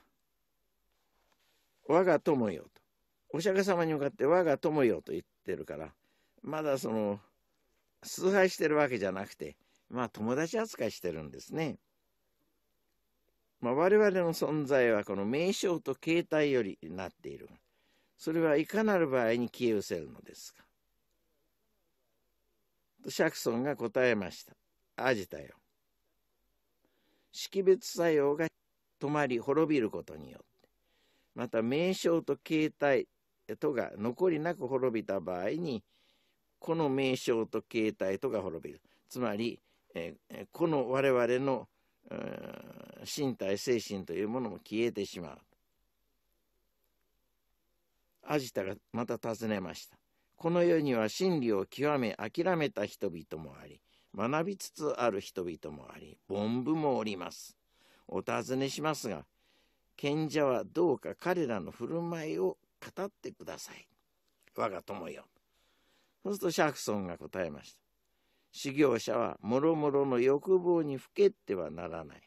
Speaker 1: 我が友よと。お釈迦様に向かって我が友よと言ってるから、まだその、崇拝してるわけじゃなくて、まあ、友達扱いしてるんですね。まあ、我々の存在はこの名称と形態よりなっている。それはいかなる場合に消え失せるのですか。とシャクソンが答えました。アジタよ。識別作用が止まり滅びることによって、また名称と形態とが残りなく滅びた場合に、この名称と形態とが滅びるつまり、えー、この我々の、身体精神というものも消えてしまうアジタがまた尋ねましたこの世には真理を極め諦めた人々もあり学びつつある人々もあり凡夫もおりますお尋ねしますが賢者はどうか彼らの振る舞いを語ってください我が友よそうするとシャクソンが答えました。修行者はもろもろの欲望にふけってはならない。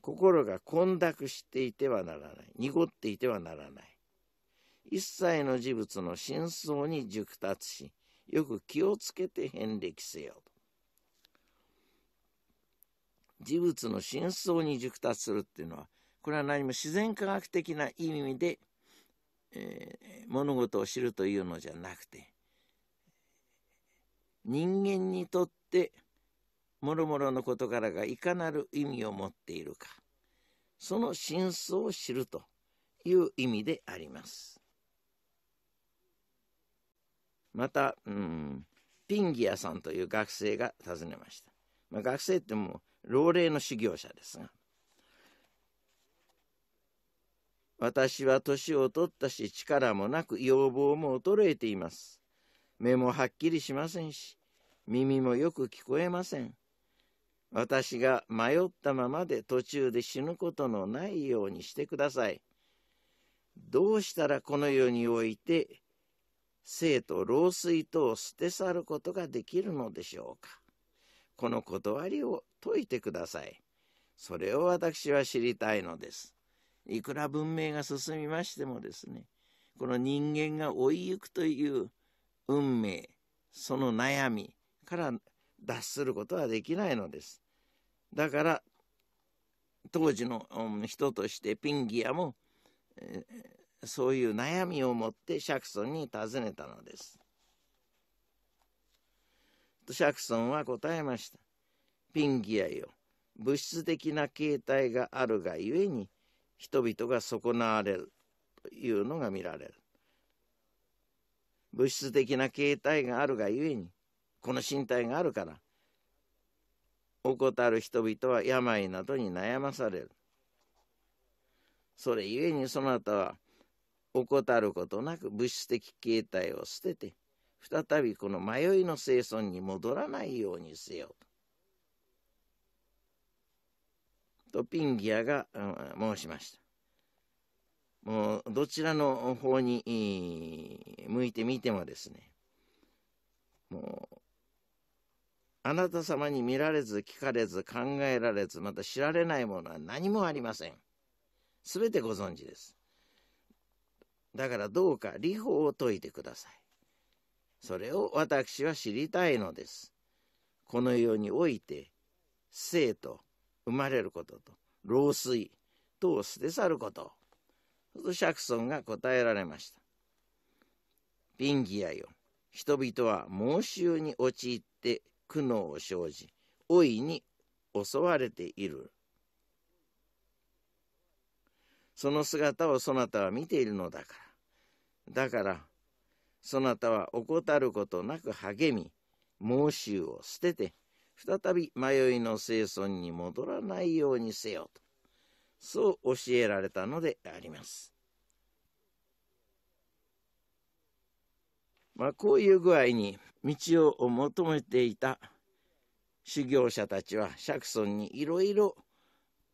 Speaker 1: 心が混濁していてはならない。濁っていてはならない。一切の事物の真相に熟達し、よく気をつけて遍歴せよ事物の真相に熟達するっていうのは、これは何も自然科学的な意味で、えー、物事を知るというのじゃなくて、人間にとってもろもろの事柄がいかなる意味を持っているかその真相を知るという意味であります。また、うん、ピンギアさんという学生が訪ねました。まあ、学生ってもう老齢の修行者ですが。私は年を取ったし力もなく要望も衰えています。目もはっきりしませんし、耳もよく聞こえません。私が迷ったままで途中で死ぬことのないようにしてください。どうしたらこの世において、生と老衰とを捨て去ることができるのでしょうか。この断りを解いてください。それを私は知りたいのです。いくら文明が進みましてもですね、この人間が追いゆくという運命その悩みから脱することはできないのです。だから当時の人としてピンギアも、えそういう悩みを持ってシャクソンに尋ねたのです。シャクソンは答えました。ピンギアよ、物質的な形態があるがゆえに人々が損なわれるというのが見られる。物質的な形態があるがゆえにこの身体があるから怠る人々は病などに悩まされるそれゆえにそなたは怠ることなく物質的形態を捨てて再びこの迷いの生存に戻らないようにせよとピンギアが、申しましたどちらの方に向いてみてもですね、もう、あなた様に見られず、聞かれず、考えられず、また知られないものは何もありません。全てご存知です。だからどうか理法を解いてください。それを私は知りたいのです。この世において、生と生まれることと、老衰とを捨て去ること。シャクソンが答えられました。ピンギアよ、人々は猛臭に陥って苦悩を生じ、老いに襲われている。その姿をそなたは見ているのだから。だから、そなたは怠ることなく励み、猛執を捨てて、再び迷いの生存に戻らないようにせよと。そう教えられたのであります。まあ、こういう具合に道を求めていた修行者たちは釈尊にいろいろ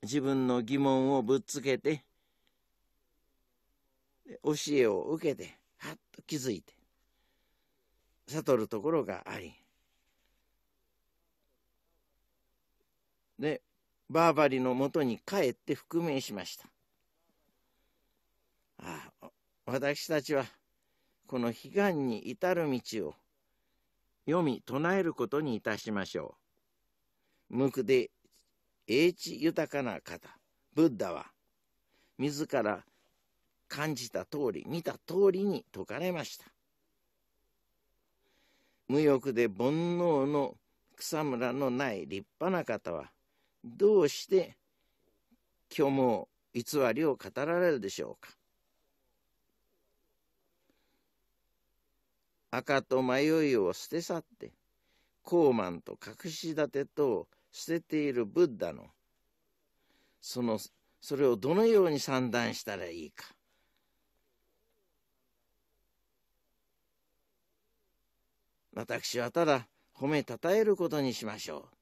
Speaker 1: 自分の疑問をぶっつけて教えを受けてはっと気づいて悟るところがありでバーバリのもとに帰って復命しましたああ私たちはこの悲願に至る道を読み唱えることにいたしましょう無垢で英知豊かな方ブッダは自ら感じた通り見た通りに説かれました無欲で煩悩の草むらのない立派な方はどうして虚無偽りを語られるでしょうか赤と迷いを捨て去って高慢と隠し立てとを捨てているブッダのそのそれをどのように算段したらいいか私はただ褒めたたえることにしましょう。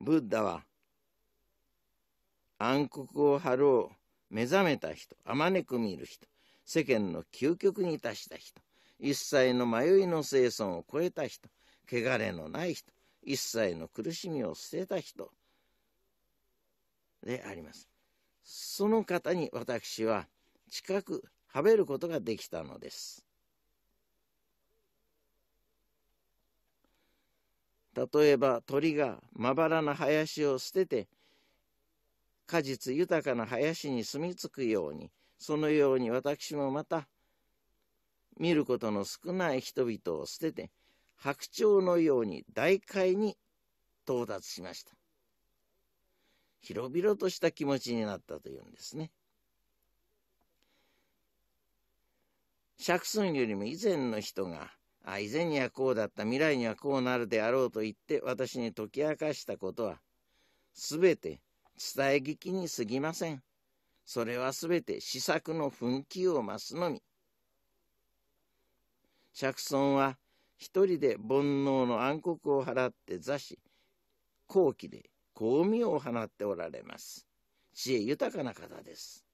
Speaker 1: ブッダは暗黒を張ろう目覚めた人あまねく見る人世間の究極に達した人一切の迷いの生存を超えた人汚れのない人一切の苦しみを捨てた人でありますその方に私は近くはべることができたのです例えば鳥がまばらな林を捨てて果実豊かな林に住み着くようにそのように私もまた見ることの少ない人々を捨てて白鳥のように大海に到達しました広々とした気持ちになったというんですね釈尊よりも以前の人があ以前にはこうだった未来にはこうなるであろうと言って私に解き明かしたことは全て伝え聞きに過ぎませんそれは全て試作の奮起を増すのみ釈尊は一人で煩悩の暗黒を払って座し後期で光明を放っておられます知恵豊かな方です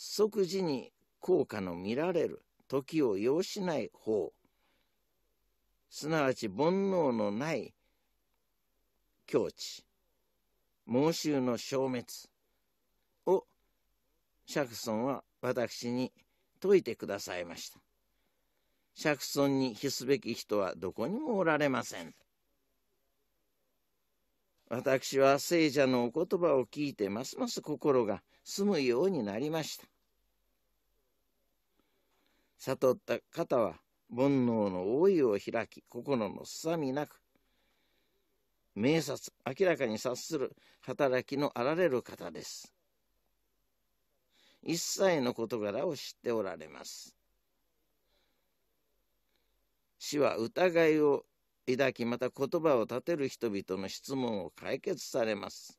Speaker 1: 即時に効果の見られる時を要しない方すなわち煩悩のない境地妄執の消滅を釈尊は私に説いてくださいました釈尊に比すべき人はどこにもおられません私は聖者のお言葉を聞いてますます心が済むようになりました悟った方は煩悩の多いを開き心のすさみなく明察明らかに察する働きのあられる方です一切の事柄を知っておられます死は疑いを抱きまた言葉を立てる人々の質問を解決されます。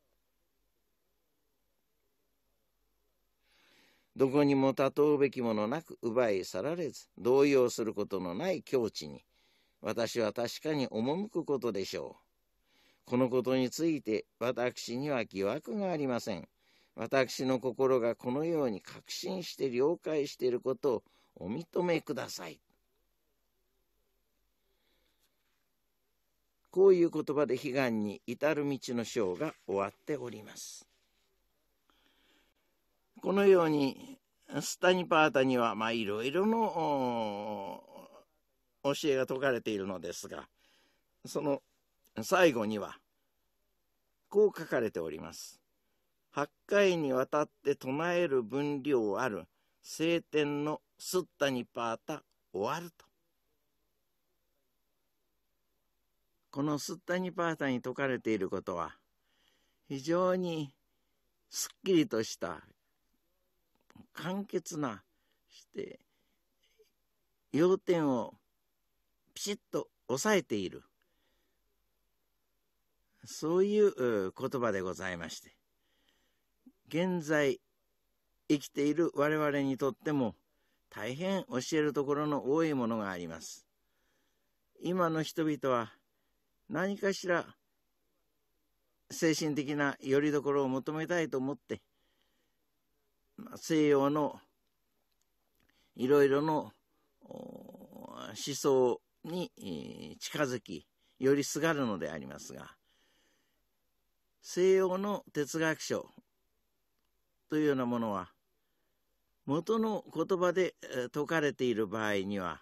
Speaker 1: どこにも立とうべきものなく奪い去られず動揺することのない境地に私は確かに赴くことでしょう。このことについて私には疑惑がありません。私の心がこのように確信して了解していることをお認めください。こういう言葉で悲願に至る道の章が終わっております。このようにスタニパータにはまあいろいろの教えが説かれているのですがその最後にはこう書かれております。8回にわたって唱える分量ある聖典のスッタニパータ終わると。このスッタニパータに説かれていることは非常にすっきりとした簡潔なして要点をピシッと抑えているそういう言葉でございまして現在生きている我々にとっても大変教えるところの多いものがあります今の人々は何かしら精神的な拠り所を求めたいと思って、まあ、西洋のいろいろの思想に近づきよりすがるのでありますが西洋の哲学書というようなものは元の言葉で説かれている場合には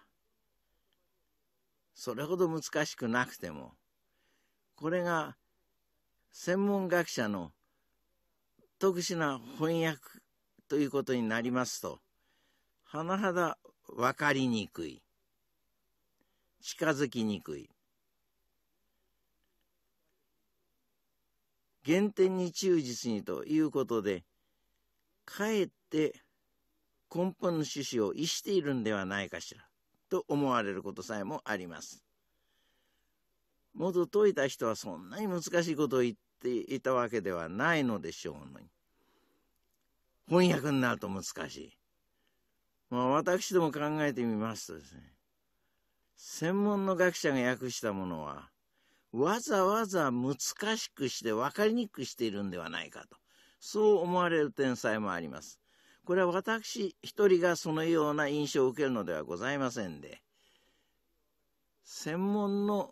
Speaker 1: それほど難しくなくてもこれが専門学者の特殊な翻訳ということになりますと甚だ分かりにくい近づきにくい原点に忠実にということでかえって根本の趣旨を逸しているんではないかしらと思われることさえもあります。元解いた人はそんなに難しいことを言っていたわけではないのでしょうのに。翻訳になると難しい。まあ私ども考えてみますとですね、専門の学者が訳したものは、わざわざ難しくして分かりにくくしているんではないかと、そう思われる天才もあります。これは私一人がそのような印象を受けるのではございませんで、専門の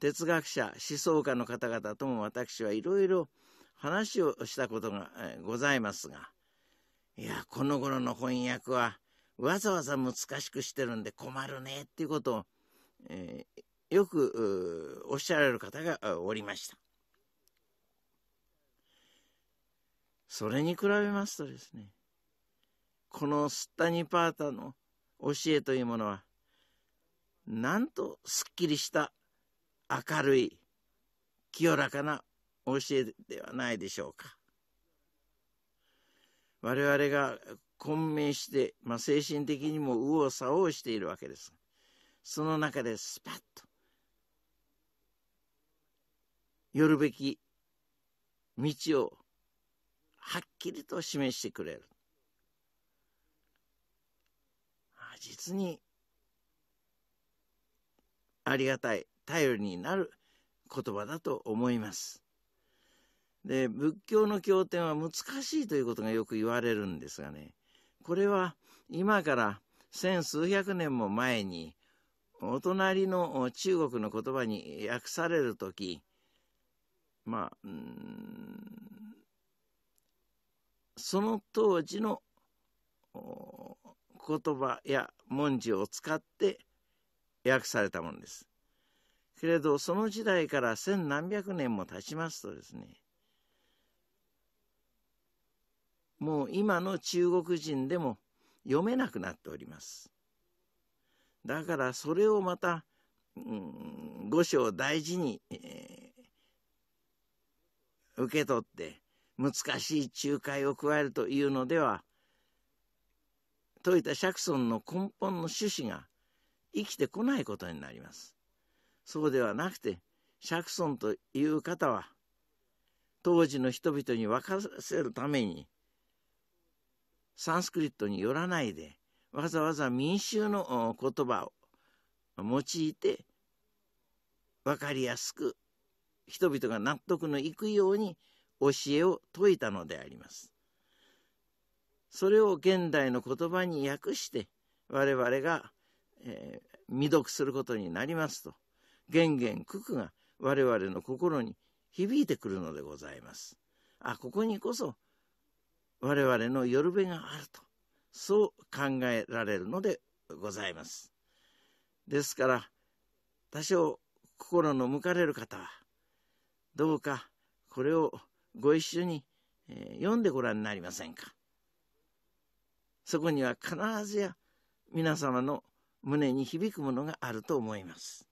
Speaker 1: 哲学者思想家の方々とも私はいろいろ話をしたことがございますがいやこの頃の翻訳はわざわざ難しくしてるんで困るねっていうことを、えー、よくおっしゃられる方がおりました。それに比べますとですねこのスッタニパータの教えというものはなんとすっきりした明るい清らかな教えではないでしょうか我々が混迷して、まあ、精神的にも右往左往しているわけですその中でスパッと寄るべき道をはっきりと示してくれる実にありがたい頼りになる言葉だと思います。で仏教の経典は難しいということがよく言われるんですがねこれは今から千数百年も前にお隣の中国の言葉に訳される時まあその当時の言葉や文字を使って訳されたものです。けれどその時代から千何百年も経ちますとですねもう今の中国人でも読めなくなっております。だからそれをまた、うん、御書を大事に、えー、受け取って難しい仲介を加えるというのでは説いた釈尊の根本の趣旨が生きてこないことになります。そうではなくてシャクソンという方は当時の人々に分かせるためにサンスクリットによらないでわざわざ民衆の言葉を用いて分かりやすく人々が納得のいくように教えを説いたのであります。それを現代の言葉に訳して我々が、えー、未読することになりますと玄玄九九が我々の心に響いてくるのでございます。あここにこそ我々の夜べがあるとそう考えられるのでございます。ですから多少心の向かれる方はどうかこれをご一緒に、えー、読んでご覧になりませんか。そこには必ずや皆様の胸に響くものがあると思います。